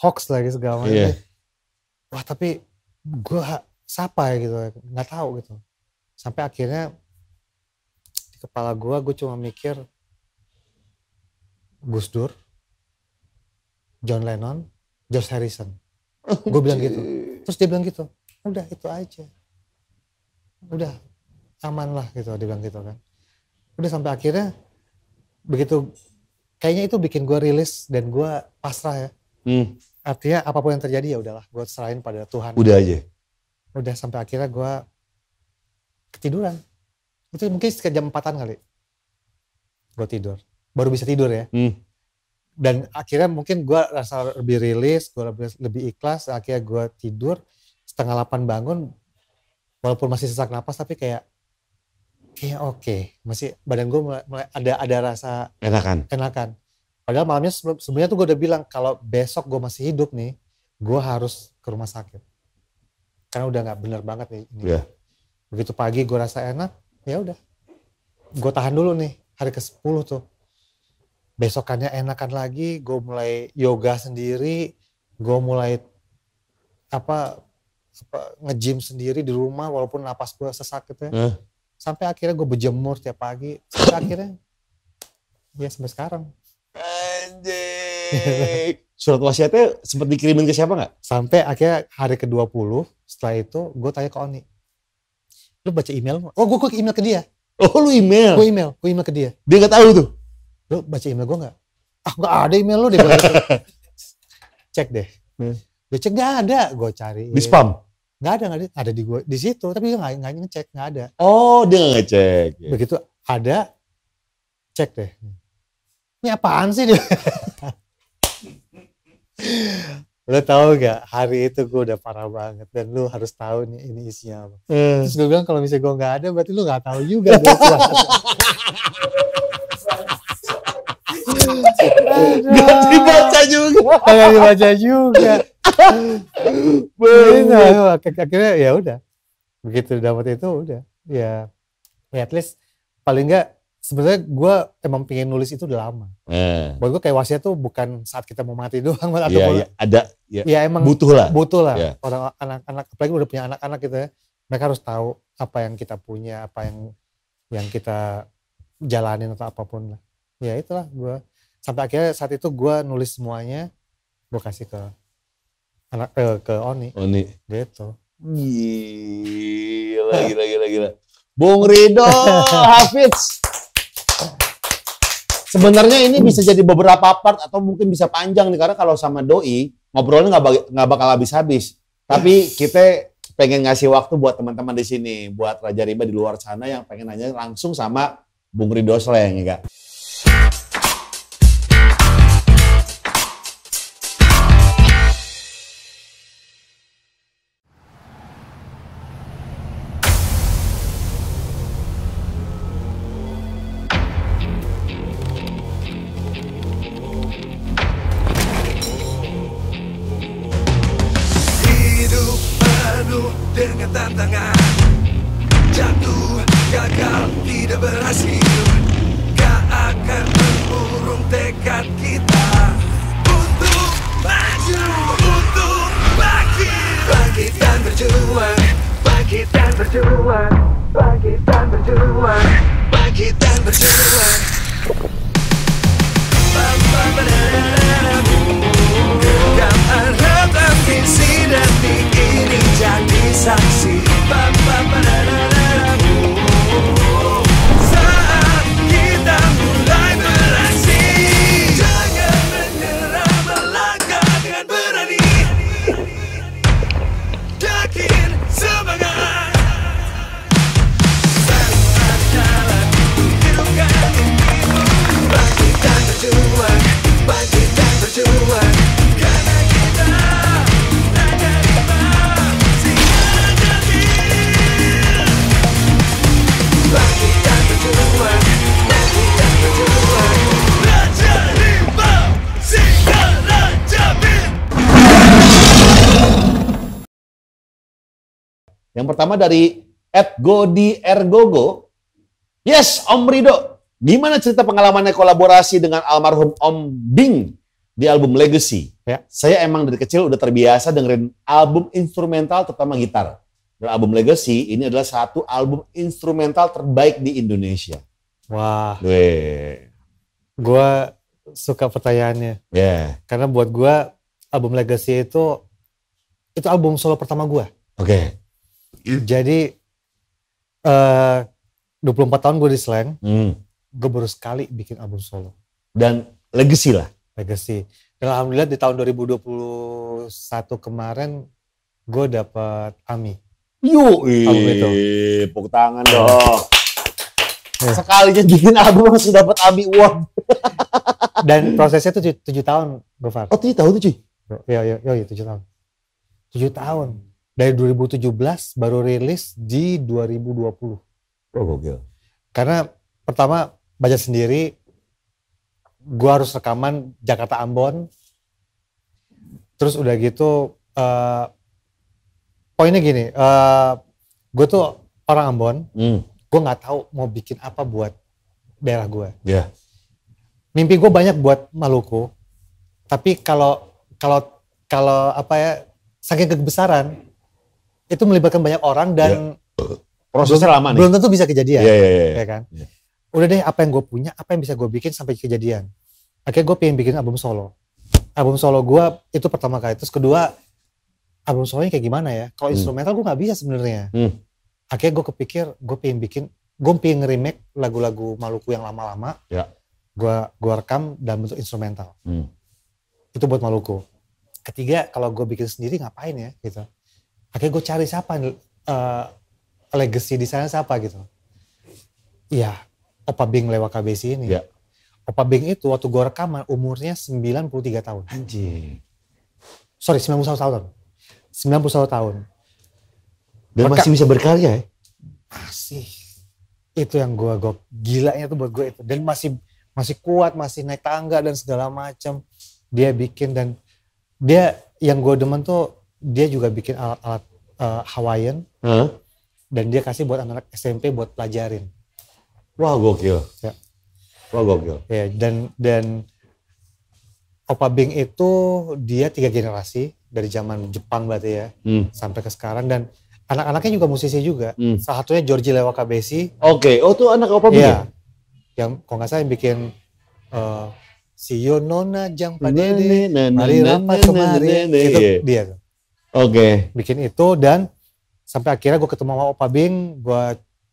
hoax lagi segala macam. Yeah. Wah tapi gue siapa ya gitu, nggak tahu gitu. Sampai akhirnya di kepala gue, gue cuma mikir Gus Dur, John Lennon, George Harrison. Gue bilang gitu. Terus dia bilang gitu, udah itu aja. Udah aman lah gitu, dia bilang gitu kan. Udah sampai akhirnya begitu kayaknya itu bikin gue rilis dan gue pasrah ya. Hmm. Artinya apapun yang terjadi ya udahlah, gue serahin pada Tuhan. Udah aja. Udah sampai akhirnya gue ketiduran. Itu mungkin sekitar jam empatan kali. Gue tidur. Baru bisa tidur ya. Hmm. Dan akhirnya mungkin gue rasa lebih rilis, gue lebih, lebih ikhlas. Akhirnya gue tidur setengah delapan bangun, walaupun masih sesak napas tapi kayak oke iya, oke masih badan gue mulai, mulai ada ada rasa enakan enakan padahal malamnya sebenarnya tuh gue udah bilang kalau besok gue masih hidup nih gue harus ke rumah sakit karena udah nggak bener banget nih ini. Yeah. begitu pagi gue rasa enak ya udah gue tahan dulu nih hari ke 10 tuh besokannya enakan lagi gue mulai yoga sendiri gue mulai apa, apa ngejim sendiri di rumah walaupun napas gue sesak gitu ya eh sampai akhirnya gue berjemur setiap pagi sampai akhirnya ya sampai sekarang
anjing
surat wasiatnya sempat dikirimin ke siapa nggak sampai akhirnya hari ke-20 setelah itu gue tanya ke Oni lu baca email oh gue kok email ke dia oh lu email gue email gue email ke dia dia nggak tahu tuh lu baca email gue nggak ah nggak ada email lu deh gitu. *laughs* cek
deh hmm.
gue cek gak ada gue cari di spam nggak ada nggak ada ada di gua di situ tapi dia nggak nggak ngecek nggak ada oh dia nggak ngecek ya. begitu ada cek deh ini apaan sih dia lo *laughs* tau gak hari itu gue udah parah banget dan lu harus tahu nih ini isinya apa hmm. terus gue bilang kalau misalnya gue nggak ada berarti lu nggak tahu juga gue
*laughs* juga kagak *laughs*
dibaca juga nah, akhirnya ya udah begitu dapat itu udah ya ya at least paling enggak sebenarnya gue emang pengen nulis itu udah lama. Eh. Buat gue kayak wasiat tuh bukan saat kita mau mati doang, atau ya ya, ada Ya, ya emang butuh lah, butuh lah Ya. orang anak-anak apalagi udah punya anak-anak gitu ya, mereka harus tahu apa yang kita punya, apa yang yang kita jalanin atau apapun lah. Ya itulah gue sampai akhirnya saat itu gue nulis semuanya gue kasih ke
anak eh, ke Oni Oni gitu gila gila gila gila Bung Rido *laughs* Hafiz sebenarnya ini bisa jadi beberapa part atau mungkin bisa panjang nih karena kalau sama doi ngobrolnya nggak nggak bakal habis-habis. Tapi kita pengen ngasih waktu buat teman-teman di sini, buat Raja Riba di luar sana yang pengen nanya langsung sama Bung Rido Sleng, ya kak.
tantangan Jatuh, gagal, tidak berhasil Gak akan mengurung tekad kita Untuk maju, untuk bangkit Bangkit dan berjuang, bangkit dan berjuang Bangkit dan berjuang, bangkit dan berjuang. I Ba, ba,
pertama dari at Godi Ergogo. Yes, Om Rido. Gimana cerita pengalamannya kolaborasi dengan almarhum Om Bing di album Legacy? Ya. Saya emang dari kecil udah terbiasa dengerin album instrumental terutama gitar. Dan album Legacy ini adalah satu album instrumental terbaik di Indonesia.
Wah. gue Gua suka pertanyaannya. Yeah. Karena buat gua album Legacy itu itu album solo pertama gua. Oke. Okay. Jadi eh, uh, 24 tahun gue di slang, hmm. gue baru sekali bikin album solo.
Dan legacy lah. Legacy.
Dan alhamdulillah di tahun 2021 kemarin gue dapat Ami.
Yo, album itu. tangan dong.
Yeah.
Sekali aja bikin album langsung dapat Ami Award. *laughs* Dan prosesnya tuh tujuh tahun, Gofar. Oh tujuh tahun tuh cuy? Iya, iya, iya tujuh tahun. Tujuh tahun dari 2017 baru rilis di 2020. Oh gokil. Karena pertama baca sendiri, gua harus rekaman Jakarta Ambon, terus udah gitu uh, poinnya gini, uh, eh, gue tuh orang Ambon, mm. gue nggak tahu mau bikin apa buat daerah gue. Yeah. Mimpi gue banyak buat Maluku, tapi kalau kalau kalau apa ya saking kebesaran itu melibatkan banyak orang dan yeah.
prosesnya lama nih. Belum tentu bisa kejadian. Iya, yeah, yeah, Ya
kan? Yeah. Udah deh apa yang gue punya, apa yang bisa gue bikin sampai kejadian. Akhirnya gue pengen bikin album solo. Album solo gue itu pertama kali. Terus kedua, album solonya kayak gimana ya? Kalau hmm. instrumental gue gak bisa sebenarnya. Hmm. Akhirnya gue kepikir, gue pengen bikin, gue pengen remake lagu-lagu Maluku yang lama-lama. Ya. Gue gua rekam dalam bentuk instrumental. Hmm. Itu buat Maluku. Ketiga, kalau gue bikin sendiri ngapain ya gitu akhirnya gue cari siapa uh, legacy di sana siapa gitu ya Opa Bing lewat KBC ini. Ya. Opa Bing itu waktu gue rekaman umurnya 93 tahun.
Anjing.
Sorry, 91 tahun. 91 tahun.
Dan Maka, masih bisa berkarya ya? Masih.
Itu yang gue gok gilanya tuh buat gue itu. Dan masih masih kuat, masih naik tangga dan segala macam. Dia bikin dan dia yang gue demen tuh dia juga bikin alat-alat uh, eh, Hawaiian huh? dan dia kasih buat anak-anak SMP buat pelajarin.
Wah gokil.
Ya. Wah gokil. Ya dan dan Opa Bing itu dia tiga generasi dari zaman Jepang berarti ya hmm. sampai ke sekarang dan anak-anaknya juga musisi juga. Hmm. Salah satunya Georgie Lewa Oke,
okay. oh tuh anak Opa Bing. Iya.
Ya. Yang kok nggak saya yang bikin uh, eh, Si Yonona Jang Padede, Mari Rapat Kemari, itu dia tuh. Oke. Okay. Bikin itu dan sampai akhirnya gue ketemu sama Opa Bing, gue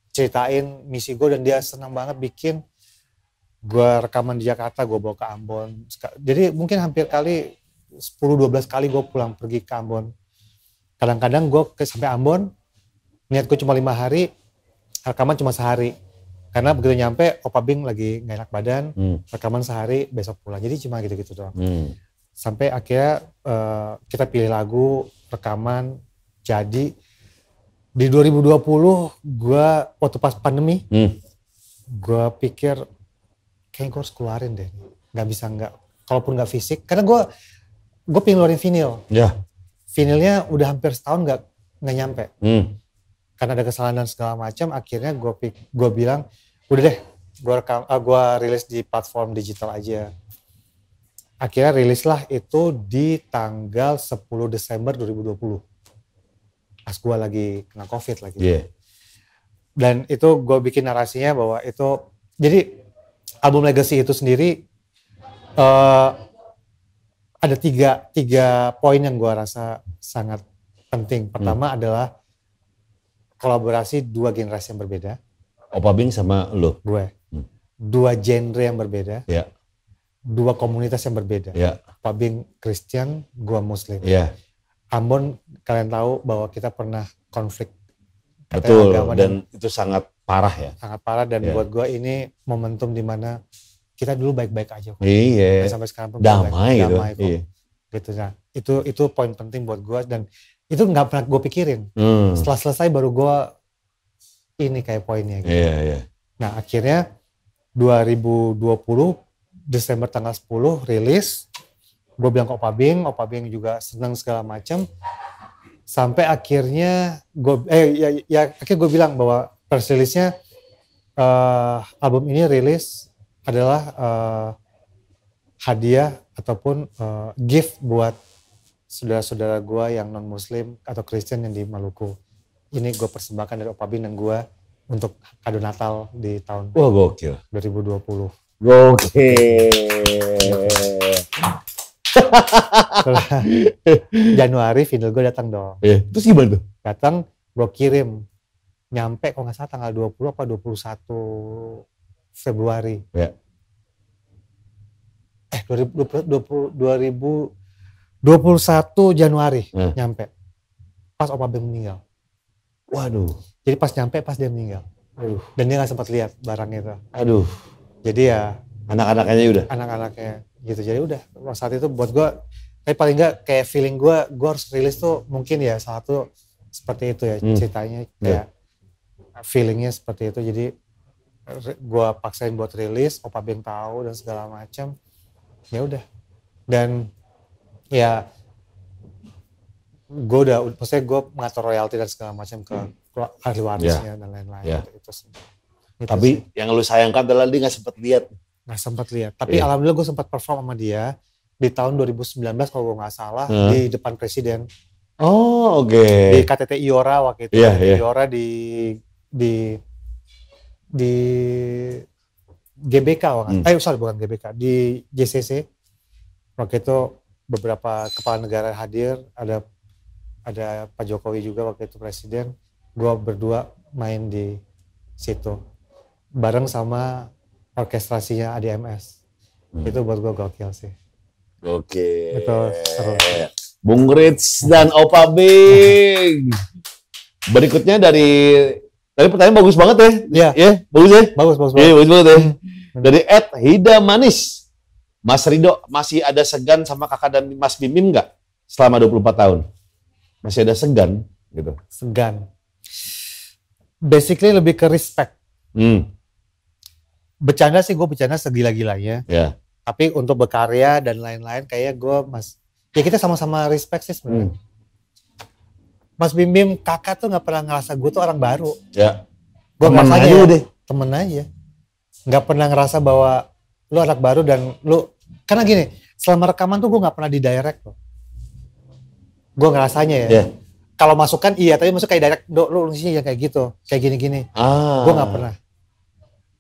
ceritain misi gue dan dia senang banget bikin gue rekaman di Jakarta, gue bawa ke Ambon. Jadi mungkin hampir kali 10-12 kali gue pulang pergi ke Ambon. Kadang-kadang gue ke sampai Ambon, niat gue cuma lima hari, rekaman cuma sehari. Karena begitu nyampe, Opa Bing lagi nggak enak badan, hmm. rekaman sehari, besok pulang. Jadi cuma gitu-gitu doang. Hmm. Sampai akhirnya uh, kita pilih lagu, rekaman jadi di 2020 gue waktu pas pandemi hmm. gue pikir kayaknya gue harus keluarin deh nggak bisa nggak kalaupun nggak fisik karena gue gue pengen keluarin vinil ya yeah. udah hampir setahun nggak nggak nyampe hmm. karena ada kesalahan dan segala macam akhirnya gue gue bilang udah deh gue rekam uh, eh, gue rilis di platform digital aja akhirnya rilislah itu di tanggal 10 Desember 2020 pas gue lagi kena covid lagi yeah. dan itu gue bikin narasinya bahwa itu jadi album legacy itu sendiri uh, ada tiga tiga poin yang gue rasa sangat penting pertama hmm. adalah kolaborasi dua generasi yang berbeda
Opa Bing sama lo gue hmm.
dua genre yang berbeda yeah dua komunitas yang berbeda. Yeah. Pak Bing Kristen, gua Muslim. Yeah. Ambon kalian tahu bahwa kita pernah konflik
betul dan, dan itu sangat parah ya.
Sangat parah dan yeah. buat gua ini momentum di mana kita dulu baik-baik aja Iya. Yeah. Sampai sekarang pun damai, baik, gitu. damai iya. Gitu nah itu itu poin penting buat gua dan itu nggak pernah gue pikirin. Hmm. Setelah selesai baru gua ini kayak poinnya gitu. Yeah, yeah. Nah akhirnya 2020 Desember tanggal 10 rilis gue bilang ke Opa Bing, Opa Bing juga seneng segala macam. Sampai akhirnya gue eh ya, ya akhirnya gue bilang bahwa press release uh, eh, album ini rilis adalah uh, hadiah ataupun uh, gift buat saudara-saudara gue yang non muslim atau Kristen yang di Maluku. Ini gue persembahkan dari Opa Bing dan gue untuk kado Natal di tahun Wah, oh, gokil. 2020.
Oke.
Januari final gue datang dong. Iya. Terus gimana tuh? Datang gue kirim nyampe kok nggak salah tanggal 20 apa 21 Februari. Iya. Eh 20, 20, puluh 21 Januari ya. nyampe. Pas Opa Bem meninggal. Waduh. Jadi pas nyampe pas dia meninggal. Aduh. Dan dia nggak sempat lihat barangnya itu. Aduh jadi ya anak-anaknya udah anak-anaknya gitu jadi udah saat itu buat gue tapi paling nggak kayak feeling gue gue harus rilis tuh mungkin ya salah satu seperti itu ya hmm. ceritanya iya. kayak yeah. feelingnya seperti itu jadi gue paksain buat rilis opa bing tahu dan segala macam ya udah dan ya gue udah maksudnya gue mengatur royalti dan segala macam
ke hmm. ahli warisnya yeah. dan lain-lain yeah. Gitu, itu, itu semua Gitu Tapi sih. yang lu sayangkan adalah dia nggak sempat lihat. Nggak sempat lihat. Tapi yeah. alhamdulillah
gue sempat perform sama dia di tahun 2019 kalau gue nggak salah hmm. di depan presiden.
Oh oke. Okay. Di
KTT Iora waktu itu. Yeah, yeah. Iora di di di GBK waktu hmm. eh sorry bukan GBK di JCC waktu itu beberapa kepala negara hadir ada ada Pak Jokowi juga waktu itu presiden gue berdua main di situ bareng sama orkestrasinya ADMS. Hmm. Itu buat gue gokil sih.
Oke. Itu seru. Bung Rich dan Opa Bing. Berikutnya dari tadi pertanyaan bagus banget ya. Iya. Yeah. Yeah, bagus ya? Bagus, bagus bagus. Iya, bagus banget ya. Dari Ed Hida Manis. Mas Rido masih ada segan sama kakak dan Mas Bimim nggak selama 24 tahun? Masih ada segan gitu. Segan. Basically lebih ke respect.
Hmm
bercanda sih gue bercanda segila-gilanya. Yeah. Tapi untuk berkarya dan lain-lain kayak gue mas ya kita sama-sama respect sih sebenarnya. Hmm. Mas Bim Bim kakak tuh nggak pernah ngerasa gue tuh orang baru. Ya. Gue temen aja ya, deh. Temen aja. Nggak pernah ngerasa bahwa lu anak baru dan lu karena gini selama rekaman tuh gue nggak pernah di direct loh. Gue ngerasanya ya. Yeah. Kalau masukkan, iya tapi masuk kayak direct lu, lu, lu, kayak gitu kayak gini-gini.
Ah. Gue nggak pernah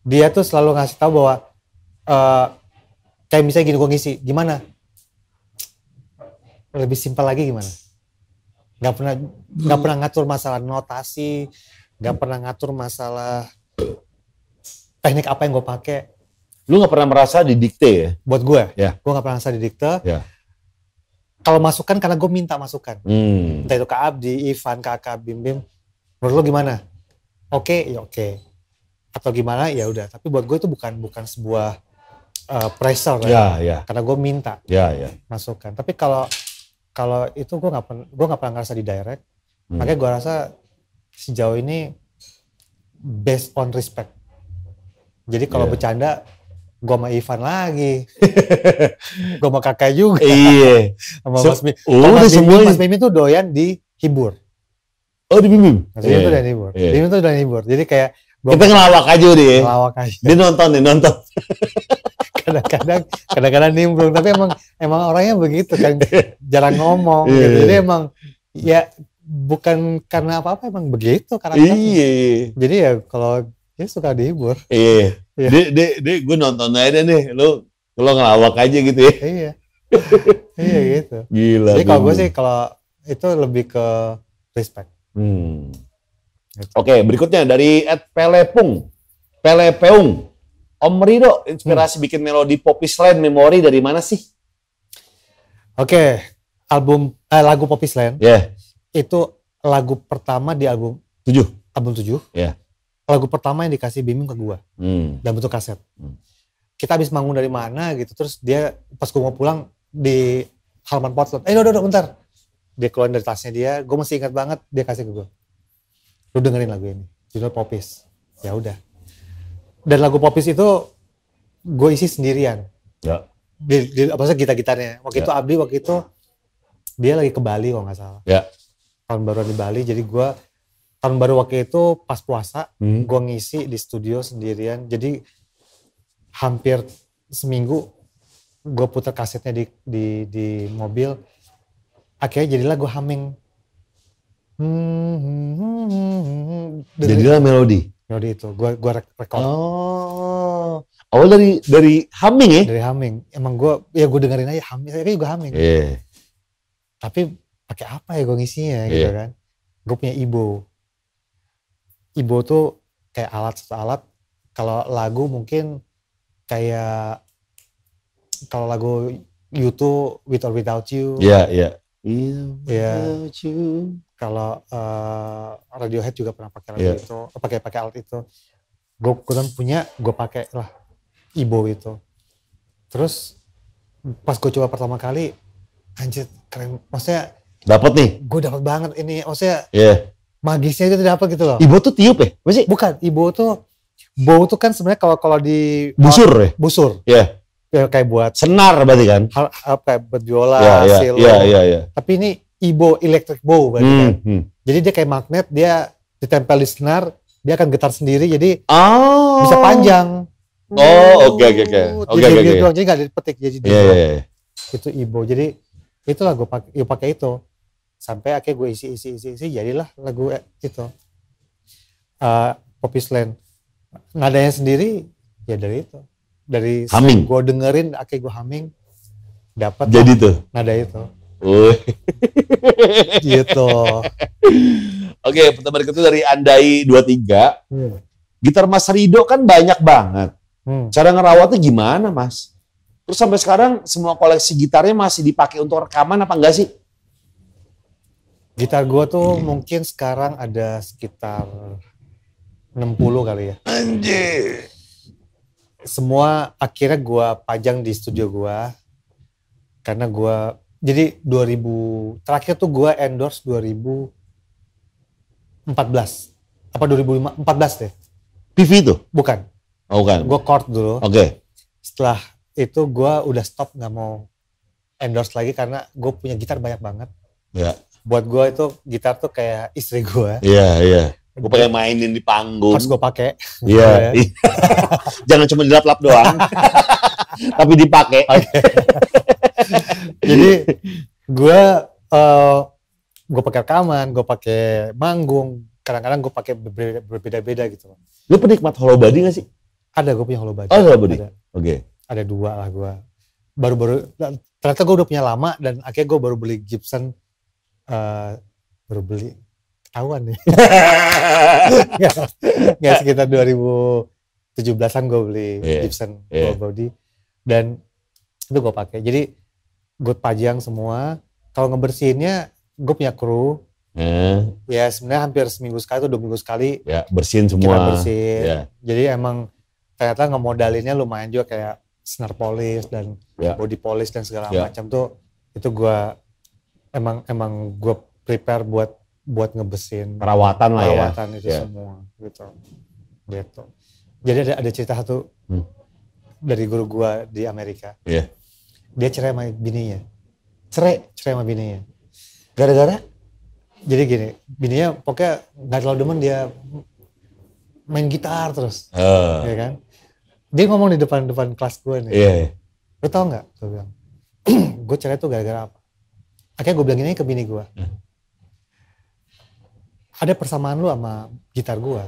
dia tuh selalu ngasih tahu bahwa uh, kayak misalnya gini gue ngisi gimana lebih simpel lagi gimana nggak pernah nggak pernah ngatur masalah notasi nggak pernah ngatur masalah teknik apa yang gue pakai
lu nggak pernah merasa didikte ya buat gue ya
gue nggak pernah merasa didikte ya. kalau masukan karena gue minta masukan
hmm.
entah itu ke Abdi Ivan kakak Bim Bim menurut lu gimana oke okay, ya oke okay atau gimana ya udah tapi buat gue itu bukan bukan sebuah uh, pressure kan? Ya, ya. karena gue minta ya, ya. masukan tapi kalau kalau itu gue nggak pernah gue nggak pernah ngerasa di direct hmm. makanya gue rasa sejauh ini based on respect jadi kalau yeah. bercanda gue sama Ivan lagi, *laughs* gue sama kakak juga, iya.
*laughs* sama so, Mas Mimi. Oh, Mas Mimi, Mas
Mimi tuh doyan dihibur. Oh, Mimi Mas Mimi yeah. Iya, iya. iya, tuh doyan dihibur. Yeah. Mimi tuh doyan hibur Jadi kayak Gua kita ngelawak aja udah ya. Ngelawak aja.
Dia nonton nih,
nonton. *laughs* kadang-kadang kadang-kadang nimbrung tapi emang emang orangnya begitu kan jarang ngomong yeah. gitu. Jadi iya. emang ya bukan karena apa-apa emang begitu karena iya, iya. iya. Jadi ya kalau dia suka dihibur. Iya.
ya. Dek, dia dek, gue nonton aja nih, Lu lo ngelawak aja gitu ya. Iya. *laughs* iya gitu. Gila. Jadi kalau gue sih
kalau itu lebih ke respect.
Hmm. Oke, okay, berikutnya dari Ed Pelepung. Pelepeung. Om Rido, inspirasi hmm. bikin melodi Poppy's Land Memory dari mana sih? Oke,
okay, album eh, lagu Poppy's Land. Yeah. Itu lagu pertama di album
7. Album 7. Yeah.
Lagu pertama yang dikasih Bimim ke gua. Hmm. Dan bentuk kaset. Hmm. Kita habis manggung dari mana gitu, terus dia pas gua mau pulang di halaman Portland. Eh, udah, udah, bentar. Dia keluar dari tasnya dia, gue masih ingat banget dia kasih ke gue lu dengerin lagu ini judul popis ya udah dan lagu popis itu gue isi sendirian ya di, di apa sih gitar-gitarnya waktu ya. itu Abdi waktu itu dia lagi ke Bali kalau nggak salah ya tahun baru di Bali jadi gue tahun baru waktu itu pas puasa hmm. gue ngisi di studio sendirian jadi hampir seminggu gue putar kasetnya di di di mobil akhirnya jadilah gue humming
Hmm, hmm,
hmm, Jadilah melodi. Melodi itu, gua gua Oh. Awal dari dari humming ya? Dari humming. Emang gua ya gua dengerin aja humming, saya kan juga humming. Iya. Yeah. Tapi pakai apa ya gua ngisinya yeah. gitu iya. kan. Gua punya Ibo. Ibo tuh kayak alat alat kalau lagu mungkin kayak kalau lagu YouTube With or Without You. Iya, yeah, iya.
Yeah. Iya.
Without yeah. you kalau uh, Radiohead juga pernah pakai alat iya. yeah. itu eh, pakai pakai alat itu gue kurang punya gue pakai lah Ibo itu terus pas gue coba pertama kali anjir keren maksudnya dapat nih gue dapat banget ini maksudnya yeah. magisnya itu dapat gitu loh Ibo tuh tiup ya masih bukan Ibo tuh bow tuh kan sebenarnya kalau kalau di busur ya busur ya yeah. Ya, kayak buat senar berarti kan hal, hal kayak buat yeah, yeah, iya, silo yeah, yeah, yeah. tapi ini ibo electric bow hmm, kan. Hmm. Jadi dia kayak magnet, dia ditempel di senar, dia akan getar sendiri jadi oh. bisa panjang. Oh,
oke oke oke. Oke doang
okay. Jadi nggak dipetik jadi dia. Yeah, yeah, yeah. Itu ibo Jadi itulah gue pakai, gue pakai itu sampai akhirnya gue isi isi isi isi jadilah lagu eh, itu uh, eh, Poppy's Land nadanya sendiri ya dari itu dari gue dengerin akhirnya gue humming dapat jadi tuh nada itu
Uy. gitu. Oke, pertanyaan itu dari Andai 23. Hmm. Gitar Mas Rido kan banyak banget. Hmm. Cara ngerawatnya gimana, Mas? Terus sampai sekarang semua koleksi gitarnya masih dipakai untuk rekaman apa enggak sih? Gitar gua tuh hmm. mungkin sekarang ada
sekitar 60 kali ya.
Anjir.
Semua akhirnya gua pajang di studio gua karena gua jadi 2000 terakhir tuh gue endorse 2014 apa 2014 deh.
PV itu? Bukan. Oh, bukan. Gue court dulu. Oke. Okay.
Setelah itu gue udah stop nggak mau endorse lagi karena
gue punya gitar banyak banget. Ya. Buat gue itu gitar tuh kayak istri gue. Iya, iya. Gue pengen mainin di panggung. Pas gue pakai. Iya. Gitu ya. *laughs* Jangan cuma dilap-lap doang. *laughs* tapi dipakai. Okay. Jadi
gue uh, gue pakai rekaman, gue pakai manggung, kadang-kadang gue pakai berbeda-beda gitu.
Lu penikmat body gak
sih? Ada gue punya hollow body Oh body Oke. Okay. Ada dua lah gue. Baru-baru ternyata gue udah punya lama dan akhirnya gue baru beli Gibson uh, baru beli ketahuan nih. ya, *laughs* sekitar 2017-an gue beli yeah. Gibson yeah. Body dan itu gue pakai jadi gue pajang semua kalau ngebersihinnya gue punya kru hmm. ya sebenarnya hampir seminggu sekali atau dua minggu sekali ya bersihin semua kita bersihin Yeah. jadi emang ternyata ngemodalinnya lumayan juga kayak snare polish dan yeah. body polish dan segala yeah. macam tuh itu gue emang emang gue prepare buat buat ngebersihin. perawatan lah perawatan ya perawatan itu yeah. semua gitu gitu jadi ada ada cerita satu hmm dari guru gua di Amerika. Iya. Yeah. Dia cerai sama bininya. Cerai, cerai sama bininya. Gara-gara jadi gini, bininya pokoknya nggak terlalu demen dia main gitar terus.
Uh. Ya
kan? Dia ngomong di depan-depan kelas gue nih. Yeah. Kan? Iya. Lo tau gak? Gue bilang, *clears throat* gue cerai tuh gara-gara apa? Akhirnya gue bilang ini ke bini gue. Uh. Hmm. Ada persamaan lu sama gitar gue.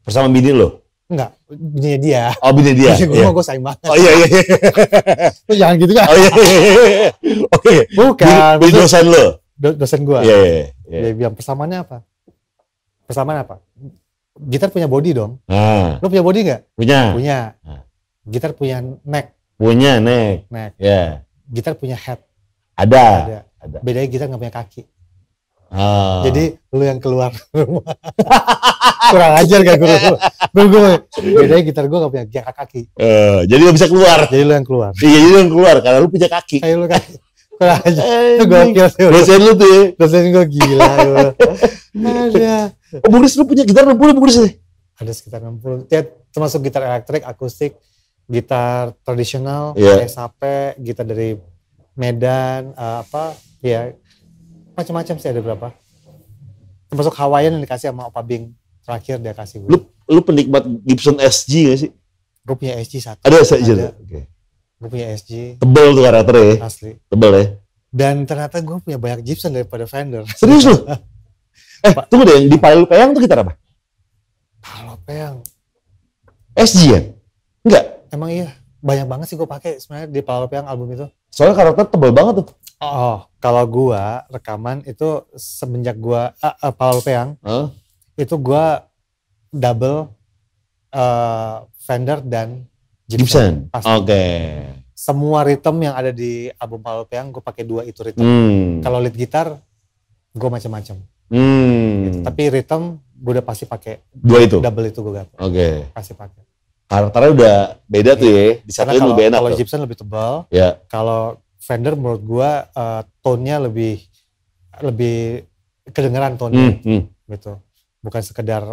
persamaan bini lo?
Enggak, bininya dia. Oh, bininya dia. Bini *laughs* gue yeah. gue sayang banget. Oh iya iya. iya. *laughs* lu jangan gitu kan. Oh iya iya. iya, iya. Oke. Okay. Bukan. Bini, dosen lo, Do, dosen gue, Iya iya. dia bilang persamaannya apa? Persamaan apa? Gitar punya body dong. Ah. Lu punya body nggak?
Punya. Punya.
Ah. Gitar punya neck.
Punya neck. Neck. Ya. Yeah.
Gitar punya head.
Ada. Ada.
Ada. Bedanya gitar nggak punya kaki. Ah. Jadi lu yang keluar *laughs* rumah. Kurang ajar gak guru lu? gue, bedanya gitar gue gak punya jangka kaki.
Uh, jadi lu bisa keluar. Jadi lu yang keluar. Iya, jadi lu yang keluar karena lu punya kaki. Kayak lu kaki.
Kurang ajar. Eh, Itu kira sih. Dosen lu tuh ya. Dosen gue gila. Ada. *laughs* Oh,
Bung lu punya gitar 60 Bung Riz?
Ada sekitar enam puluh Ya, termasuk gitar elektrik, akustik, gitar tradisional, yeah. kayak sape, gitar dari Medan, uh, apa, ya macam-macam sih ada berapa termasuk Hawaiian yang dikasih sama Opa Bing terakhir dia kasih gue. Lu
lu penikmat Gibson SG gak sih? Gue punya SG satu. Ada SG. Ada.
Okay. Gue punya SG.
Tebel tuh karakternya ya. Asli. Tebel ya.
Dan ternyata gue punya banyak Gibson daripada Fender. Serius lu?
*laughs* eh, pa tunggu deh, di Palu Peyang tuh gitar apa? kalau Peyang. SG ya?
Enggak. Emang iya, banyak banget sih gue pakai sebenarnya di Palu Peyang album itu.
Soalnya karakter tebel banget tuh.
Oh, kalau gua rekaman itu semenjak gua uh, uh, Paul Peang, huh? itu gua double uh, Fender dan
Gibson. Oke. Okay.
Semua ritm yang ada di album Paul Peang gua pakai dua itu ritm. Hmm. Kalau lead gitar gua macam-macam.
Hmm. Gitu. Tapi
ritm gua udah pasti pakai dua itu. Double itu gua gak.
Oke. Okay. Pasti pakai. Karakternya udah beda yeah. tuh iya. ya. Di satu lebih enak. Kalau Gibson
lebih tebal. Ya. Kalau Fender menurut gua uh, tone-nya lebih lebih kedengeran tone-nya hmm, hmm. gitu. Bukan sekedar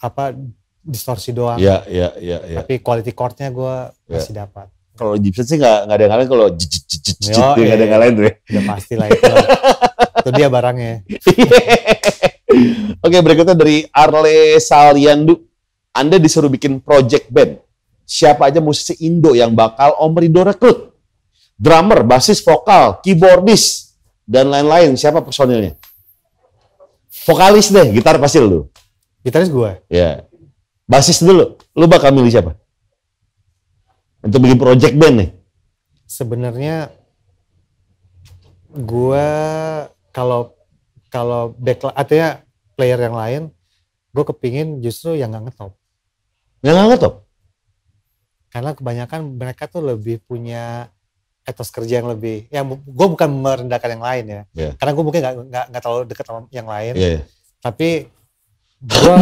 apa distorsi doang. Iya, iya, iya, ya. Tapi quality chord-nya gua
ya. masih dapat. Kalau Gibson sih nggak nggak ada yang lain kalau nggak ada yang iya. lain tuh. Ya pasti lah itu. *laughs* itu dia barangnya. *laughs* Oke, berikutnya dari Arle Saliandu. Anda disuruh bikin project band. Siapa aja musisi Indo yang bakal Om Rido rekrut? drummer, basis vokal, keyboardis, dan lain-lain. Siapa personilnya? Vokalis deh, gitar pasti lu. Gitaris gue? Ya. Basis dulu, lu bakal milih siapa? Untuk bikin project band nih.
Sebenarnya gue kalau kalau back artinya player yang lain gue kepingin justru yang nggak ngetop yang nggak ngetop karena kebanyakan mereka tuh lebih punya etos kerja yang lebih ya gue bukan merendahkan yang lain ya yeah. karena gue mungkin nggak nggak terlalu dekat sama yang lain yeah. Iya. tapi gue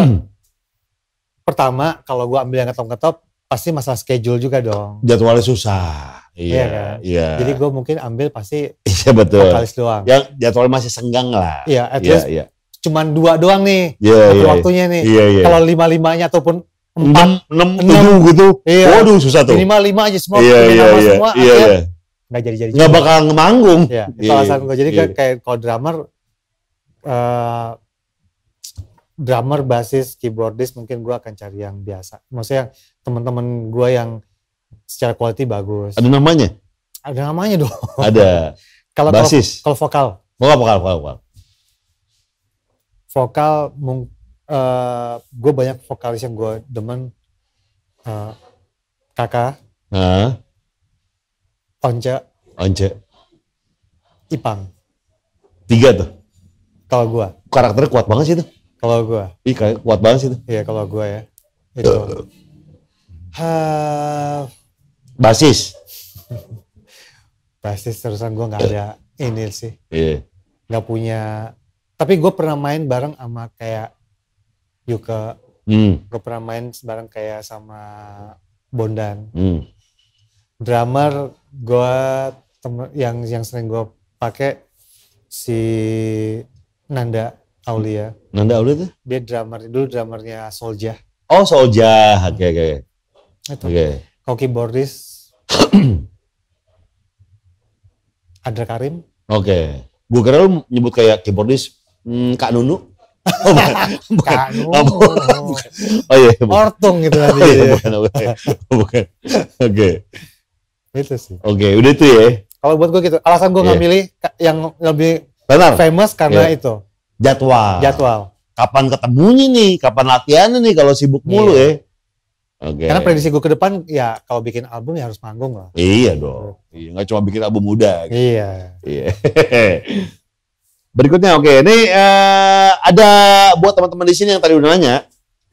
*clears throat* pertama kalau gue ambil yang ketop-ketop pasti masalah schedule juga dong
jadwalnya susah iya yeah, kan yeah. jadi
gue mungkin ambil pasti *laughs*
iya yeah, betul kali doang yang jadwalnya masih senggang lah iya yeah, at iya, least yeah.
cuman dua doang nih yeah, yeah, iya. waktunya yeah. nih yeah, yeah. kalau lima limanya ataupun empat enam tujuh gitu iya. waduh susah tuh lima lima aja semua iya, iya, yeah. semua iya, ya. iya Iya. Iya, iya. nggak jadi jadi nggak bakal ngemanggung, ya itu yeah. alasan gue jadi yeah. kayak kalau drummer uh, drummer basis keyboardis mungkin gue akan cari yang biasa maksudnya teman-teman gue yang secara quality bagus ada namanya ada namanya dong
ada *laughs* kalau basis kalau vokal vokal vokal vokal vokal
vokal uh, eh, gue banyak vokalis yang gue demen uh, eh, kakak Once. Once. Ipang.
Tiga tuh. Kalau gua. Karakternya kuat banget sih tuh. Kalau gua. Ih kuat banget sih tuh. Iya kalau gua ya. Eh. Itu. Uh. Ha... Basis.
Basis terusan gua nggak ada uh. ini sih. Iya. Yeah. Nggak punya. Tapi gua pernah main bareng sama kayak Yuka. Hmm. Gue pernah main bareng kayak sama Bondan. Hmm drummer gue temen yang yang sering gue pakai si Nanda Aulia. Nanda Aulia tuh? Dia drummer dulu drummernya Solja.
Oh Solja, oke okay, oke. Oke. Okay.
Koki Boris. Adra Karim.
Oke. Okay. Gue kira lu nyebut kayak keyboardis hmm, Kak Nunu. Oh, bukan. *laughs* bukan. Kak Nunu. Oh, oh, oh iya, iya. Bukan. Ortung gitu tadi. *laughs* Oh, iya, iya Oke. Itu sih. Oke, okay, udah itu ya.
Kalau buat gue gitu, alasan gue yeah. nggak iya. milih yang
lebih Benar. famous karena yeah. itu. Jadwal. Jadwal. Kapan ketemunya nih, kapan latihannya nih kalau sibuk yeah. mulu ya. Okay. Karena prediksi gue ke depan ya kalau bikin
album ya harus manggung lah.
Iya dong. Iya, nggak cuma bikin album muda. Gitu. Iya. Iya. *laughs* Berikutnya oke, okay. ini uh, ada buat teman-teman di sini yang tadi udah nanya,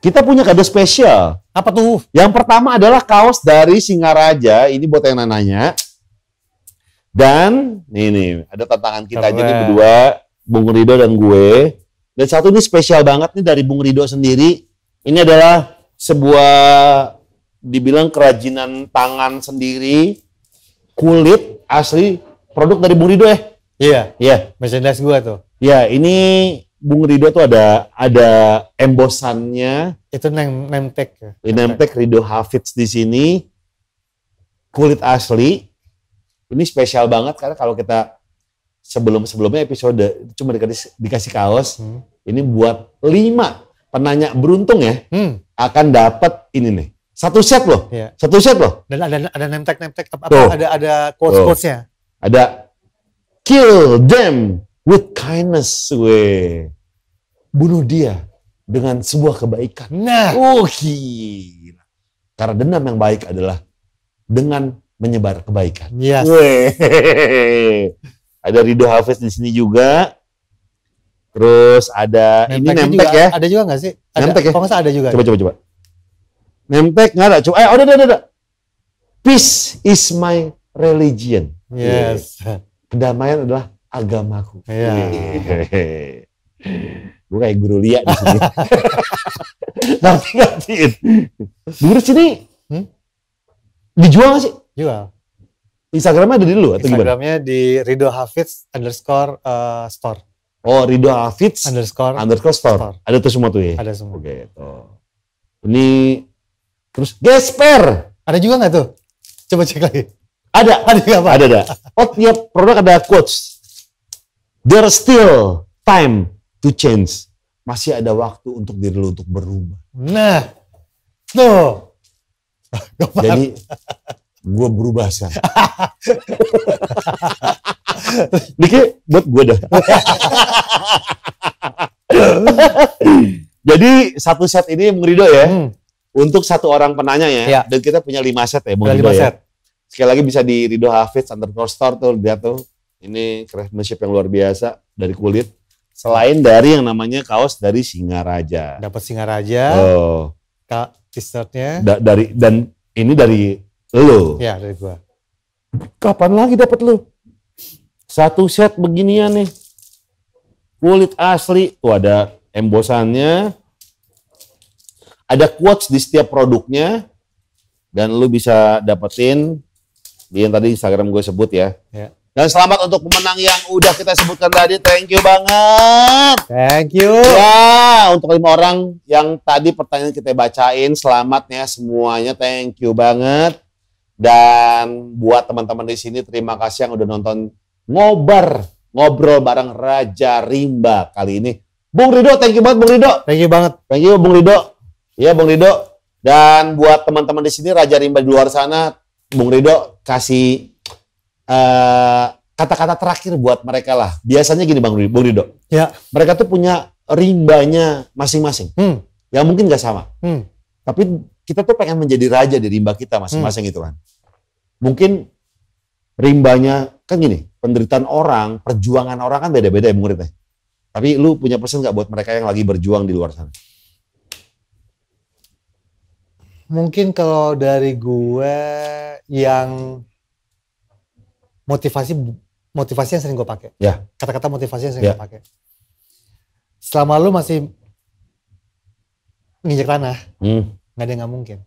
kita punya kado spesial. Apa tuh? Yang pertama adalah kaos dari Singaraja. Ini buat yang nanya. Dan ini ada tantangan kita Keren. aja nih berdua, Bung Rido dan gue. Dan satu ini spesial banget nih dari Bung Rido sendiri. Ini adalah sebuah dibilang kerajinan tangan sendiri, kulit asli produk dari Bung Rido ya. Iya. Iya. Merchandise gue tuh. Iya, ini Bung Rido tuh ada ada embosannya.
Itu name name
tag. Ya. Name tag Rido Hafiz di sini. Kulit asli. Ini spesial banget karena kalau kita sebelum-sebelumnya episode cuma dikasih, dikasih kaos. Hmm. Ini buat lima penanya beruntung ya hmm. akan dapat ini nih. Satu set loh. Ya. Satu set loh.
Dan
ada ada name tag name tag apa tuh. ada ada quotes-quotesnya.
Ada kill them with kindness, we bunuh dia dengan sebuah kebaikan. Nah, oh gila. Karena dendam yang baik adalah dengan menyebar kebaikan. Yes. Ada ridho Hafiz di sini juga. Terus ada nempek ini nempek juga, ya. Ada juga gak sih? Ada, nempek ya. Pokoknya ada juga. Coba coba coba. Nempek nggak ada. Coba. Eh, oh, ada, ada, ada. Peace is my religion. Yes. Kedamaian adalah agamaku. Iya. *laughs* Gue kayak guru Lia di sini. *laughs* Nanti gantiin. Guru sini hmm? dijual gak sih? Jual. Instagramnya ada di lu atau Instagramnya gimana? Instagramnya
di Rido Hafiz underscore uh, store.
Oh, Rido Hafiz underscore underscore store. store. Ada tuh semua tuh ya? Ada semua. Oke, okay, oh. Ini terus gesper. Ada juga nggak tuh? Coba cek lagi. Ada. Ada juga apa? Ada ada. Oh, tiap produk ada quotes. There still time to change. Masih ada waktu untuk diri lu untuk berubah.
Nah, tuh.
*laughs* Jadi gue berubah sih. *laughs* Diki, buat gue dah. *laughs* Jadi satu set ini Bung Rido ya, hmm. untuk satu orang penanya ya, ya, dan kita punya lima set ya Bung lima ya. Set. Sekali lagi bisa di Rido Hafiz underscore store tuh lihat tuh ini craftsmanship yang luar biasa dari kulit. Selain dari yang namanya kaos dari Singa Raja. Dapat Singa Raja. Oh. Kak t-shirtnya. Da dari dan ini dari lo. Ya dari gua.
Kapan lagi dapat lo?
Satu set beginian nih. Kulit asli. Tuh ada embosannya. Ada quotes di setiap produknya. Dan lu bisa dapetin di yang tadi Instagram gue sebut ya. ya. Dan selamat untuk pemenang yang udah kita sebutkan tadi. Thank you banget. Thank you. Ya, untuk lima orang yang tadi pertanyaan kita bacain, selamat ya semuanya. Thank you banget. Dan buat teman-teman di sini, terima kasih yang udah nonton ngobar, ngobrol bareng Raja Rimba kali ini. Bung Rido, thank you banget Bung Rido. Thank you banget. Thank you Bung Rido. Iya Bung Rido. Dan buat teman-teman di sini Raja Rimba di luar sana, Bung Rido kasih kata eh, kata-kata terakhir buat mereka lah. Biasanya gini Bang Rido, Bang Rido. Ya. Mereka tuh punya rimbanya masing-masing. Hmm. Yang mungkin gak sama. Hmm. Tapi kita tuh pengen menjadi raja di rimba kita masing-masing hmm. itu kan. Mungkin rimbanya kan gini, penderitaan orang, perjuangan orang kan beda-beda ya muridnya. Tapi lu punya pesan gak buat mereka yang lagi berjuang di luar sana?
Mungkin kalau dari gue yang motivasi motivasi yang sering gue pakai. Ya. Kata-kata motivasi yang sering ya. gue pakai. Selama lu masih nginjek tanah, hmm. nggak ada yang nggak mungkin.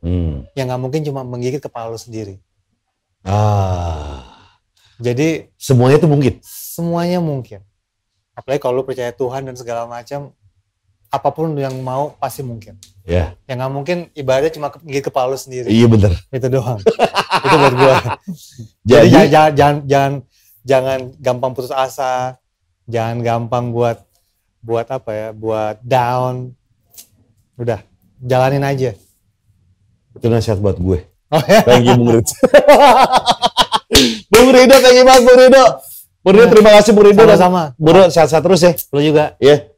Hmm. Yang nggak mungkin cuma menggigit kepala lu sendiri.
Ah. Jadi semuanya itu mungkin.
Semuanya mungkin. Apalagi kalau lu percaya Tuhan dan segala macam, apapun yang mau pasti mungkin. Ya. Yeah. Yang nggak mungkin ibaratnya cuma gigit kepala lu sendiri. Iya bener. Itu doang. *laughs* itu buat gua. Jadi, Jadi jangan, jangan jangan jangan gampang putus asa, jangan gampang buat buat apa ya, buat down. Udah, jalanin aja.
Itu nasihat buat gue. Oh, ya? Thank you Bung Ridho. *laughs* Bung Rido, thank you banget
Bung Rido. Bung Rido, iya. terima kasih Bung Rido. Sama-sama.
Bung Rido, sehat-sehat terus ya. Lu juga. Iya. Yeah.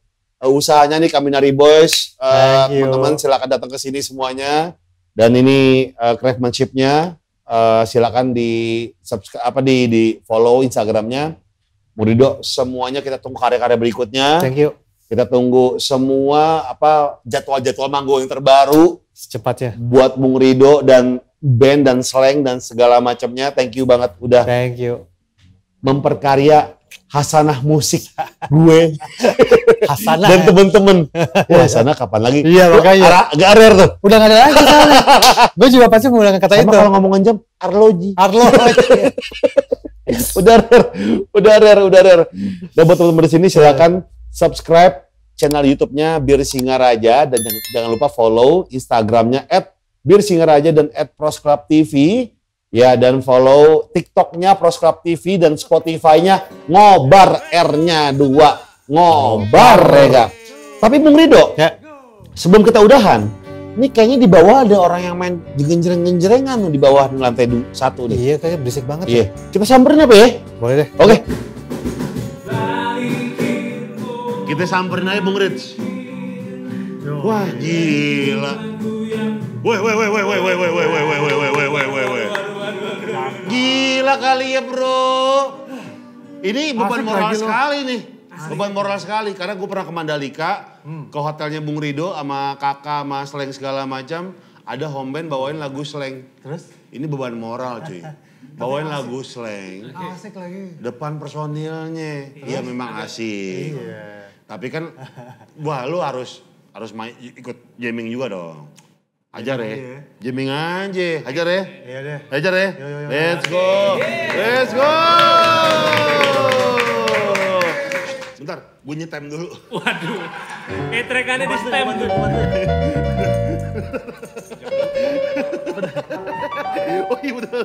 Eh, usahanya nih kami Kaminari Boys. Eh, teman teman-teman silakan datang ke sini semuanya. Dan ini uh, craftsmanshipnya uh, silakan di subscribe apa di di follow Instagramnya. Murido semuanya kita tunggu karya-karya berikutnya. Thank you. Kita tunggu semua apa jadwal-jadwal manggung yang terbaru
secepatnya.
Buat Bung Rido dan band dan slang dan segala macamnya. Thank you banget udah. Thank you. Memperkarya Hasanah musik *laughs* gue Hasanah dan ya? temen-temen wah ya, iya. Hasanah kapan lagi iya makanya Ara, gak rare tuh udah gak ada lagi *laughs* gue juga pasti ngomong kata Sama itu kalau ngomongan jam Arloji Arloji *laughs* udah rare udah rare udah rare dan buat teman-teman di sini silakan subscribe channel YouTube-nya Bir singa raja dan jangan, lupa follow Instagramnya nya dan @prosclubtv Ya, dan follow TikToknya Prosclub TV dan Spotify-nya Ngobar R-nya dua. Ngobar ya kak. Tapi Bung Rido, ya. sebelum kita udahan, ini kayaknya di bawah ada orang yang main genjreng-genjrengan di bawah di lantai satu nih. Iya, kayaknya berisik banget. Iya. Ya. Kita samperin apa ya? Boleh deh. Oke. Kita samperin aja Bung Rich. Wah, gila. Woi, woi, woi, woi, woi, woi, woi, woi, woi, woi, woi, woi, woi, woi, Gila kali ya bro. Ini beban Asik moral sekali nih. Asik. Beban moral sekali karena gue pernah ke Mandalika, hmm. ke hotelnya Bung Rido sama kakak, sama seleng segala macam. Ada homeband bawain lagu seleng, Terus? Ini beban moral cuy. *laughs* Bawain lagu slang. Ah,
asik lagi.
Depan personilnya. Iya memang iya. asik. Iya. Tapi kan, wah lu harus harus main, ikut jamming juga dong ajar ya. ya. Jamming aja. ajar ya. Iya Hajar ya. Iya ya? Let's go. Iya. Let's go. Bentar, gue nyetem dulu. Waduh.
Kayak trackannya di stem Oh iya udah.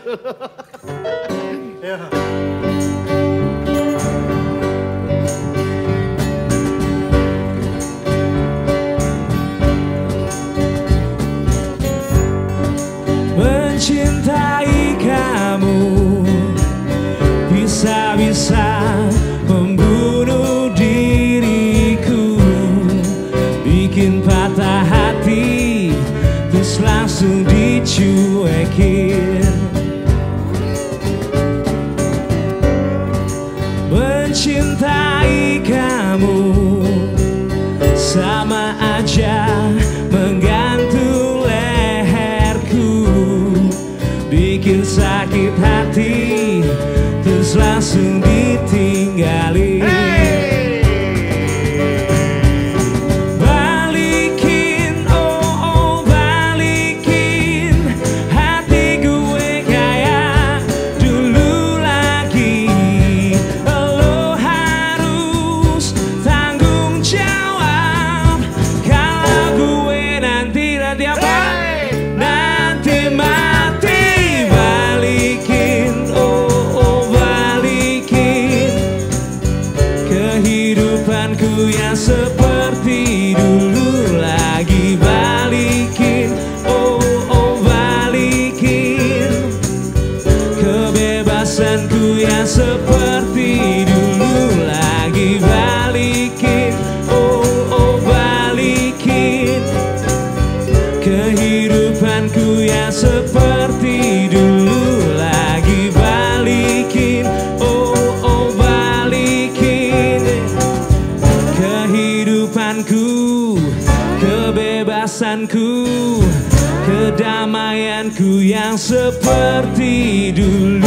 yang seperti dulu